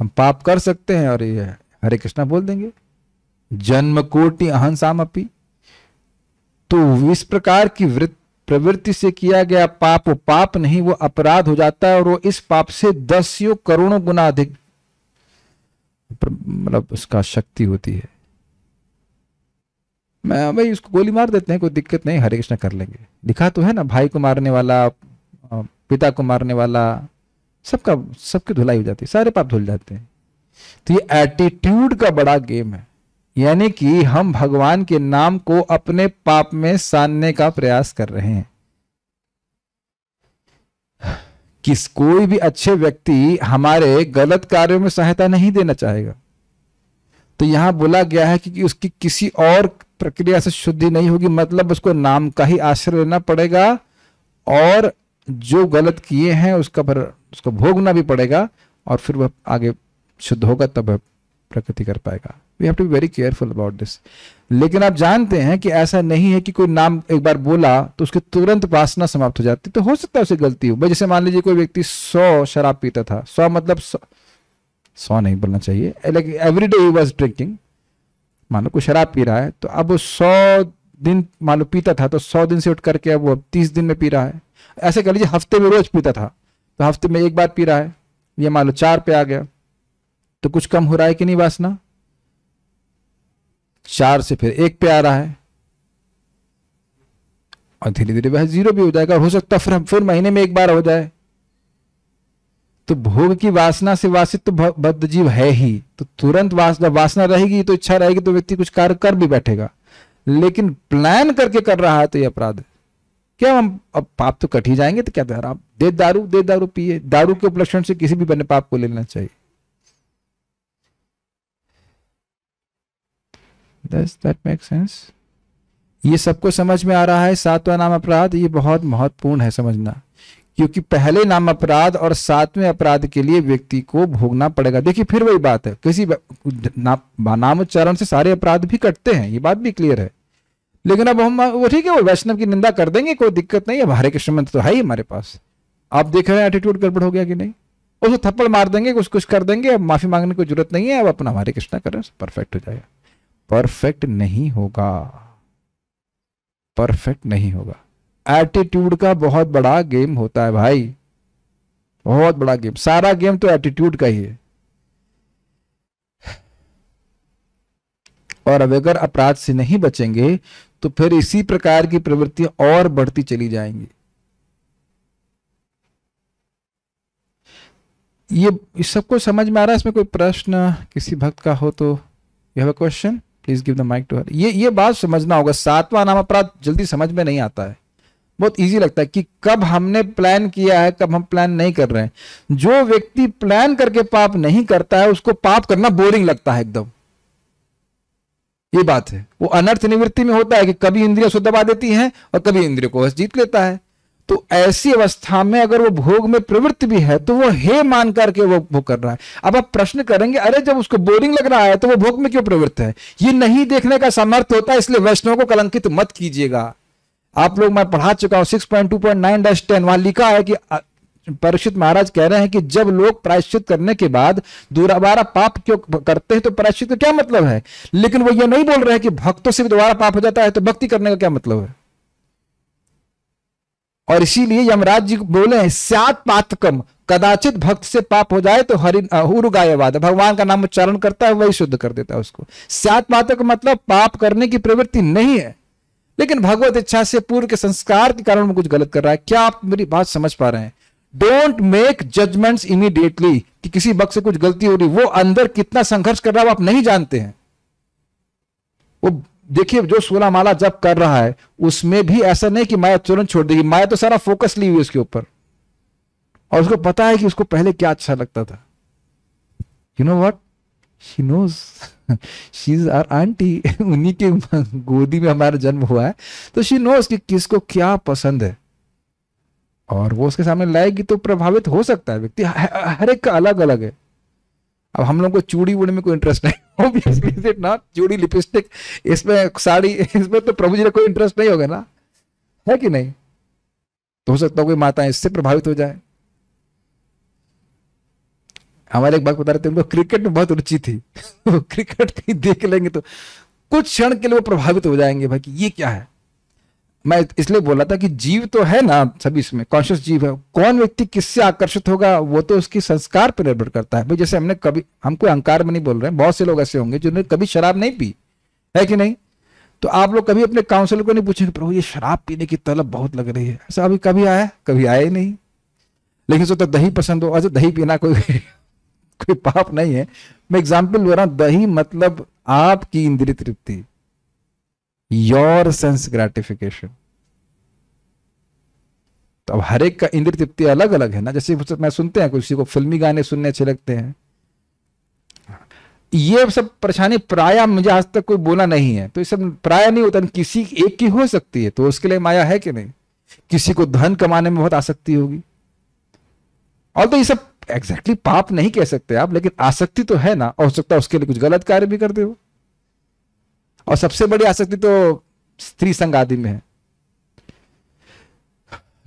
हम पाप कर सकते हैं और ये हरे कृष्णा बोल देंगे जन्म कोटि अहंसाम अपी तो इस प्रकार की वृत्ति प्रवृत्ति से किया गया पाप वो पाप नहीं वो अपराध हो जाता है और वो इस पाप से दसियों करोड़ों गुना अधिक मतलब उसका शक्ति होती है मैं भाई उसको गोली मार देते हैं कोई दिक्कत नहीं हरे कृष्ण कर लेंगे लिखा तो है ना भाई को मारने वाला पिता को मारने वाला सबका सबकी धुलाई हो जाती है सारे पाप धुल जाते हैं तो ये एटीट्यूड का बड़ा गेम है यानी कि हम भगवान के नाम को अपने पाप में सानने का प्रयास कर रहे हैं कि कोई भी अच्छे व्यक्ति हमारे गलत कार्यों में सहायता नहीं देना चाहेगा तो यहां बोला गया है कि उसकी किसी और प्रक्रिया से शुद्धि नहीं होगी मतलब उसको नाम का ही आश्रय लेना पड़ेगा और जो गलत किए हैं उसका पर उसको भोगना भी पड़ेगा और फिर वह आगे शुद्ध होगा तब प्रकृति कर पाएगा we have to be very careful about this लेकिन आप जानते हैं कि ऐसा नहीं है कि कोई नाम एक बार बोला तो उसके तुरंत वासना समाप्त हो जाती तो हो सकता है उसे गलती हो भाई जैसे मान लीजिए कोई व्यक्ति सौ शराब पीता था सौ मतलब सौ नहीं बोलना चाहिए like every day was drinking मान लो कोई शराब पी रहा है तो अब वो सौ दिन मान लो पीता था तो सौ दिन से उठ करके अब वो तीस दिन में पी रहा है ऐसे कर लीजिए हफ्ते में रोज पीता था तो हफ्ते में एक बार पी रहा है ये मान लो चार पे आ गया तो कुछ कम हो रहा है कि नहीं वासना चार से फिर एक पे आ रहा है और धीरे धीरे वह जीरो भी हो जाएगा हो सकता फिर हम फिर महीने में एक बार हो जाए तो भोग की वासना से वासित तो बद्ध जीव है ही तो तुरंत वासना वासना रहेगी तो इच्छा रहेगी तो व्यक्ति कुछ कार्य कर भी बैठेगा लेकिन प्लान करके कर रहा है तो ये अपराध क्या हम अब पाप तो कट ही जाएंगे तो क्या आप दे दारू दे दारू पिए दारू के उपलक्षण से किसी भी बने पाप को लेना चाहिए दस दैट मेक सेंस ये सबको समझ में आ रहा है सातवां नाम अपराध ये बहुत महत्वपूर्ण है समझना क्योंकि पहले नाम अपराध और सातवें अपराध के लिए व्यक्ति को भोगना पड़ेगा देखिए फिर वही बात है किसी ना, नाम उच्चारण से सारे अपराध भी कटते हैं ये बात भी क्लियर है लेकिन अब हम वो ठीक है वो वैष्णव की निंदा कर देंगे कोई दिक्कत नहीं है हरे कृष्ण मंत्र तो है ही हमारे पास आप देख रहे हैं एटीट्यूड गड़बड़ हो गया कि नहीं उसको थप्पड़ मार देंगे कुछ कुछ कर देंगे अब माफी मांगने की जरूरत नहीं है अब अपना हमारे कृष्णा करें परफेक्ट हो जाएगा परफेक्ट नहीं होगा परफेक्ट नहीं होगा एटीट्यूड का बहुत बड़ा गेम होता है भाई बहुत बड़ा गेम सारा गेम तो एटीट्यूड का ही है और अब अगर अपराध से नहीं बचेंगे तो फिर इसी प्रकार की प्रवृत्तियां और बढ़ती चली जाएंगी ये सबको समझ में आ रहा है इसमें कोई प्रश्न किसी भक्त का हो तो you have a question please give the mic to her ये ये बात समझना होगा सातवां नाम अपराध जल्दी समझ में नहीं आता है बहुत इजी लगता है कि कब हमने प्लान किया है कब हम प्लान नहीं कर रहे हैं जो व्यक्ति प्लान करके पाप नहीं करता है उसको पाप करना बोरिंग लगता है एकदम ये बात है वो अनर्थ निवृत्ति में होता है कि कभी इंद्रिया उसको दबा देती है और कभी इंद्रिय को बस जीत लेता है तो ऐसी अवस्था में अगर वो भोग में प्रवृत्त भी है तो वो हे मान करके वो भोग कर रहा है अब आप प्रश्न करेंगे अरे जब उसको बोरिंग लग रहा है तो वो भोग में क्यों प्रवृत्त है ये नहीं देखने का समर्थ होता है इसलिए वैष्णव को कलंकित मत कीजिएगा आप लोग मैं पढ़ा चुका हूं six point two point nine dash ten वहां लिखा है कि परीक्षित महाराज कह रहे हैं कि जब लोग प्रायश्चित करने के बाद दोबारा पाप क्यों करते हैं तो प्रायश्चित का क्या मतलब है लेकिन वो ये नहीं बोल रहे कि भक्तों से भी दोबारा पाप हो जाता है तो भक्ति करने का क्या मतलब है और इसीलिए यमराज जी बोले हैं सात पातकम कदाचित भक्त से पाप हो जाए तो हरि हुरुगायवाद भगवान का नाम उच्चारण करता है वही शुद्ध कर देता है उसको सात पातक मतलब पाप करने की प्रवृत्ति नहीं है लेकिन भगवत इच्छा से पूर्व के संस्कार के कारण में कुछ गलत कर रहा है क्या आप मेरी बात समझ पा रहे हैं डोंट मेक जजमेंट्स इमीडिएटली कि किसी वक्त से कुछ गलती हो रही वो अंदर कितना संघर्ष कर रहा है आप नहीं जानते हैं वो देखिए जो सोलह माला जब कर रहा है उसमें भी ऐसा नहीं कि माया तुरंत छोड़ देगी माया तो सारा फोकस ली हुई उसके ऊपर और उसको पता है कि उसको पहले क्या अच्छा लगता था you know what she knows she is our aunty उन्हीं के गोदी में हमारा जन्म हुआ है तो शी नोज कि किसको क्या पसंद है और वो उसके सामने लाएगी तो प्रभावित हो सकता है व्यक्ति हर एक का अलग अलग है अब हम लोग को चूड़ी वूड़ी में कोई इंटरेस्ट नहीं ऑब्वियसली इज इट नॉट चूड़ी लिपस्टिक इसमें साड़ी इसमें तो प्रभु जी का कोई इंटरेस्ट नहीं होगा ना है कि नहीं तो हो सकता हो कोई माता इससे प्रभावित हो जाए हमारे एक बात बता रहे थे उनको क्रिकेट में बहुत रुचि थी क्रिकेट <laughs> कहीं देख लेंगे तो कुछ क्षण के लिए वो प्रभावित हो जाएंगे भाई कि ये क्या है मैं इसलिए बोला था कि जीव तो है ना सभी इसमें कॉन्शियस जीव है कौन व्यक्ति किससे आकर्षित होगा वो तो उसकी संस्कार पर निर्भर करता है जैसे हमने कभी हम कोई अहंकार में नहीं बोल रहे हैं बहुत से लोग ऐसे होंगे जिन्होंने कभी शराब नहीं पी है कि नहीं तो आप लोग कभी अपने काउंसलर को नहीं पूछेंगे प्रभु ये शराब पीने की तलब बहुत लग रही है ऐसा अभी कभी आया कभी आया ही नहीं लेकिन सोचा तो दही पसंद हो अच्छा दही पीना कोई कोई पाप नहीं है मैं एग्जाम्पल ले रहा हूँ दही मतलब आपकी इंद्रिय तृप्ति योर सेंस ग्रेटिफिकेशन तो अब हर एक का इंद्र तृप्ति अलग अलग है ना जैसे मैं सुनते हैं किसी को फिल्मी गाने सुनने अच्छे लगते हैं ये सब परेशानी प्राय मुझे आज तक कोई बोला नहीं है तो ये सब प्राय नहीं होता किसी एक की हो सकती है तो उसके लिए माया है कि नहीं किसी को धन कमाने में बहुत आसक्ति होगी और तो ये सब एग्जैक्टली exactly पाप नहीं कह सकते आप लेकिन आसक्ति तो है ना हो सकता है उसके लिए कुछ गलत कार्य भी करते हो और सबसे बड़ी आसक्ति तो स्त्री संग आदि में है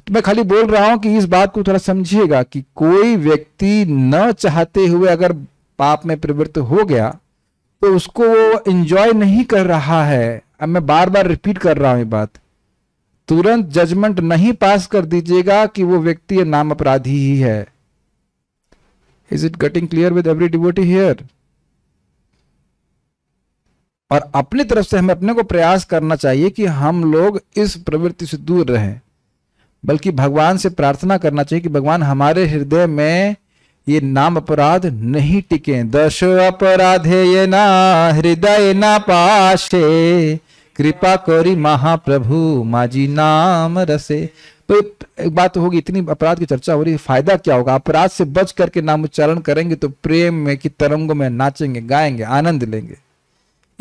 तो मैं खाली बोल रहा हूं कि इस बात को थोड़ा समझिएगा कि कोई व्यक्ति न चाहते हुए अगर पाप में प्रवृत्त हो गया तो उसको वो एंजॉय नहीं कर रहा है अब मैं बार बार रिपीट कर रहा हूं ये बात तुरंत जजमेंट नहीं पास कर दीजिएगा कि वो व्यक्ति नाम अपराधी ही है is it getting clear with every devotee here और अपनी तरफ से हमें अपने को प्रयास करना चाहिए कि हम लोग इस प्रवृत्ति से दूर रहें बल्कि भगवान से प्रार्थना करना चाहिए कि भगवान हमारे हृदय में ये नाम अपराध नहीं टिके दश अपराधे ये ना हृदय ना पाशे कृपा करी महाप्रभु माजी नाम रसे तो एक बात तो होगी इतनी अपराध की चर्चा हो रही है फायदा क्या होगा अपराध से बच करके नाम उच्चारण करेंगे तो प्रेम में की तरंगों में नाचेंगे गाएंगे आनंद लेंगे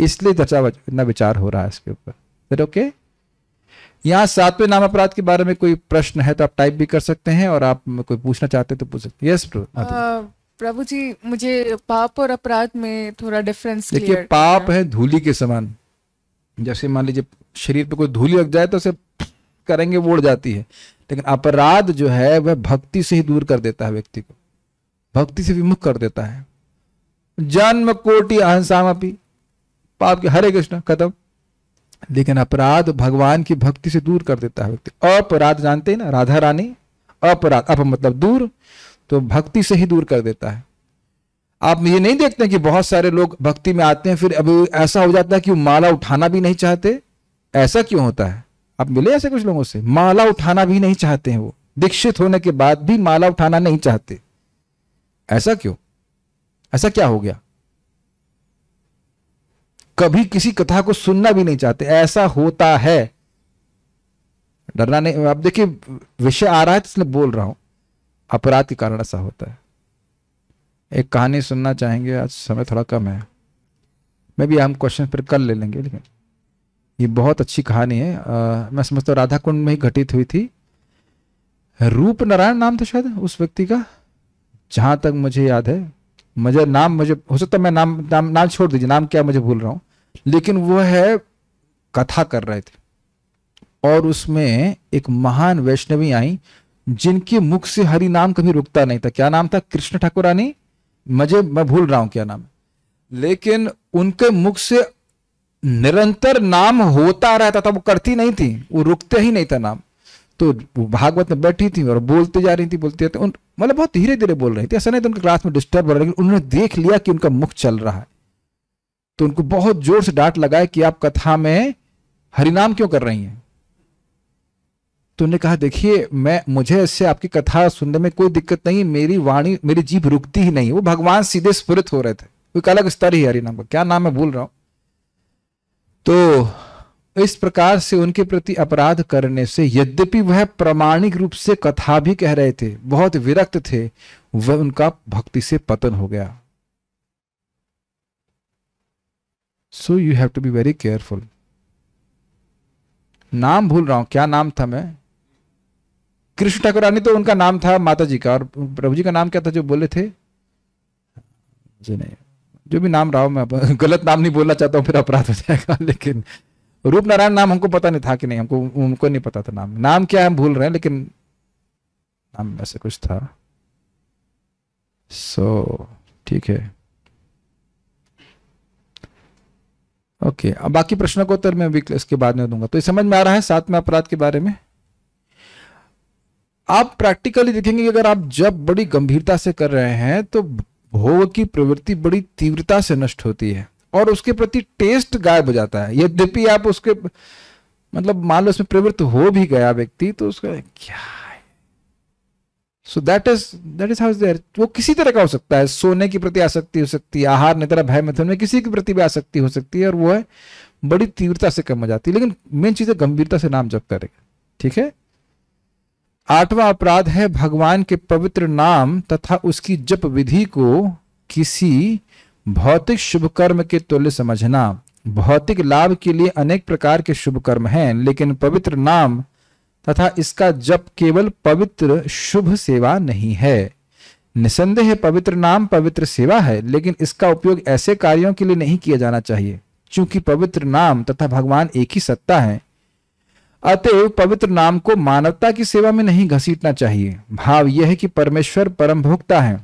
इसलिए चर्चा इतना विचार हो रहा है इसके ऊपर फिर ओके यहाँ सातवें नाम अपराध के बारे में कोई प्रश्न है तो आप टाइप भी कर सकते हैं और आप कोई पूछना चाहते हैं तो पूछ सकते यस प्रभु प्रभु जी मुझे पाप और अपराध में थोड़ा डिफरेंस देखिए पाप है धूली के समान जैसे मान लीजिए शरीर पे कोई धूली लग जाए तो उसे करेंगे वो उड़ जाती है लेकिन अपराध जो है वह भक्ति से ही दूर कर देता है व्यक्ति को भक्ति से विमुख कर देता है जन्म कोटि अहंसामपी पाप के हरे कृष्ण खत्म लेकिन अपराध भगवान की भक्ति से दूर कर देता है व्यक्ति अपराध जानते हैं ना राधा रानी अपराध अप मतलब दूर तो भक्ति से ही दूर कर देता है आप ये नहीं देखते कि बहुत सारे लोग भक्ति में आते हैं फिर अब ऐसा हो जाता है कि माला उठाना भी नहीं चाहते ऐसा क्यों होता है आप मिले ऐसे कुछ लोगों से माला उठाना भी नहीं चाहते हैं वो दीक्षित होने के बाद भी माला उठाना नहीं चाहते ऐसा क्यों ऐसा क्या हो गया कभी किसी कथा को सुनना भी नहीं चाहते ऐसा होता है डरना नहीं अब देखिए विषय आ रहा है तो इसलिए बोल रहा हूं अपराध के कारण ऐसा होता है एक कहानी सुनना चाहेंगे आज समय थोड़ा कम है मे भी हम क्वेश्चन पर कल ले लेंगे लेकिन ये बहुत अच्छी कहानी है आ, मैं समझता हूँ राधा कुंड में ही घटित हुई थी रूप नारायण नाम था शायद उस व्यक्ति का जहां तक मुझे याद है मुझे नाम मुझे हो सकता है मैं नाम नाम नाम छोड़ दीजिए नाम क्या मुझे भूल रहा हूँ लेकिन वो है कथा कर रहे थे और उसमें एक महान वैष्णवी आई जिनके मुख से हरि नाम कभी रुकता नहीं था क्या नाम था कृष्ण ठाकुरानी मुझे मैं भूल रहा हूँ क्या नाम लेकिन उनके मुख से निरंतर नाम होता रहता था वो करती नहीं थी वो रुकते ही नहीं था नाम तो वो भागवत में बैठी थी और बोलते जा रही थी बोलते जाते तो उन मतलब बहुत धीरे धीरे बोल रही थी ऐसा नहीं था उनके क्लास में डिस्टर्ब हो रहा लेकिन उन्होंने देख लिया कि उनका मुख चल रहा है तो उनको बहुत जोर से डांट लगाए कि आप कथा में हरिनाम क्यों कर रही हैं तो उन्होंने कहा देखिए मैं मुझे इससे आपकी कथा सुनने में कोई दिक्कत नहीं मेरी वाणी मेरी जीभ रुकती ही नहीं वो भगवान सीधे स्फुरित हो रहे थे एक अलग स्तर ही हरिनाम का क्या नाम मैं भूल रहा हूं तो तो इस प्रकार से उनके प्रति अपराध करने से यद्यपि वह प्रमाणिक रूप से कथा भी कह रहे थे बहुत विरक्त थे वह उनका भक्ति से पतन हो गया so you have to be very careful नाम भूल रहा हूं क्या नाम था मैं कृष्ण ठाकुरानी तो उनका नाम था माता जी का और प्रभु जी का नाम क्या था जो बोले थे जी नहीं जो भी नाम रहा हूं मैं गलत नाम नहीं बोलना चाहता हूं फिर अपराध हो जाएगा <laughs> लेकिन रूप नारायण नाम हमको पता नहीं था कि नहीं हमको उनको नहीं पता था नाम नाम क्या है हम भूल रहे हैं लेकिन नाम ऐसे कुछ था सो so, ठीक है ओके okay, अब बाकी प्रश्नों को उत्तर मैं अभी इसके बाद में दूंगा तो ये समझ में आ रहा है साथ में अपराध के बारे में आप प्रैक्टिकली देखेंगे अगर आप जब बड़ी गंभीरता से कर रहे हैं तो भोग की प्रवृत्ति बड़ी तीव्रता से नष्ट होती है और उसके प्रति टेस्ट गायब हो जाता है यद्यपि आप उसके मतलब मान लो उसमें प्रवृत्त हो भी गया व्यक्ति तो उसका क्या है so that is that is house there वो किसी तरह का हो सकता है सोने के प्रति आसक्ति हो सकती है आहार निद्रा भय मिथुन में किसी के प्रति भी आसक्ति हो सकती है और वो है बड़ी तीव्रता से कम हो जाती है लेकिन मेन चीज है गंभीरता से नाम जप करेगा ठीक है आठवां अपराध है भगवान के पवित्र नाम तथा उसकी जप विधि को किसी भौतिक शुभ कर्म के तुल्य समझना भौतिक लाभ के लिए अनेक प्रकार के शुभ कर्म हैं लेकिन पवित्र नाम तथा इसका जप केवल पवित्र शुभ सेवा नहीं है निसंदेह पवित्र नाम पवित्र सेवा है लेकिन इसका उपयोग ऐसे कार्यों के लिए नहीं किया जाना चाहिए चूंकि पवित्र नाम तथा भगवान एक ही सत्ता है अतएव पवित्र नाम को मानवता की सेवा में नहीं घसीटना चाहिए भाव यह है कि परमेश्वर परम भोक्ता है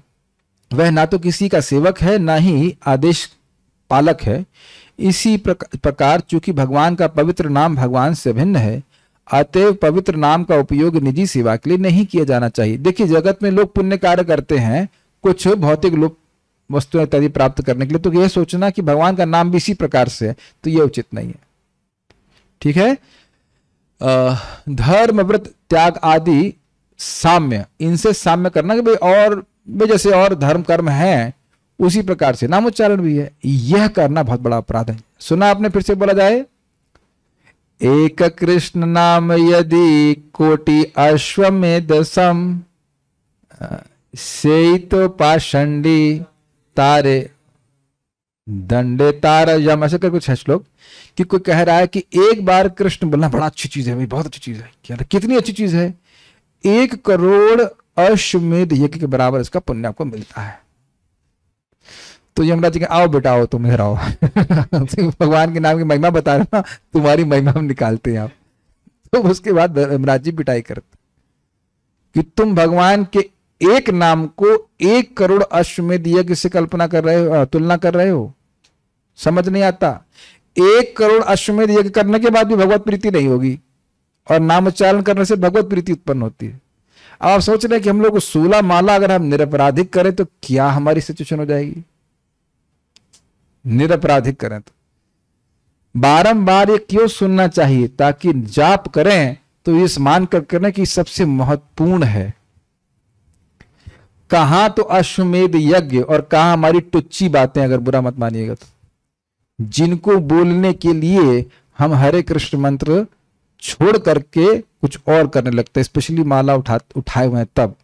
वह ना तो किसी का सेवक है ना ही आदेश पालक है इसी प्रकार चूंकि भगवान का पवित्र नाम भगवान से भिन्न है अतएव पवित्र नाम का उपयोग निजी सेवा के लिए नहीं किया जाना चाहिए देखिए जगत में लोग पुण्य कार्य करते हैं कुछ भौतिक लोग वस्तुएं इत्यादि प्राप्त करने के लिए तो यह सोचना कि भगवान का नाम भी इसी प्रकार से है तो यह उचित नहीं है ठीक है धर्म व्रत त्याग आदि साम्य इनसे साम्य करना कि भाई और में जैसे और धर्म कर्म है उसी प्रकार से नामोच्चारण भी है यह करना बहुत बड़ा अपराध है सुना आपने फिर से बोला जाए एक कृष्ण नाम यदि कोटि अश्वमेध सम से तो पाषंडी तारे दंडे तार या मैसे कर कुछ है श्लोक कि कोई कह रहा है कि एक बार कृष्ण बोलना बड़ा अच्छी चीज है भाई बहुत अच्छी चीज है कितनी अच्छी चीज है एक करोड़ अश्वमेध यज्ञ के बराबर इसका पुण्य आपको मिलता है तो यमराज जी के आओ बेटा आओ तुम इधर आओ <laughs> भगवान के नाम की महिमा बता रहे ना तुम्हारी महिमा हम निकालते हैं आप तो उसके बाद यमराज जी पिटाई करते कि तुम भगवान के एक नाम को एक करोड़ अश्वमेध यज्ञ से कल्पना कर रहे हो तुलना कर रहे हो समझ नहीं आता एक करोड़ अश्वमेध यज्ञ करने के बाद भी भगवत प्रीति नहीं होगी और नाम उच्चारण करने से भगवत प्रीति उत्पन्न होती है अब आप सोच रहे हैं कि हम लोग सोलह माला अगर हम निरपराधिक करें तो क्या हमारी सिचुएशन हो जाएगी निरपराधिक करें तो बारंबार ये क्यों सुनना चाहिए ताकि जाप करें तो ये मान कर करें कि सबसे महत्वपूर्ण है कहा तो अश्वमेध यज्ञ और कहा हमारी टुच्ची बातें अगर बुरा मत मानिएगा तो जिनको बोलने के लिए हम हरे कृष्ण मंत्र छोड़ करके कुछ और करने लगते हैं स्पेशली माला उठा उठाए हुए हैं तब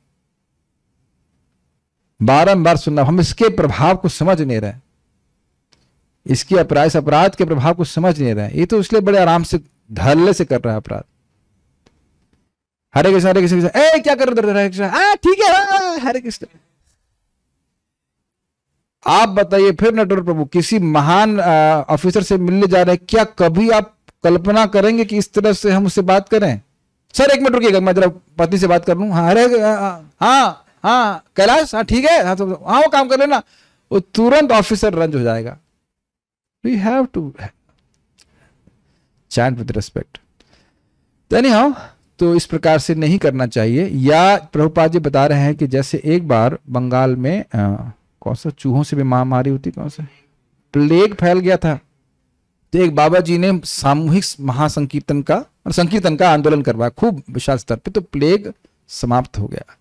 बारंबार सुनना हम इसके प्रभाव को समझ नहीं रहे इसके अपराध इस अपराध के प्रभाव को समझ नहीं रहे ये तो इसलिए बड़े आराम से धल्ले से कर रहा है अपराध हरे कृष्ण हरे कृष्ण ए क्या कर रहे हरे कृष्ण ठीक है हाँ, हाँ, हरे कृष्ण आप बताइए फिर नटवर प्रभु किसी महान ऑफिसर से मिलने जा रहे हैं क्या कभी आप कल्पना करेंगे कि इस तरह से हम उससे बात करें सर एक मिनट रुकिएगा मैं जरा पत्नी से बात कर लू हाँ अरे हाँ हाँ कैलाश हाँ ठीक है हाँ तो हाँ वो काम कर लेना वो तुरंत ऑफिसर रंज हो जाएगा we have to chant with respect यानी हाँ तो इस प्रकार से नहीं करना चाहिए या प्रभुपाद जी बता रहे हैं कि जैसे एक बार बंगाल में आ, कौन सा चूहों से भी महामारी होती कौन सा प्लेग फैल गया था तो एक बाबा जी ने सामूहिक महासंकीर्तन का और संकीर्तन का आंदोलन करवाया खूब विशाल स्तर पे तो प्लेग समाप्त हो गया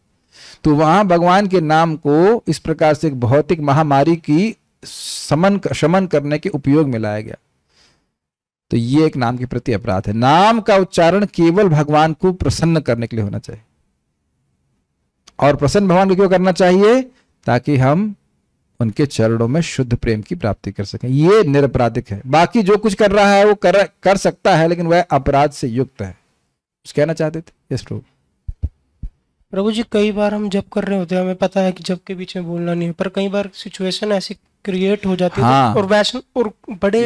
तो वहां भगवान के नाम को इस प्रकार से एक भौतिक महामारी की समन शमन करने के उपयोग में लाया गया तो ये एक नाम के प्रति अपराध है नाम का उच्चारण केवल भगवान को प्रसन्न करने के लिए होना चाहिए और प्रसन्न भगवान को क्यों करना चाहिए ताकि हम उनके चरणों में शुद्ध प्रेम की प्राप्ति कर सके ये निरपराधिक है बाकी जो कुछ कर रहा है वो कर कर सकता है लेकिन वह अपराध से युक्त है कुछ कहना चाहते थे यस प्रभु प्रभु जी कई बार हम जब कर रहे होते हैं हमें पता है कि जब के बीच में बोलना नहीं है पर कई बार सिचुएशन ऐसी क्रिएट हो जाती है तो हाँ। और वैष्णव और बड़े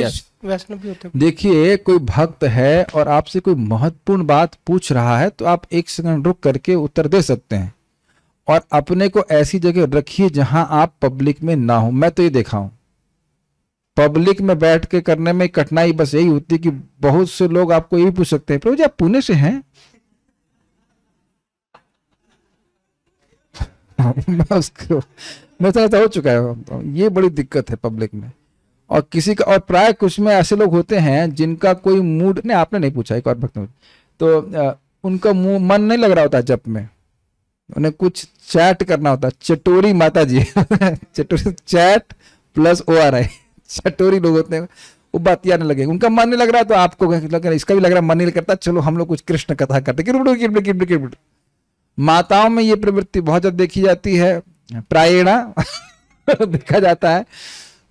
वैष्णव भी होते हैं देखिए कोई भक्त है और आपसे कोई महत्वपूर्ण बात पूछ रहा है तो आप एक सेकंड रुक करके उत्तर दे सकते हैं और अपने को ऐसी जगह रखिए जहां आप पब्लिक में ना हो मैं तो ये देखा हूं पब्लिक में बैठ के करने में कठिनाई बस यही होती है कि बहुत से लोग आपको यही पूछ सकते हैं प्रभु जी आप पुणे से हैं <laughs> मैं उसको मैं तो हो चुका है ये बड़ी दिक्कत है पब्लिक में और किसी का और प्राय कुछ में ऐसे लोग होते हैं जिनका कोई मूड ने आपने नहीं पूछा एक और भक्त तो आ, उनका मुंह मन नहीं लग रहा होता जप में उन्हें कुछ चैट करना होता चटोरी माता जी <laughs> चटोरी chat plus O R I चटोरी लोग होते हैं वो बतियाने लगे उनका मन नहीं लग रहा तो आपको लग रहा इसका भी लग रहा मन नहीं करता चलो हम लोग कुछ कृष्ण कथा करते किरबड़ माताओं में ये प्रवृत्ति बहुत ज्यादा देखी जाती है प्रायणा <laughs> देखा जाता है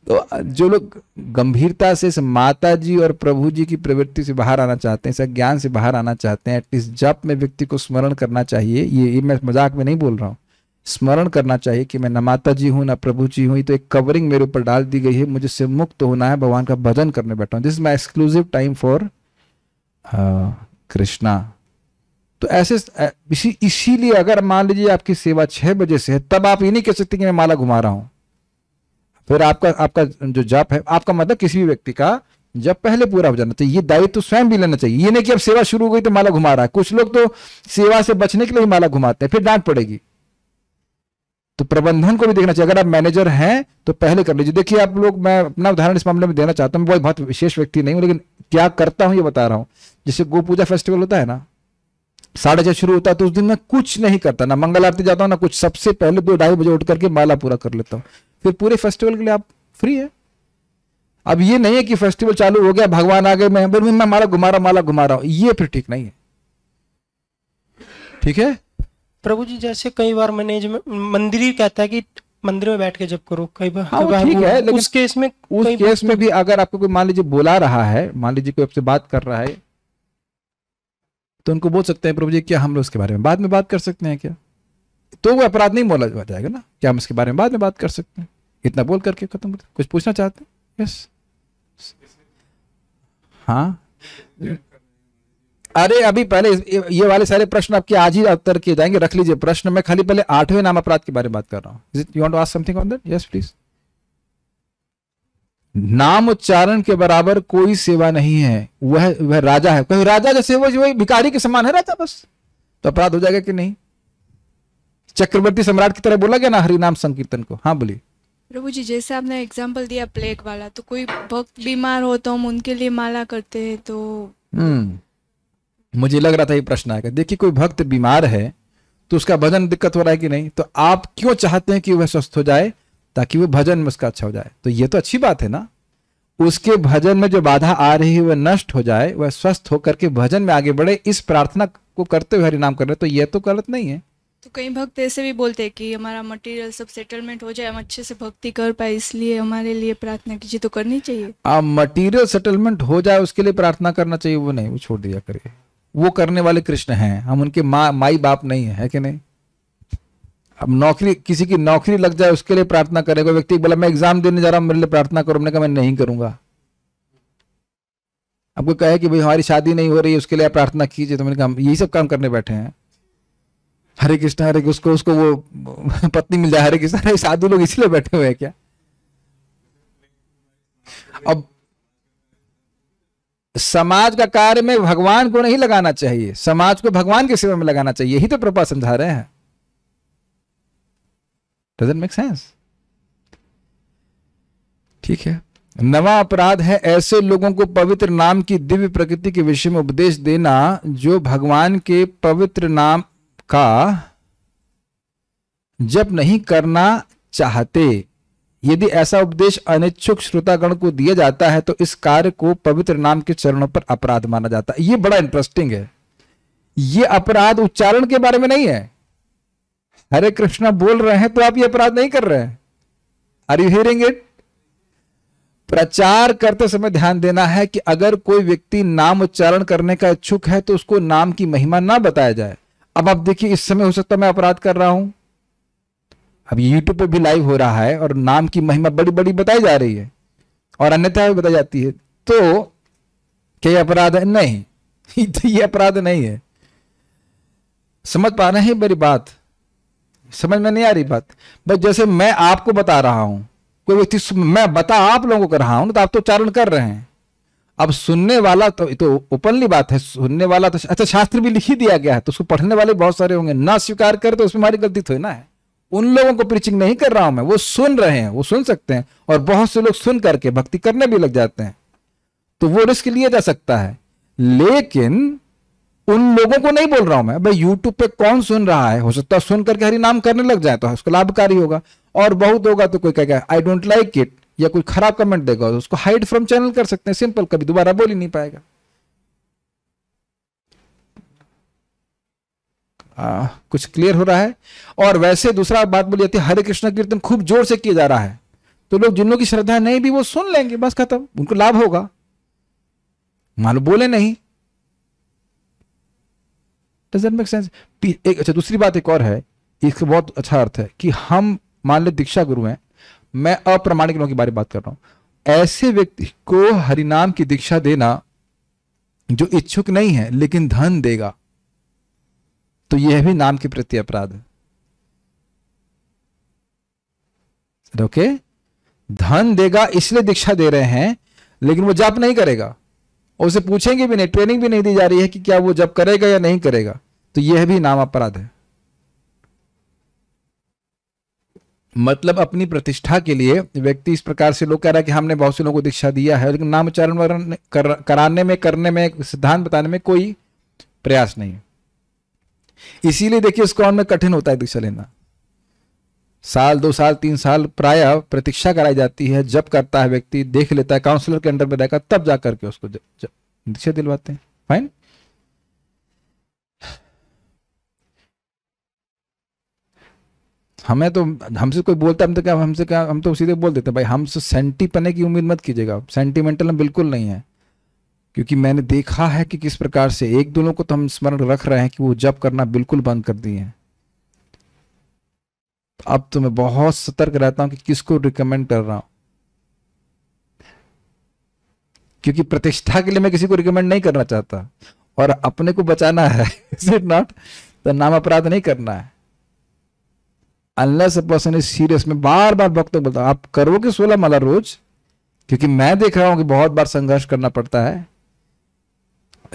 तो जो लोग गंभीरता से इस माता जी और प्रभु जी की प्रवृत्ति से बाहर आना चाहते हैं ज्ञान से बाहर आना चाहते हैं एटलीस्ट जब में व्यक्ति को स्मरण करना चाहिए ये, ये मैं मजाक में नहीं बोल रहा हूँ स्मरण करना चाहिए कि मैं न माता जी हूँ ना प्रभु जी हूँ तो एक कवरिंग मेरे ऊपर डाल दी गई है मुझे से मुक्त होना है भगवान का भजन करने बैठा हूँ this is my exclusive time for Krishna तो ऐसे इसी इसीलिए अगर मान लीजिए आपकी सेवा छह बजे से है तब आप ये नहीं कह सकते कि मैं माला घुमा रहा हूँ फिर आपका आपका जो जप है आपका मतलब किसी भी व्यक्ति का जब पहले पूरा हो जाना चाहिए ये दायित्व तो स्वयं भी लेना चाहिए ये नहीं कि अब सेवा शुरू हो गई तो माला घुमा रहा है कुछ लोग तो सेवा से बचने के लिए ही माला घुमाते हैं फिर डांट पड़ेगी तो प्रबंधन को भी देखना चाहिए अगर आप मैनेजर हैं तो पहले कर लीजिए देखिए आप लोग मैं अपना उदाहरण इस मामले में देना चाहता हूँ बहुत बहुत विशेष व्यक्ति नहीं हूँ लेकिन क्या करता हूँ ये बता रहा हूँ जैसे गो पूजा फेस्टिवल होता है ना साढ़े छह शुरू होता है तो उस दिन मैं कुछ नहीं करता ना मंगल आरती जाता हूँ ना कुछ सबसे पहले दो ढाई बजे उठ करके माला पूरा कर लेता हूँ फिर पूरे फेस्टिवल के लिए आप फ्री है अब ये नहीं है कि फेस्टिवल चालू हो गया भगवान आ गए मैं मैं माला घुमा रहा माला घुमा रहा हूं ये फिर ठीक नहीं है ठीक है प्रभु जी जैसे कई बार मैनेजमेंट मंदिर ही कहता है कि मंदिर में बैठ के जब करो कई बार हाँ, ठीक है लेकिन उस केस में उस केस में तो- भी अगर आपको कोई मान लीजिए बोला रहा है मान लीजिए कोई आपसे बात कर रहा है तो उनको बोल सकते हैं प्रभु जी क्या हम लोग उसके बारे में बाद में बात कर सकते हैं क्या तो वो अपराध नहीं बोला जाएगा ना क्या हम इसके बारे में बाद में बात कर सकते हैं इतना बोल करके खत्म कर कुछ पूछना चाहते हैं यस हाँ अरे अभी पहले ये वाले सारे प्रश्न आपके आज ही उत्तर किए जाएंगे रख लीजिए प्रश्न मैं खाली पहले आठवें नाम अपराध के बारे में बात कर रहा हूँ you want ask something on that yes please नाम उच्चारण के बराबर कोई सेवा नहीं है वह वह राजा है कहीं राजा जैसे वो वही भिकारी के समान है राजा बस तो अपराध हो जाएगा कि नहीं चक्रवर्ती सम्राट की तरह बोला गया ना हरिनाम संकीर्तन को हाँ बोलिए प्रभु जी जैसे आपने एग्जाम्पल दिया प्लेग वाला तो कोई भक्त बीमार हो तो हम उनके लिए माला करते हैं तो हम्म। मुझे लग रहा था ये प्रश्न आएगा देखिए कोई भक्त बीमार है तो उसका भजन दिक्कत हो रहा है कि नहीं तो आप क्यों चाहते हैं कि वह स्वस्थ हो जाए ताकि वो भजन में उसका अच्छा हो जाए तो ये तो अच्छी बात है ना उसके भजन में जो बाधा आ रही है वह नष्ट हो जाए वह स्वस्थ होकर के भजन में आगे बढ़े इस प्रार्थना को करते हुए हरिनाम कर रहे तो यह तो गलत नहीं है तो कई भक्त ऐसे भी बोलते हैं कि हमारा मटेरियल सब सेटलमेंट हो जाए हम अच्छे से भक्ति कर पाए इसलिए हमारे लिए प्रार्थना कीजिए तो करनी चाहिए हाँ मटेरियल सेटलमेंट हो जाए उसके लिए प्रार्थना करना चाहिए वो नहीं वो छोड़ दिया करिए वो करने वाले कृष्ण हैं हम उनके माँ माई बाप नहीं है, कि नहीं अब नौकरी किसी की नौकरी लग जाए उसके लिए प्रार्थना करेगा व्यक्ति बोला मैं एग्जाम देने जा रहा हूँ मेरे लिए प्रार्थना करो मैंने कहा मैं नहीं करूंगा आपको कहे कि भाई हमारी शादी नहीं हो रही है उसके लिए आप प्रार्थना कीजिए तो मैंने कहा यही सब काम करने बैठे हैं हरे कृष्ण हरे उसको उसको वो <laughs> पत्नी मिल जाए हरे कृष्णा साधु लोग इसीलिए बैठे हुए हैं क्या अब समाज का कार्य में भगवान को नहीं लगाना चाहिए समाज को भगवान के सेवा में लगाना चाहिए यही तो प्रपा समझा रहे हैं डजेंट मेक सेंस ठीक है नवा अपराध है ऐसे लोगों को पवित्र नाम की दिव्य प्रकृति के विषय में उपदेश देना जो भगवान के पवित्र नाम का जब नहीं करना चाहते यदि ऐसा उपदेश अनिच्छुक श्रोतागण को दिया जाता है तो इस कार्य को पवित्र नाम के चरणों पर अपराध माना जाता है यह बड़ा इंटरेस्टिंग है यह अपराध उच्चारण के बारे में नहीं है हरे कृष्णा बोल रहे हैं तो आप ये अपराध नहीं कर रहे हैं आर यू हियरिंग इट प्रचार करते समय ध्यान देना है कि अगर कोई व्यक्ति नाम उच्चारण करने का इच्छुक है तो उसको नाम की महिमा ना बताया जाए अब आप देखिए इस समय हो सकता है मैं अपराध कर रहा हूं अब यूट्यूब पे भी लाइव हो रहा है और नाम की महिमा बड़ी बड़ी बताई जा रही है और अन्यथा भी बताई जाती है तो क्या अपराध है नहीं <laughs> तो ये अपराध नहीं है समझ पा रहे हैं मेरी बात समझ में नहीं आ रही बात बस जैसे मैं आपको बता रहा हूं कोई व्यक्ति मैं बता आप लोगों को रहा हूं तो आप तो चारण कर रहे हैं अब सुनने वाला तो तो ओपनली बात है सुनने वाला तो अच्छा शास्त्र भी लिख ही दिया गया है तो उसको पढ़ने वाले बहुत सारे होंगे ना स्वीकार करे तो उसमें हमारी गलती थोड़ी ना है उन लोगों को प्रीचिंग नहीं कर रहा हूं मैं वो सुन रहे हैं वो सुन सकते हैं और बहुत से लोग सुन करके भक्ति करने भी लग जाते हैं तो वो रिस्क लिया जा सकता है लेकिन उन लोगों को नहीं बोल रहा हूं मैं भाई यूट्यूब पे कौन सुन रहा है हो सकता है सुन करके हरि नाम करने लग जाए तो उसको लाभकारी होगा और बहुत होगा तो कोई कह गया आई डोंट लाइक इट या कोई खराब कमेंट देगा तो उसको हाइड फ्रॉम चैनल कर सकते हैं सिंपल कभी दोबारा बोल ही नहीं पाएगा आ, कुछ क्लियर हो रहा है और वैसे दूसरा बात बोली जाती है हरे कृष्ण कीर्तन खूब जोर से किया जा रहा है तो लोग जिन लोगों की श्रद्धा नहीं भी वो सुन लेंगे बस खत्म उनको लाभ होगा मान लो बोले नहीं मेक सेंस एक अच्छा दूसरी बात एक और है इसका बहुत अच्छा अर्थ है कि हम मान लो दीक्षा गुरु हैं मैं अप्रमाणिक लोगों के बारे में बात कर रहा हूं ऐसे व्यक्ति को हरिनाम की दीक्षा देना जो इच्छुक नहीं है लेकिन धन देगा तो यह भी नाम के प्रति अपराध है ओके धन देगा इसलिए दीक्षा दे रहे हैं लेकिन वो जप नहीं करेगा और उसे पूछेंगे भी नहीं ट्रेनिंग भी नहीं दी जा रही है कि क्या वो जप करेगा या नहीं करेगा तो यह भी नाम अपराध है मतलब अपनी प्रतिष्ठा के लिए व्यक्ति इस प्रकार से लोग कह रहा है कि हमने बहुत से लोगों को दीक्षा दिया है लेकिन नाम उच्चारण कर, कराने में करने में सिद्धांत बताने में कोई प्रयास नहीं इसीलिए देखिए इस कौन में कठिन होता है दीक्षा लेना साल दो साल तीन साल प्राय प्रतीक्षा कराई जाती है जब करता है व्यक्ति देख लेता है काउंसलर के अंडर में रहकर तब जा करके उसको दीक्षा दिलवाते हैं फाइन हमें तो हमसे कोई बोलता हम तो क्या हमसे क्या हम तो सीधे बोल देते हैं भाई हमसे सेंटी पने की उम्मीद मत कीजिएगा सेंटीमेंटल हम बिल्कुल नहीं है क्योंकि मैंने देखा है कि किस प्रकार से एक दोनों को तो हम स्मरण रख रहे हैं कि वो जब करना बिल्कुल बंद कर दिए हैं अब तो मैं बहुत सतर्क रहता हूं कि किसको रिकमेंड कर रहा हूं क्योंकि प्रतिष्ठा के लिए मैं किसी को रिकमेंड नहीं करना चाहता और अपने को बचाना है इज इट नॉट तो नाम अपराध नहीं करना है unless a person is serious में बार बार वक्त बोलता आप करोगे सोलह माला रोज क्योंकि मैं देख रहा हूं कि बहुत बार संघर्ष करना पड़ता है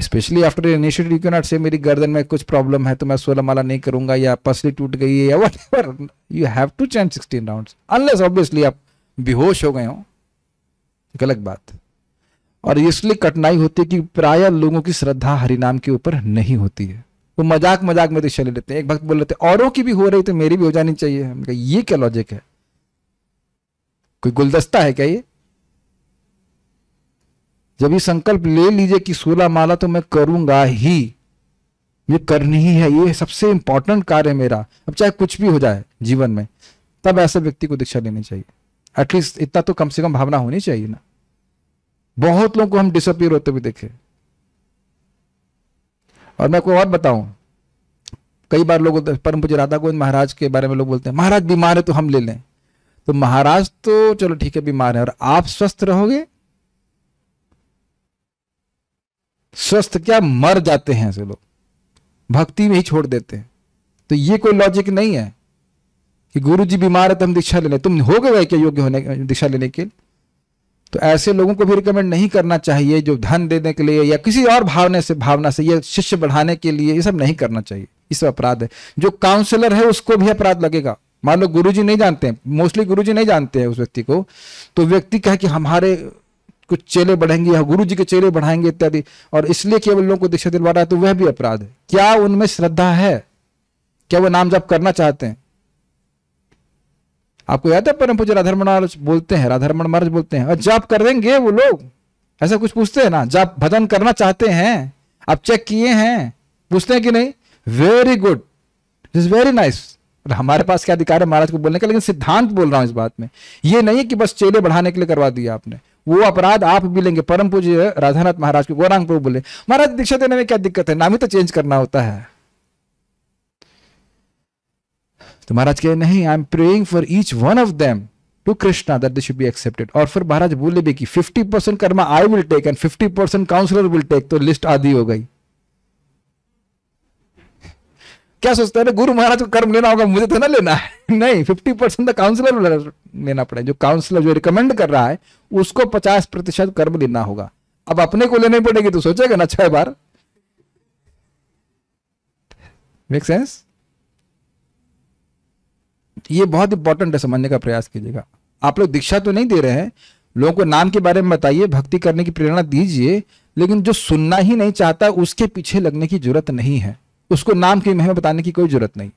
specially after initiative you not say मेरी गर्दन में कुछ प्रॉब्लम है तो मैं सोलह माला नहीं करूंगा या पसली टूट गई है या whatever you have to change sixteen round unless obviously आप बेहोश हो गए हो गलत बात और इसलिए कठिनाई होती है कि प्राय लोगों की श्रद्धा हरिनाम के ऊपर नहीं होती है वो मजाक मजाक में तो चले लेते हैं एक भक्त बोल लेते औरों की भी हो रही तो मेरी भी हो जानी चाहिए हमने कहा ये क्या लॉजिक है कोई गुलदस्ता है क्या ये जब ये संकल्प ले लीजिए कि सोलह माला तो मैं करूंगा ही ये करनी ही है ये सबसे इंपॉर्टेंट कार्य है मेरा अब चाहे कुछ भी हो जाए जीवन में तब ऐसे व्यक्ति को दीक्षा लेनी चाहिए एटलीस्ट इतना तो कम से कम भावना होनी चाहिए ना बहुत लोगों को हम डिसअपियर होते हुए देखे और मैं कोई और बताऊं कई बार लोग परम पूज्य राधा गोविंद महाराज के बारे में लोग बोलते हैं महाराज बीमार है तो हम ले लें तो महाराज तो चलो ठीक है बीमार है और आप स्वस्थ रहोगे स्वस्थ क्या मर जाते हैं ऐसे लोग भक्ति में ही छोड़ देते हैं तो ये कोई लॉजिक नहीं है कि गुरु जी बीमार है तो हम दीक्षा ले लें तुम हो गए क्या योग्य होने दीक्षा लेने के लिए तो ऐसे लोगों को भी रिकमेंड नहीं करना चाहिए जो धन देने के लिए या किसी और भावने से भावना से या शिष्य बढ़ाने के लिए ये सब नहीं करना चाहिए इस अपराध है जो काउंसलर है उसको भी अपराध लगेगा मान लो गुरु नहीं जानते हैं मोस्टली गुरु नहीं जानते हैं उस व्यक्ति को तो व्यक्ति कहे कि हमारे कुछ चेले बढ़ेंगे या गुरु जी के चेले बढ़ाएंगे इत्यादि और इसलिए केवल लोगों को दीक्षा दिलवा रहा है तो वह भी अपराध है क्या उनमें श्रद्धा है क्या वो नाम जब करना चाहते हैं आपको याद है परम पूज्य राधारमण महाराज बोलते हैं राधारमण महाराज बोलते हैं और जाप कर देंगे वो लोग ऐसा कुछ पूछते हैं ना जाप भजन करना चाहते हैं आप चेक किए हैं पूछते हैं कि नहीं very good is very nice हमारे पास क्या अधिकार है महाराज को बोलने का लेकिन सिद्धांत बोल रहा हूं इस बात में ये नहीं कि बस चेले बढ़ाने के लिए करवा दिया आपने वो अपराध आप भी लेंगे परम पूज्य राधानाथ महाराज के गौरांग प्रभु बोले महाराज दीक्षा देने में क्या दिक्कत है नाम ही तो चेंज करना होता है तो महाराज कहे नहीं I am praying for each one of them to Krishna that they should be accepted और फिर महाराज बोले भी कि 50 percent karma I will take and 50 percent counsellor will take तो लिस्ट आधी हो गई क्या सोचते हैं गुरु महाराज को कर्म लेना होगा मुझे तो ना लेना है <laughs> नहीं फिफ्टी परसेंट तो काउंसलर लेना पड़े जो काउंसलर जो रिकमेंड कर रहा है उसको पचास प्रतिशत कर्म लेना होगा अब अपने को लेने पड़ेगी तो सोचेगा ना छह बार मेक सेंस ये बहुत इंपॉर्टेंट है समझने का प्रयास कीजिएगा आप लोग दीक्षा तो नहीं दे रहे हैं लोगों को नाम के बारे में बताइए भक्ति करने की प्रेरणा दीजिए लेकिन जो सुनना ही नहीं चाहता उसके पीछे लगने की जरूरत नहीं है उसको नाम की महिमा बताने की कोई जरूरत नहीं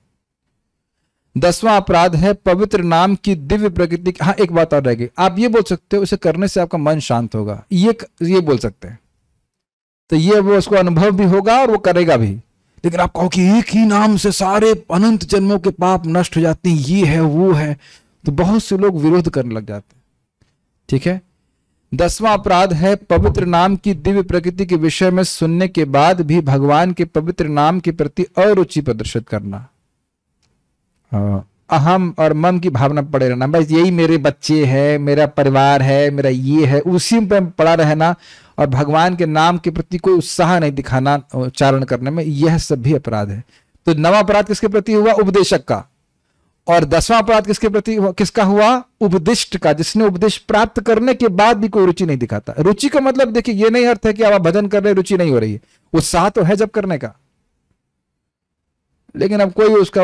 दसवां अपराध है पवित्र नाम की दिव्य प्रकृति हाँ एक बात और रहेगी आप ये बोल सकते हो उसे करने से आपका मन शांत होगा ये ये बोल सकते हैं तो ये वो उसको अनुभव भी होगा और वो करेगा भी लेकिन आप कहो कि एक ही नाम से सारे अनंत जन्मों के पाप नष्ट हो जाते हैं ये है वो है तो बहुत से लोग विरोध करने लग जाते हैं ठीक है दसवां अपराध है पवित्र नाम की दिव्य प्रकृति के विषय में सुनने के बाद भी भगवान के पवित्र नाम के प्रति अरुचि प्रदर्शित करना अहम और मम की भावना पड़े रहना बस यही मेरे बच्चे है मेरा परिवार है मेरा ये है उसी में पड़ा रहना और भगवान के नाम के प्रति कोई उत्साह नहीं दिखाना उच्चारण करने में यह सब भी अपराध है तो नवा अपराध किसके प्रति हुआ उपदेशक का और दसवां अपराध किसके प्रति हुआ? किसका हुआ उपदिष्ट का जिसने उपदेश प्राप्त करने के बाद भी कोई रुचि नहीं दिखाता रुचि का मतलब देखिए यह नहीं अर्थ है कि आप भजन कर रहे रुचि नहीं हो रही है उत्साह तो है जब करने का लेकिन अब कोई उसका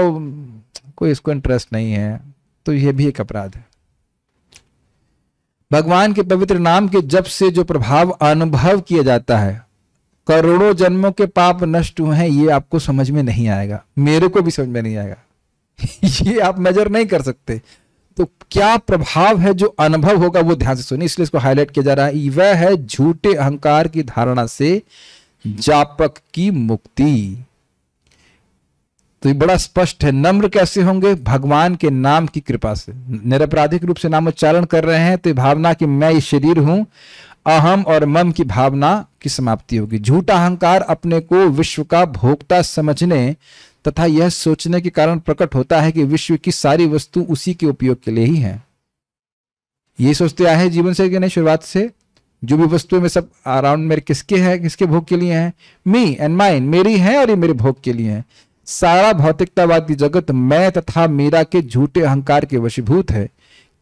कोई इसको इंटरेस्ट नहीं है तो यह भी एक अपराध है भगवान के पवित्र नाम के जप से जो प्रभाव अनुभव किया जाता है करोड़ों जन्मों के पाप नष्ट हुए हैं ये आपको समझ में नहीं आएगा मेरे को भी समझ में नहीं आएगा <laughs> ये आप मेजर नहीं कर सकते तो क्या प्रभाव है जो अनुभव होगा वो ध्यान से सुनिए इसलिए इसको हाईलाइट किया जा रहा है वह है झूठे अहंकार की धारणा से जापक की मुक्ति तो ये बड़ा स्पष्ट है नम्र कैसे होंगे भगवान के नाम की कृपा से निरपराधिक रूप से नाम उच्चारण कर रहे हैं तो भावना कि मैं ये शरीर हूं अहम और मम की भावना की समाप्ति होगी झूठा अहंकार अपने को विश्व का भोक्ता समझने तथा यह सोचने के कारण प्रकट होता है कि विश्व की सारी वस्तु उसी के उपयोग के लिए ही है ये सोचते आए जीवन से कि नहीं शुरुआत से जो भी वस्तुएं में सब अराउंड मेरे किसके हैं किसके भोग के लिए हैं मी एंड माइन मेरी है और ये मेरे भोग के लिए है सारा भौतिकतावाद की जगत मैं तथा मेरा के झूठे अहंकार के वशीभूत है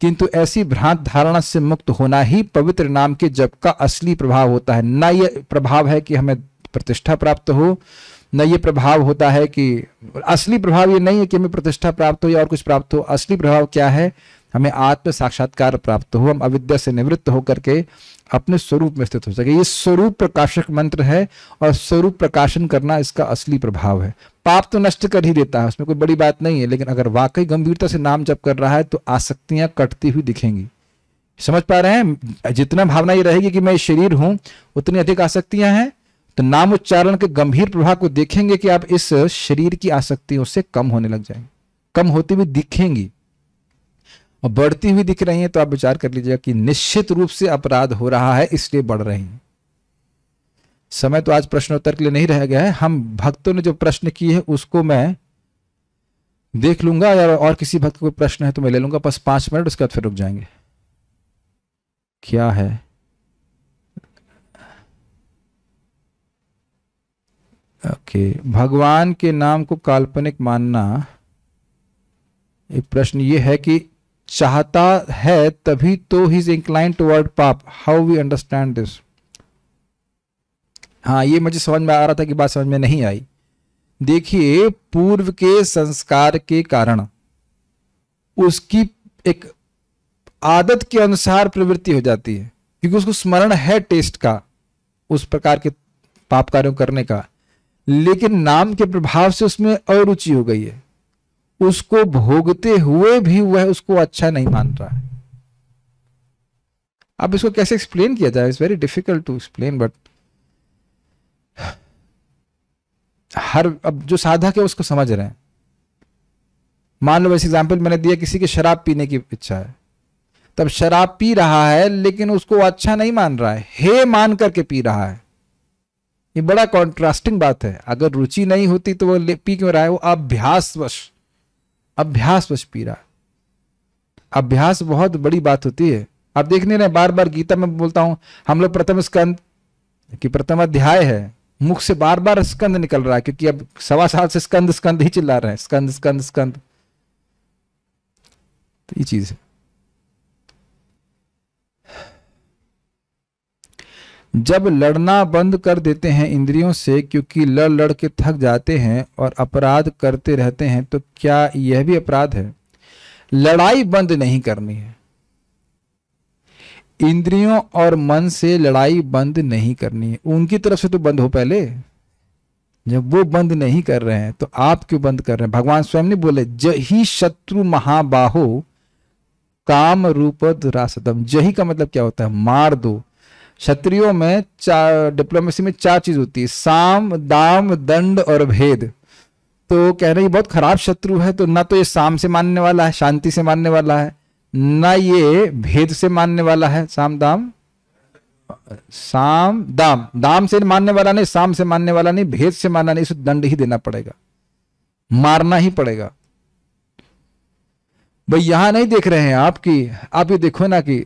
किंतु ऐसी भ्रांत धारणा से मुक्त होना ही पवित्र नाम के जप का असली प्रभाव होता है न यह प्रभाव है कि हमें प्रतिष्ठा प्राप्त हो न यह प्रभाव होता है कि असली प्रभाव ये नहीं है कि हमें प्रतिष्ठा प्राप्त हो या और कुछ प्राप्त हो असली प्रभाव क्या है हमें आत्म साक्षात्कार प्राप्त हो हम अविद्या से निवृत्त होकर के अपने स्वरूप में स्थित हो सके ये स्वरूप प्रकाशक मंत्र है और स्वरूप प्रकाशन करना इसका असली प्रभाव है पाप तो नष्ट कर ही देता है उसमें कोई बड़ी बात नहीं है लेकिन अगर वाकई गंभीरता से नाम जप कर रहा है तो आसक्तियां कटती हुई दिखेंगी समझ पा रहे हैं जितना भावना ये रहेगी कि मैं शरीर हूं उतनी अधिक आसक्तियां हैं तो नाम उच्चारण के गंभीर प्रभाव को देखेंगे कि आप इस शरीर की आसक्तियों से कम होने लग जाएंगे कम होती हुई दिखेंगी और बढ़ती हुई दिख रही है तो आप विचार कर लीजिएगा कि निश्चित रूप से अपराध हो रहा है इसलिए बढ़ रही है समय तो आज प्रश्नोत्तर के लिए नहीं रह गया है हम भक्तों ने जो प्रश्न किए हैं उसको मैं देख लूंगा या और किसी भक्त को प्रश्न है तो मैं ले लूंगा बस पांच मिनट उसके बाद फिर रुक जाएंगे क्या है ओके भगवान के नाम को काल्पनिक मानना एक प्रश्न ये है कि चाहता है तभी तो ही इज इंक्लाइन टुवर्ड पाप हाउ वी अंडरस्टैंड दिस हाँ ये मुझे समझ में आ रहा था कि बात समझ में नहीं आई देखिए पूर्व के संस्कार के कारण उसकी एक आदत के अनुसार प्रवृत्ति हो जाती है क्योंकि उसको स्मरण है टेस्ट का उस प्रकार के पाप कार्यों करने का लेकिन नाम के प्रभाव से उसमें अरुचि हो गई है उसको भोगते हुए भी वह उसको अच्छा नहीं मान रहा है अब इसको कैसे एक्सप्लेन किया जाए it's very difficult to explain but हर अब जो साधक है उसको समझ रहे हैं मान लो वैसे एग्जाम्पल मैंने दिया किसी की शराब पीने की इच्छा है तब तो शराब पी रहा है लेकिन उसको अच्छा नहीं मान रहा है हे मान करके पी रहा है ये बड़ा कॉन्ट्रास्टिंग बात है अगर रुचि नहीं होती तो वो पी क्यों रहा है वो अभ्यासवश अभ्यासवश पी रहा अभ्यास बहुत बड़ी बात होती है आप देख नहीं रहे बार बार गीता में बोलता हूं हम लोग प्रथम स्कंद की प्रथम अध्याय है मुख से बार बार स्कंद निकल रहा है क्योंकि अब सवा साल से स्कंद स्कंद ही चिल्ला रहे हैं स्कंद स्कंद स्कंद तो ये चीज है जब लड़ना बंद कर देते हैं इंद्रियों से क्योंकि लड़ लड़ के थक जाते हैं और अपराध करते रहते हैं तो क्या यह भी अपराध है लड़ाई बंद नहीं करनी है इंद्रियों और मन से लड़ाई बंद नहीं करनी है उनकी तरफ से तो बंद हो पहले जब वो बंद नहीं कर रहे हैं तो आप क्यों बंद कर रहे हैं भगवान स्वयं ने बोले जही शत्रु महाबाहो काम रूप दुरासतम जही का मतलब क्या होता है मार दो क्षत्रियो में चार डिप्लोमेसी में चार चीज होती है साम दाम दंड और भेद तो कह रहे हैं बहुत खराब शत्रु है तो ना तो ये साम से मानने वाला है शांति से मानने वाला है ना ये भेद से मानने वाला है साम दाम साम दाम दाम से मानने वाला नहीं साम से मानने वाला नहीं भेद से मानना नहीं इसे दंड ही देना पड़ेगा मारना ही पड़ेगा भाई यहां नहीं देख रहे हैं आप कि आप ये देखो ना कि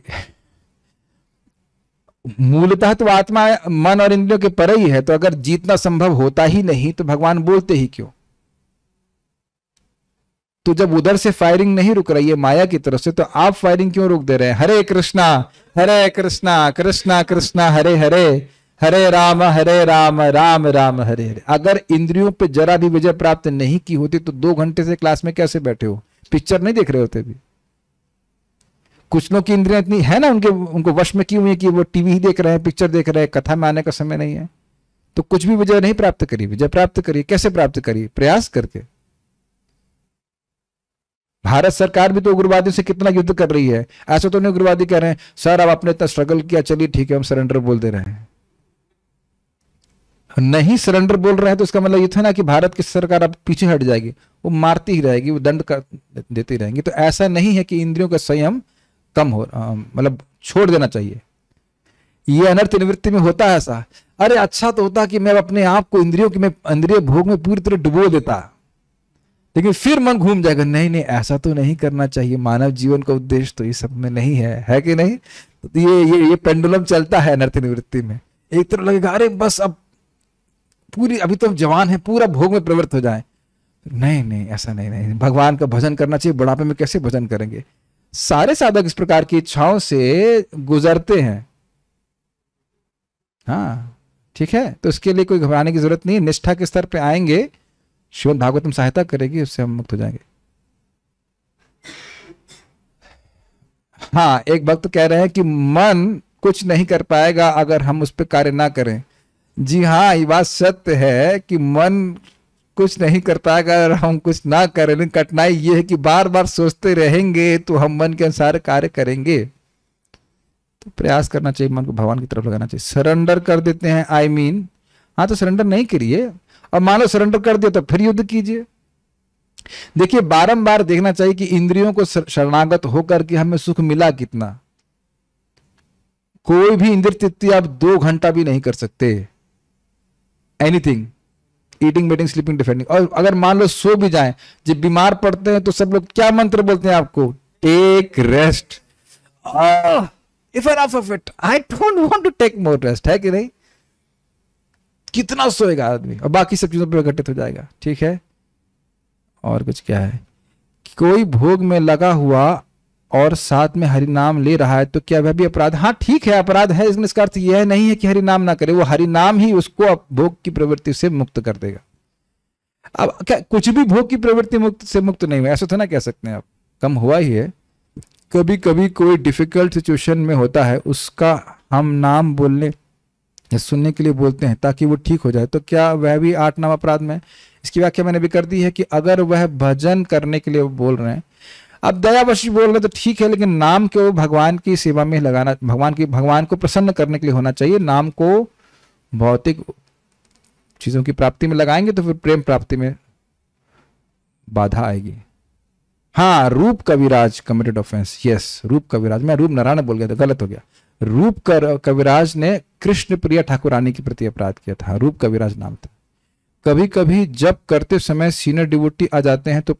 मूलतः तो आत्मा मन और इंद्रियों के पर ही है तो अगर जीतना संभव होता ही नहीं तो भगवान बोलते ही क्यों तो जब उधर से फायरिंग नहीं रुक रही है माया की तरफ से तो आप फायरिंग क्यों रोक दे रहे हैं हरे कृष्णा हरे कृष्णा कृष्णा कृष्णा हरे हरे हरे राम हरे राम राम राम हरे हरे अगर इंद्रियों पे जरा भी विजय प्राप्त नहीं की होती तो दो घंटे से क्लास में कैसे बैठे हो पिक्चर नहीं देख रहे होते भी कुछ लोग की इंद्रियां इतनी है ना उनके उनको वश में की हुई है कि वो टीवी ही देख रहे हैं पिक्चर देख रहे हैं कथा में आने का समय नहीं है तो कुछ भी विजय नहीं प्राप्त करी विजय प्राप्त करिए कैसे प्राप्त करिए प्रयास करके भारत सरकार भी तो उग्रवादियों से कितना युद्ध कर रही है ऐसा तो नहीं उग्रवादी कह रहे हैं सर अब आपने इतना स्ट्रगल किया चलिए ठीक है हम सरेंडर बोल दे रहे हैं नहीं सरेंडर बोल रहे हैं तो इसका मतलब ये था ना कि भारत की सरकार अब पीछे हट जाएगी वो मारती ही रहेगी वो दंड कर देती रहेंगी तो ऐसा नहीं है कि इंद्रियों का संयम कम हो मतलब छोड़ देना चाहिए ये अनर्थ निवृत्ति में होता है ऐसा अरे अच्छा तो होता कि मैं अपने आप को इंद्रियों की इंद्रिय भोग में पूरी तरह डुबो देता लेकिन फिर मन घूम जाएगा नहीं नहीं ऐसा तो नहीं करना चाहिए मानव जीवन का उद्देश्य तो ये सब में नहीं है है कि नहीं तो ये ये ये पेंडुलम चलता है नर्त निवृत्ति में एक तरफ लगेगा अरे बस अब पूरी अभी तो हम जवान है पूरा भोग में प्रवृत्त हो जाए नहीं नहीं ऐसा नहीं नहीं भगवान का भजन करना चाहिए बुढ़ापे में कैसे भजन करेंगे सारे साधक इस प्रकार की इच्छाओं से गुजरते हैं हाँ ठीक है तो इसके लिए कोई घबराने की जरूरत नहीं निष्ठा के स्तर पर आएंगे श्रीमद भागवतम सहायता करेगी उससे हम मुक्त हो जाएंगे हाँ एक भक्त कह रहे हैं कि मन कुछ नहीं कर पाएगा अगर हम उस पर कार्य ना करें जी हाँ ये बात सत्य है कि मन कुछ नहीं कर पाएगा अगर हम कुछ ना करें लेकिन कठिनाई ये है कि बार बार सोचते रहेंगे तो हम मन के अनुसार कार्य करेंगे तो प्रयास करना चाहिए मन को भगवान की तरफ लगाना चाहिए सरेंडर कर देते हैं आई I मीन mean, हाँ तो सरेंडर नहीं करिए और मान लो सरेंडर कर दिया तो फिर युद्ध कीजिए देखिए बारंबार देखना चाहिए कि इंद्रियों को शरणागत होकर के हमें सुख मिला कितना कोई भी इंद्र तृप्ति आप दो घंटा भी नहीं कर सकते anything eating mating sleeping defending और अगर मान लो सो भी जाए जब बीमार पड़ते हैं तो सब लोग क्या मंत्र बोलते हैं आपको take rest if an of it I don't want to take more rest है कि नहीं कितना सोएगा आदमी और बाकी सब चीज़ों पर घटित हो जाएगा ठीक है और कुछ क्या है कोई भोग में लगा हुआ और साथ में हरि नाम ले रहा है तो क्या वह भी अपराध हाँ ठीक है अपराध है इसमें इसका अर्थ यह नहीं है कि हरि नाम ना करे वो हरि नाम ही उसको भोग की प्रवृत्ति से मुक्त कर देगा अब क्या कुछ भी भोग की प्रवृत्ति मुक्त से मुक्त नहीं हुआ ऐसा तो ना कह सकते हैं आप कम हुआ ही है कभी कभी कोई डिफिकल्ट सिचुएशन में होता है उसका हम नाम बोलने सुनने के लिए बोलते हैं ताकि वो ठीक हो जाए तो क्या वह भी आठ नाम अपराध में इसकी व्याख्या मैंने भी कर दी है कि अगर वह भजन करने के लिए बोल रहे हैं अब दयावशी बोल रहे हैं तो ठीक है लेकिन नाम को भगवान की सेवा में लगाना भगवान की भगवान को प्रसन्न करने के लिए होना चाहिए नाम को भौतिक चीजों की प्राप्ति में लगाएंगे तो फिर प्रेम प्राप्ति में बाधा आएगी हाँ रूप कविराज कमिटेड ऑफेंस यस रूप कविराज मैं रूप नारायण बोल गया था गलत हो गया रूप कर कविराज ने कृष्ण प्रिया ठाकुरानी के प्रति अपराध किया था रूप कविराज नाम था कभी कभी जब करते समय सीनियर डिवोटी आ जाते हैं तो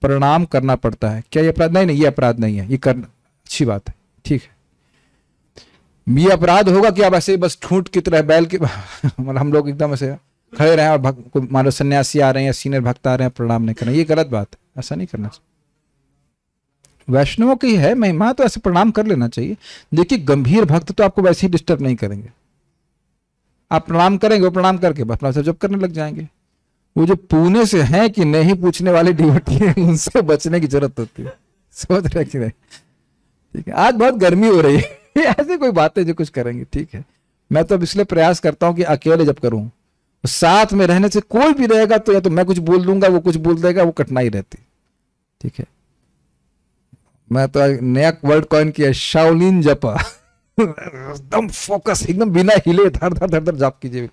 प्रणाम करना पड़ता है क्या ये अपराध नहीं नहीं ये अपराध नहीं है ये करना अच्छी बात है ठीक है ये अपराध होगा कि आप ऐसे बस ठूंठ की तरह बैल के <laughs> मतलब हम लोग एकदम ऐसे खड़े रहे और मानो सन्यासी आ रहे हैं सीनियर भक्त आ रहे हैं प्रणाम नहीं करना ये गलत बात है ऐसा नहीं करना चाहिए वैष्णवों की है महिमा तो ऐसे प्रणाम कर लेना चाहिए देखिए गंभीर भक्त तो आपको वैसे ही डिस्टर्ब नहीं करेंगे आप प्रणाम करेंगे वो प्रणाम करके बस अपना जब करने लग जाएंगे वो जो पुणे से हैं कि नहीं पूछने वाले डिवटी हैं उनसे बचने की जरूरत होती है समझ रहे कि नहीं ठीक है आज बहुत गर्मी हो रही है <laughs> ऐसी कोई बात है जो कुछ करेंगे ठीक है मैं तो अब इसलिए प्रयास करता हूँ कि अकेले जब करूँ साथ में रहने से कोई भी रहेगा तो या तो मैं कुछ बोल दूंगा वो कुछ बोल देगा वो कठिनाई रहती ठीक है मैं तो नया वर्ल्ड कॉइन किया शाओलिन जपा एकदम फोकस एकदम बिना हिले धर धर धर धर जाप कीजिए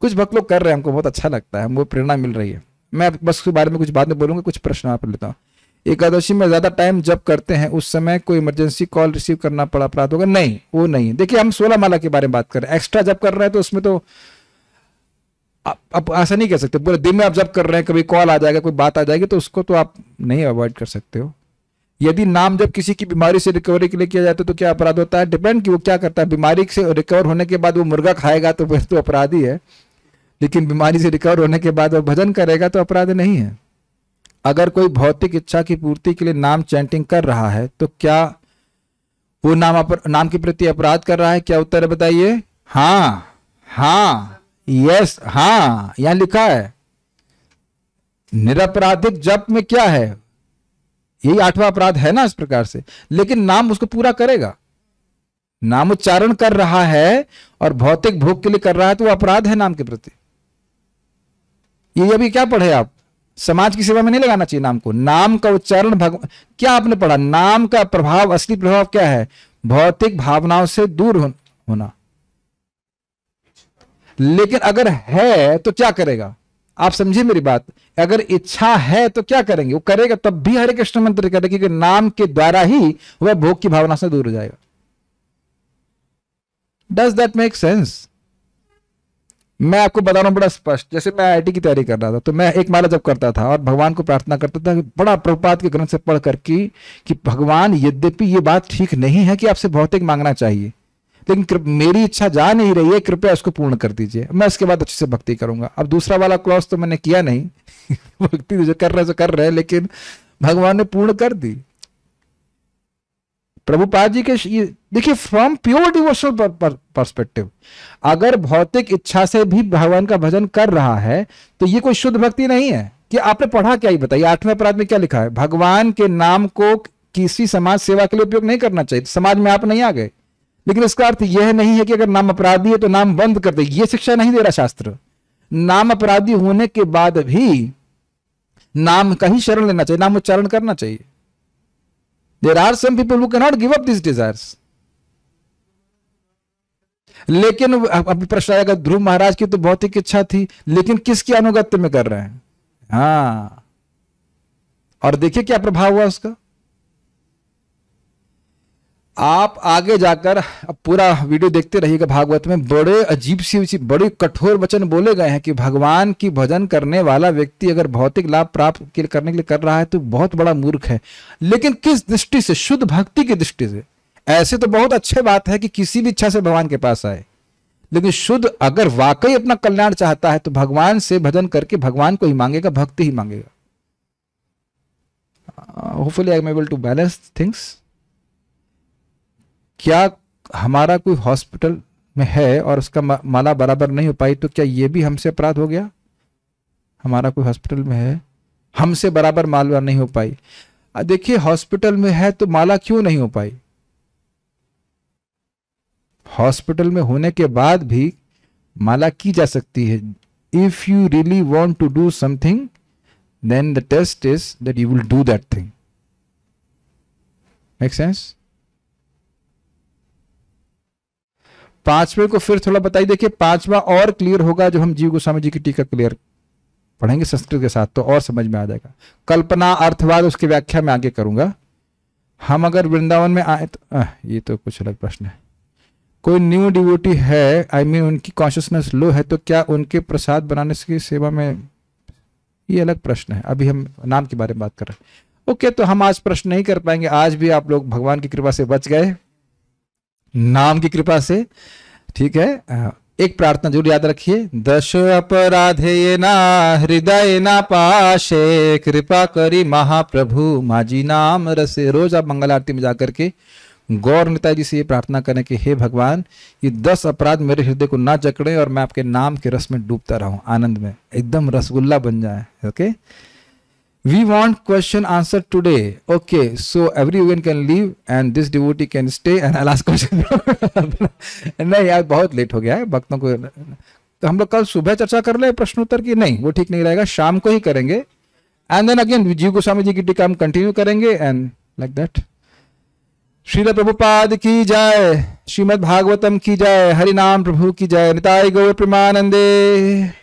कुछ भक्त लोग कर रहे हैं हमको बहुत अच्छा लगता है हमको प्रेरणा मिल रही है मैं बस उसके बारे में कुछ बाद में बोलूंगा कुछ प्रश्न आप लेता हूँ एकादशी में ज़्यादा टाइम जब करते हैं उस समय कोई इमरजेंसी कॉल रिसीव करना पड़ा अपराध होगा नहीं वो नहीं देखिए हम सोलह माला के बारे में बात कर रहे हैं एक्स्ट्रा जब कर रहे हैं तो उसमें तो आप, आप ऐसा नहीं कह सकते पूरे दिन में आप जब कर रहे हैं कभी कॉल आ जाएगा कोई बात आ जाएगी तो उसको तो आप नहीं अवॉइड कर सकते हो यदि नाम जब किसी की बीमारी से रिकवरी के लिए किया जाता है तो क्या अपराध होता है डिपेंड कि वो क्या करता है बीमारी से रिकवर होने के बाद वो मुर्गा खाएगा तो फिर तो अपराधी है लेकिन बीमारी से रिकवर होने के बाद वो भजन करेगा तो अपराध नहीं है अगर कोई भौतिक इच्छा की पूर्ति के लिए नाम चैंटिंग कर रहा है तो क्या वो नाम अपर, नाम के प्रति अपराध कर रहा है क्या उत्तर बताइए हाँ हाँ यस हाँ यहां लिखा है निरपराधिक जप में क्या है यही आठवां अपराध है ना इस प्रकार से लेकिन नाम उसको पूरा करेगा नाम उच्चारण कर रहा है और भौतिक भोग के लिए कर रहा है तो वो अपराध है नाम के प्रति ये अभी क्या पढ़े आप समाज की सेवा में नहीं लगाना चाहिए नाम को नाम का उच्चारण भगवान क्या आपने पढ़ा नाम का प्रभाव असली प्रभाव क्या है भौतिक भावनाओं से दूर होना लेकिन अगर है तो क्या करेगा आप समझिए मेरी बात अगर इच्छा है तो क्या करेंगे वो करेगा तब भी हरे कृष्ण मंत्र करेगा क्योंकि नाम के द्वारा ही वह भोग की भावना से दूर हो जाएगा डज दैट मेक सेंस मैं आपको बता रहा हूं बड़ा स्पष्ट जैसे मैं आईआईटी की तैयारी कर रहा था तो मैं एक माला जब करता था और भगवान को प्रार्थना करता था कि बड़ा प्रभुपात के ग्रंथ से पढ़ करके कि भगवान यद्यपि ये बात ठीक नहीं है कि आपसे भौतिक मांगना चाहिए लेकिन मेरी इच्छा जा नहीं रही है कृपया उसको पूर्ण कर दीजिए मैं उसके बाद अच्छे से भक्ति करूंगा अब दूसरा वाला क्लॉज तो मैंने किया नहीं <laughs> भक्ति तो जो कर रहे तो कर रहे लेकिन भगवान ने पूर्ण कर दी प्रभुपाद जी के देखिए फ्रॉम प्योर डिवोशनल पर्सपेक्टिव अगर भौतिक इच्छा से भी भगवान का भजन कर रहा है तो ये कोई शुद्ध भक्ति नहीं है कि आपने पढ़ा क्या ही बताइए आठवें अपराध में क्या लिखा है भगवान के नाम को किसी समाज सेवा के लिए उपयोग नहीं करना चाहिए समाज में आप नहीं आ गए लेकिन इसका अर्थ यह नहीं है कि अगर नाम अपराधी है तो नाम बंद कर दे ये शिक्षा नहीं दे रहा शास्त्र नाम अपराधी होने के बाद भी नाम का ही शरण लेना चाहिए नाम उच्चारण करना चाहिए there are some people who cannot give up this desire लेकिन अभी प्रश्न आएगा ध्रुव महाराज की तो बहुत ही इच्छा थी लेकिन किसकी अनुगत्य में कर रहे हैं हाँ और देखिए क्या प्रभाव हुआ उसका आप आगे जाकर अब पूरा वीडियो देखते रहिएगा भागवत में बड़े अजीब सी बड़े कठोर वचन बोले गए हैं कि भगवान की भजन करने वाला व्यक्ति अगर भौतिक लाभ प्राप्त करने के लिए कर रहा है तो बहुत बड़ा मूर्ख है लेकिन किस दृष्टि से शुद्ध भक्ति की दृष्टि से ऐसे तो बहुत अच्छे बात है कि किसी भी इच्छा से भगवान के पास आए लेकिन शुद्ध अगर वाकई अपना कल्याण चाहता है तो भगवान से भजन करके भगवान को ही मांगेगा भक्ति ही मांगेगा hopefully I am able to balance things क्या हमारा कोई हॉस्पिटल में है और उसका माला बराबर नहीं हो पाई तो क्या ये भी हमसे अपराध हो गया हमारा कोई हॉस्पिटल में है हमसे बराबर माला नहीं हो पाई देखिए हॉस्पिटल में है तो माला क्यों नहीं हो पाई हॉस्पिटल में होने के बाद भी माला की जा सकती है if you really want to do something then the test is that you will do that thing make sense पांचवें को फिर थोड़ा बताइए देखिए पांचवा और क्लियर होगा जो हम जीव गोस्वामी जी की टीका क्लियर पढ़ेंगे संस्कृत के साथ तो और समझ में आ जाएगा कल्पना अर्थवाद उसकी व्याख्या में आगे करूंगा हम अगर वृंदावन में आए तो आ, ये तो कुछ अलग प्रश्न है कोई न्यू डिवोटी है आई I मीन mean, उनकी कॉन्शियसनेस लो है तो क्या उनके प्रसाद बनाने की सेवा में ये अलग प्रश्न है अभी हम नाम के बारे में बात कर रहे हैं ओके तो हम आज प्रश्न नहीं कर पाएंगे आज भी आप लोग भगवान की कृपा से बच गए नाम की कृपा से ठीक है एक प्रार्थना जरूर याद रखिए दश अपराधे ना हृदय ना पाशे कृपा करी महाप्रभु माजी नाम रसे रोज आप मंगल आरती में जाकर के गौर नेताजी से ये प्रार्थना करें कि हे भगवान ये दस अपराध मेरे हृदय को ना जकड़े और मैं आपके नाम के रस में डूबता रहूं आनंद में एकदम रसगुल्ला बन जाए okay we want question answered today okay so everyone can leave and this devotee can stay and i'll ask question <laughs> नहीं यार बहुत लेट हो गया है भक्तों को तो हम लोग कल सुबह चर्चा कर ले प्रश्नोत्तर की नहीं वो ठीक नहीं रहेगा शाम को ही करेंगे एंड देन अगेन जीव गोस्वामी जी की टीका हम कंटिन्यू करेंगे and like that Srila Prabhupada की जय श्रीमद भागवतम की जय हरि नाम प्रभु की जय निताय गौर प्रेमानंदे